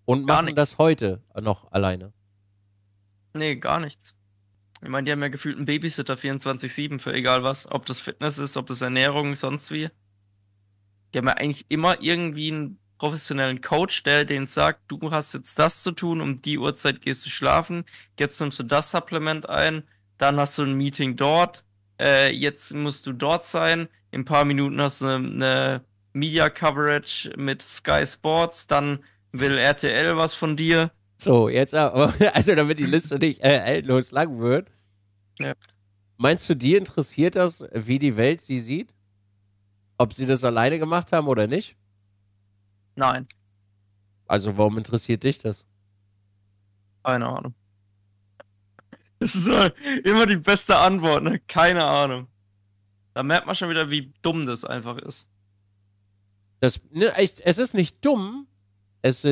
Speaker 2: Und gar machen nichts. das heute noch alleine? Nee, gar nichts.
Speaker 1: Ich meine, die haben ja gefühlt einen Babysitter 24-7 für egal was. Ob das Fitness ist, ob das Ernährung, sonst wie. Die haben ja eigentlich immer irgendwie einen professionellen Coach, der denen sagt, du hast jetzt das zu tun, um die Uhrzeit gehst du schlafen, jetzt nimmst du das Supplement ein, dann hast du ein Meeting dort, äh, jetzt musst du dort sein, in ein paar Minuten hast du eine, eine Media Coverage mit Sky Sports, dann
Speaker 2: will RTL was von dir. So, jetzt aber, also damit die Liste nicht äh, endlos lang wird. Ja. Meinst du, die interessiert das, wie die Welt sie sieht? Ob sie das alleine gemacht haben oder nicht? Nein. Also warum interessiert dich das? Keine Ahnung.
Speaker 1: Das ist immer die beste Antwort, ne? Keine Ahnung. Da merkt man schon wieder, wie dumm das einfach ist.
Speaker 2: Das, ne, ich, es ist nicht dumm. Es,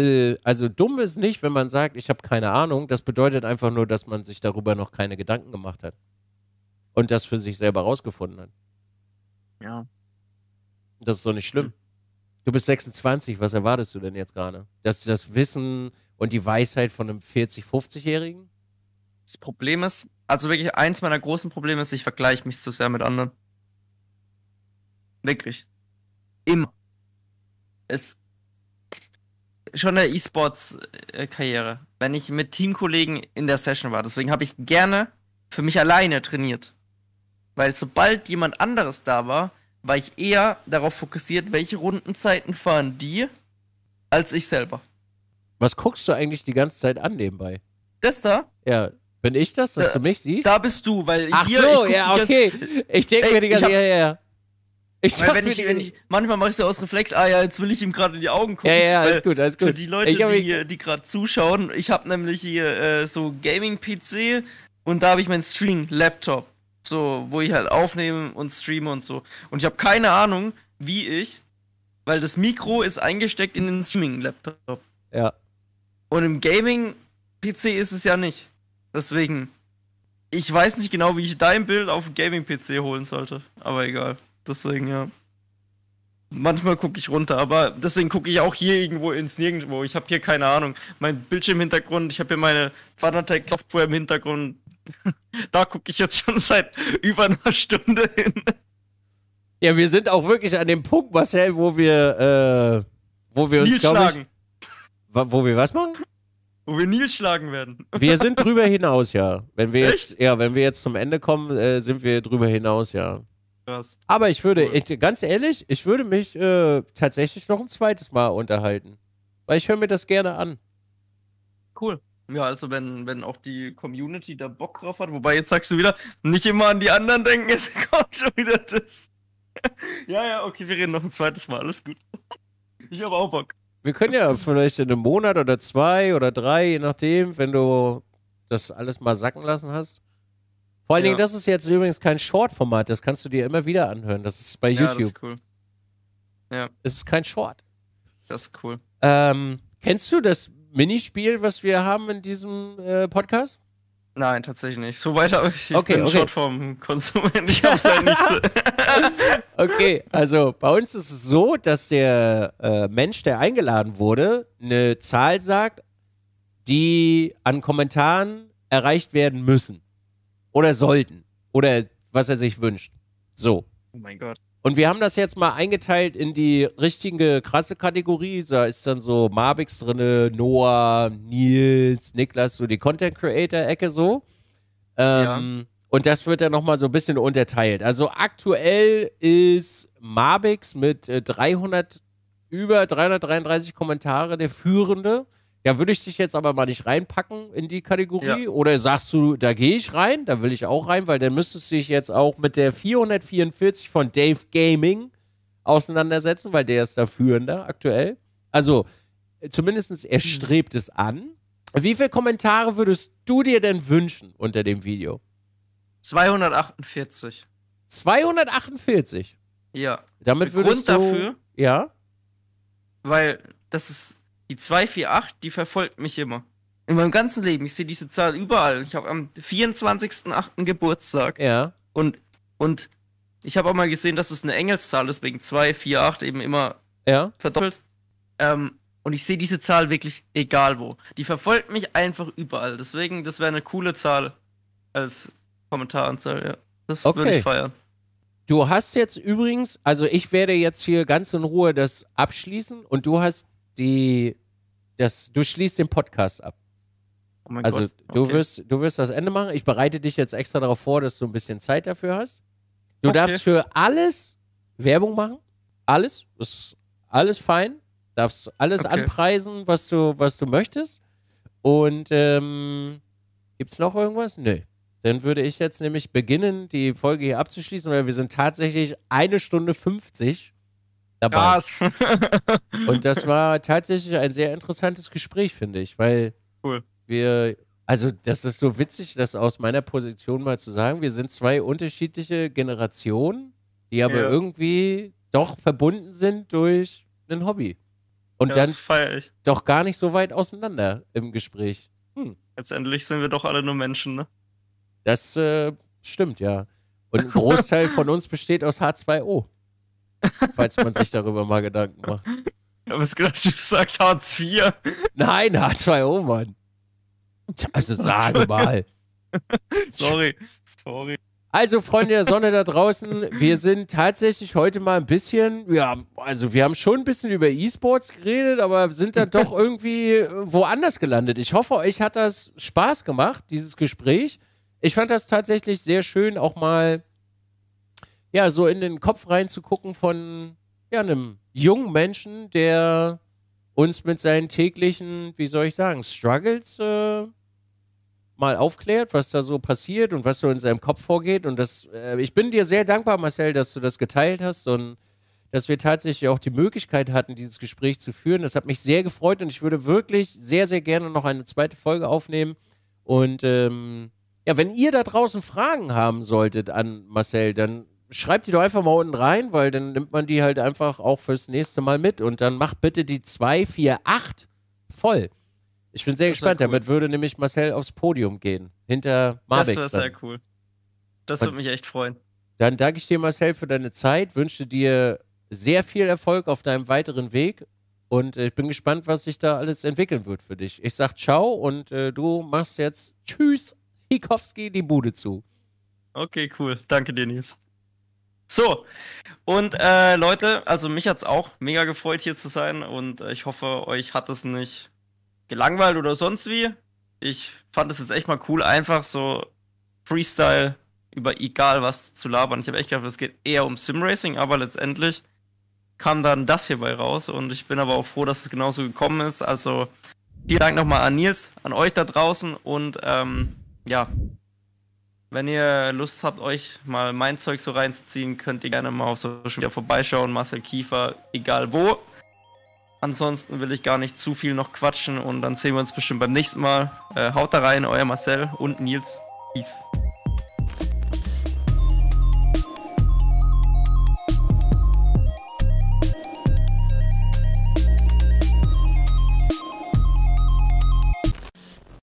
Speaker 2: also dumm ist nicht, wenn man sagt, ich habe keine Ahnung. Das bedeutet einfach nur, dass man sich darüber noch keine Gedanken gemacht hat. Und das für sich selber rausgefunden hat. Ja. Das ist doch nicht schlimm. Du bist 26, was erwartest du denn jetzt gerade? Dass das Wissen und die Weisheit von einem 40-, 50-Jährigen? Das Problem
Speaker 1: ist, also wirklich eins meiner großen Probleme ist, ich vergleiche mich zu sehr mit anderen. Wirklich. Immer. Es schon eine E-Sports-Karriere, wenn ich mit Teamkollegen in der Session war. Deswegen habe ich gerne für mich alleine trainiert. Weil sobald jemand anderes da war, war ich eher darauf fokussiert, welche Rundenzeiten fahren die, als ich selber.
Speaker 2: Was guckst du eigentlich die ganze Zeit an nebenbei? Das da? Ja, bin ich das, dass da, äh, du mich siehst? Da bist du, weil Ach hier. Ach so, ja, okay. Ganze, ich denke mir die ganze Zeit, ja, ja. Ich weil wenn ich, wenn ich,
Speaker 1: manchmal mache ich so aus Reflex, ah ja, jetzt will ich ihm gerade in die Augen
Speaker 2: gucken. Ja, ja, alles gut, alles gut. Für die Leute, die,
Speaker 1: die gerade zuschauen, ich habe nämlich hier äh, so Gaming-PC und da habe ich meinen Stream-Laptop. So, wo ich halt aufnehme und streame und so. Und ich habe keine Ahnung, wie ich, weil das Mikro ist eingesteckt in den Streaming-Laptop. Ja. Und im Gaming-PC ist es ja nicht. Deswegen, ich weiß nicht genau, wie ich dein Bild auf dem Gaming-PC holen sollte. Aber egal. Deswegen, ja. Manchmal gucke ich runter, aber deswegen gucke ich auch hier irgendwo ins Nirgendwo. Ich habe hier keine Ahnung. Mein Bildschirmhintergrund, ich habe hier meine Fanatec-Software im Hintergrund. da gucke ich jetzt schon seit über einer Stunde hin.
Speaker 2: Ja, wir sind auch wirklich an dem Punkt, Marcel, wo wir, äh, wo wir uns, glaube ich, wo wir was machen?
Speaker 1: Wo wir Nils schlagen werden.
Speaker 2: Wir sind drüber hinaus, ja. Wenn wir Echt? jetzt, ja, wenn wir jetzt zum Ende kommen, äh, sind wir drüber hinaus, ja. Krass. Aber ich würde, ich, ganz ehrlich, ich würde mich äh, tatsächlich noch ein zweites Mal unterhalten. Weil ich höre mir das gerne an.
Speaker 1: Cool. Ja, also wenn, wenn auch die Community da Bock drauf hat, wobei jetzt sagst du wieder, nicht immer an die anderen denken, jetzt kommt schon wieder das. ja, ja, okay, wir reden noch ein zweites Mal, alles gut. Ich habe auch Bock
Speaker 2: wir können ja vielleicht in einem Monat oder zwei oder drei, je nachdem, wenn du das alles mal sacken lassen hast. Vor allen ja. Dingen, das ist jetzt übrigens kein Short-Format, das kannst du dir immer wieder anhören. Das ist bei ja, YouTube. Das ist cool. Ja. Es ist kein Short. Das ist cool. Ähm, kennst du das Minispiel, was wir haben in diesem äh, Podcast? Nein, tatsächlich nicht. So weit habe ich, ich okay, bin okay. Short vom Konsumenten. Ich habe halt nichts. okay, also bei uns ist es so, dass der äh, Mensch, der eingeladen wurde, eine Zahl sagt, die an Kommentaren erreicht werden müssen. Oder sollten. Oder was er sich wünscht. So. Oh mein Gott. Und wir haben das jetzt mal eingeteilt in die richtige krasse Kategorie. Da ist dann so Marbix drinne, Noah, Nils, Niklas, so die Content Creator-Ecke so. Ähm, ja. Und das wird dann nochmal so ein bisschen unterteilt. Also aktuell ist Marbix mit 300, äh, über 333 Kommentare der Führende. Ja, würde ich dich jetzt aber mal nicht reinpacken in die Kategorie? Ja. Oder sagst du, da gehe ich rein, da will ich auch rein, weil dann müsstest du dich jetzt auch mit der 444 von Dave Gaming auseinandersetzen, weil der ist da führender aktuell. Also, zumindest er mhm. strebt es an. Wie viele Kommentare würdest du dir denn wünschen unter dem Video? 248. 248? Ja. Damit würdest Grund du, dafür? Ja.
Speaker 1: Weil das ist die 248, die verfolgt mich immer. In meinem ganzen Leben. Ich sehe diese Zahl überall. Ich habe am 24.8. Geburtstag. Ja. Und, und ich habe auch mal gesehen, dass es eine Engelszahl ist, wegen 2, 4, 8 eben immer ja. verdoppelt. Ähm, und ich sehe diese Zahl wirklich egal wo. Die verfolgt mich einfach überall. Deswegen, das wäre eine coole Zahl
Speaker 2: als Kommentaranzahl, ja. Das okay. würde ich feiern. Du hast jetzt übrigens, also ich werde jetzt hier ganz in Ruhe das abschließen und du hast die das, du schließt den Podcast ab. Oh also Gott. du okay. wirst, du wirst das Ende machen. Ich bereite dich jetzt extra darauf vor, dass du ein bisschen Zeit dafür hast. Du okay. darfst für alles Werbung machen. Alles. Ist alles fein. Darfst alles okay. anpreisen, was du, was du möchtest. Und ähm, gibt's noch irgendwas? Nö. Dann würde ich jetzt nämlich beginnen, die Folge hier abzuschließen, weil wir sind tatsächlich eine Stunde 50 dabei. und das war tatsächlich ein sehr interessantes Gespräch, finde ich, weil cool. wir, also das ist so witzig, das aus meiner Position mal zu sagen, wir sind zwei unterschiedliche Generationen, die aber ja. irgendwie doch verbunden sind durch ein Hobby. Und ja, dann doch gar nicht so weit auseinander im Gespräch.
Speaker 1: Hm. Letztendlich sind wir doch alle nur Menschen, ne?
Speaker 2: Das äh, stimmt, ja. Und ein Großteil von uns besteht aus H2O falls man sich darüber mal Gedanken macht.
Speaker 1: Ich habe es gedacht, du sagst Hartz IV.
Speaker 2: Nein, Hartz II, oh Mann. Also sage mal. sorry, sorry. Also, Freunde der Sonne da draußen, wir sind tatsächlich heute mal ein bisschen, ja, also wir haben schon ein bisschen über E-Sports geredet, aber sind dann doch irgendwie woanders gelandet. Ich hoffe, euch hat das Spaß gemacht, dieses Gespräch. Ich fand das tatsächlich sehr schön, auch mal ja, so in den Kopf reinzugucken von ja, einem jungen Menschen, der uns mit seinen täglichen, wie soll ich sagen, Struggles äh, mal aufklärt, was da so passiert und was so in seinem Kopf vorgeht. Und das, äh, ich bin dir sehr dankbar, Marcel, dass du das geteilt hast und dass wir tatsächlich auch die Möglichkeit hatten, dieses Gespräch zu führen. Das hat mich sehr gefreut und ich würde wirklich sehr, sehr gerne noch eine zweite Folge aufnehmen. Und ähm, ja, wenn ihr da draußen Fragen haben solltet an Marcel, dann schreibt die doch einfach mal unten rein, weil dann nimmt man die halt einfach auch fürs nächste Mal mit und dann macht bitte die 2, 4, 8 voll. Ich bin sehr das gespannt. Cool. Damit würde nämlich Marcel aufs Podium gehen. Hinter Marbix. Das wäre sehr cool. Das würde mich echt freuen. Dann danke ich dir, Marcel, für deine Zeit. Wünsche dir sehr viel Erfolg auf deinem weiteren Weg. Und äh, ich bin gespannt, was sich da alles entwickeln wird für dich. Ich sag ciao und äh, du machst jetzt Tschüss, Hikowski, die Bude zu. Okay, cool. Danke dir, Nils. So, und
Speaker 1: äh, Leute, also mich hat es auch mega gefreut, hier zu sein und äh, ich hoffe, euch hat es nicht gelangweilt oder sonst wie. Ich fand es jetzt echt mal cool, einfach so Freestyle über egal was zu labern. Ich habe echt gedacht, es geht eher um Simracing, aber letztendlich kam dann das hierbei raus und ich bin aber auch froh, dass es genauso gekommen ist. Also vielen Dank nochmal an Nils, an euch da draußen und ähm, ja, wenn ihr Lust habt, euch mal mein Zeug so reinzuziehen, könnt ihr gerne mal auf Social Media vorbeischauen. Marcel Kiefer, egal wo. Ansonsten will ich gar nicht zu viel noch quatschen und dann sehen wir uns bestimmt beim nächsten Mal. Äh, haut da rein, euer Marcel und Nils. Peace.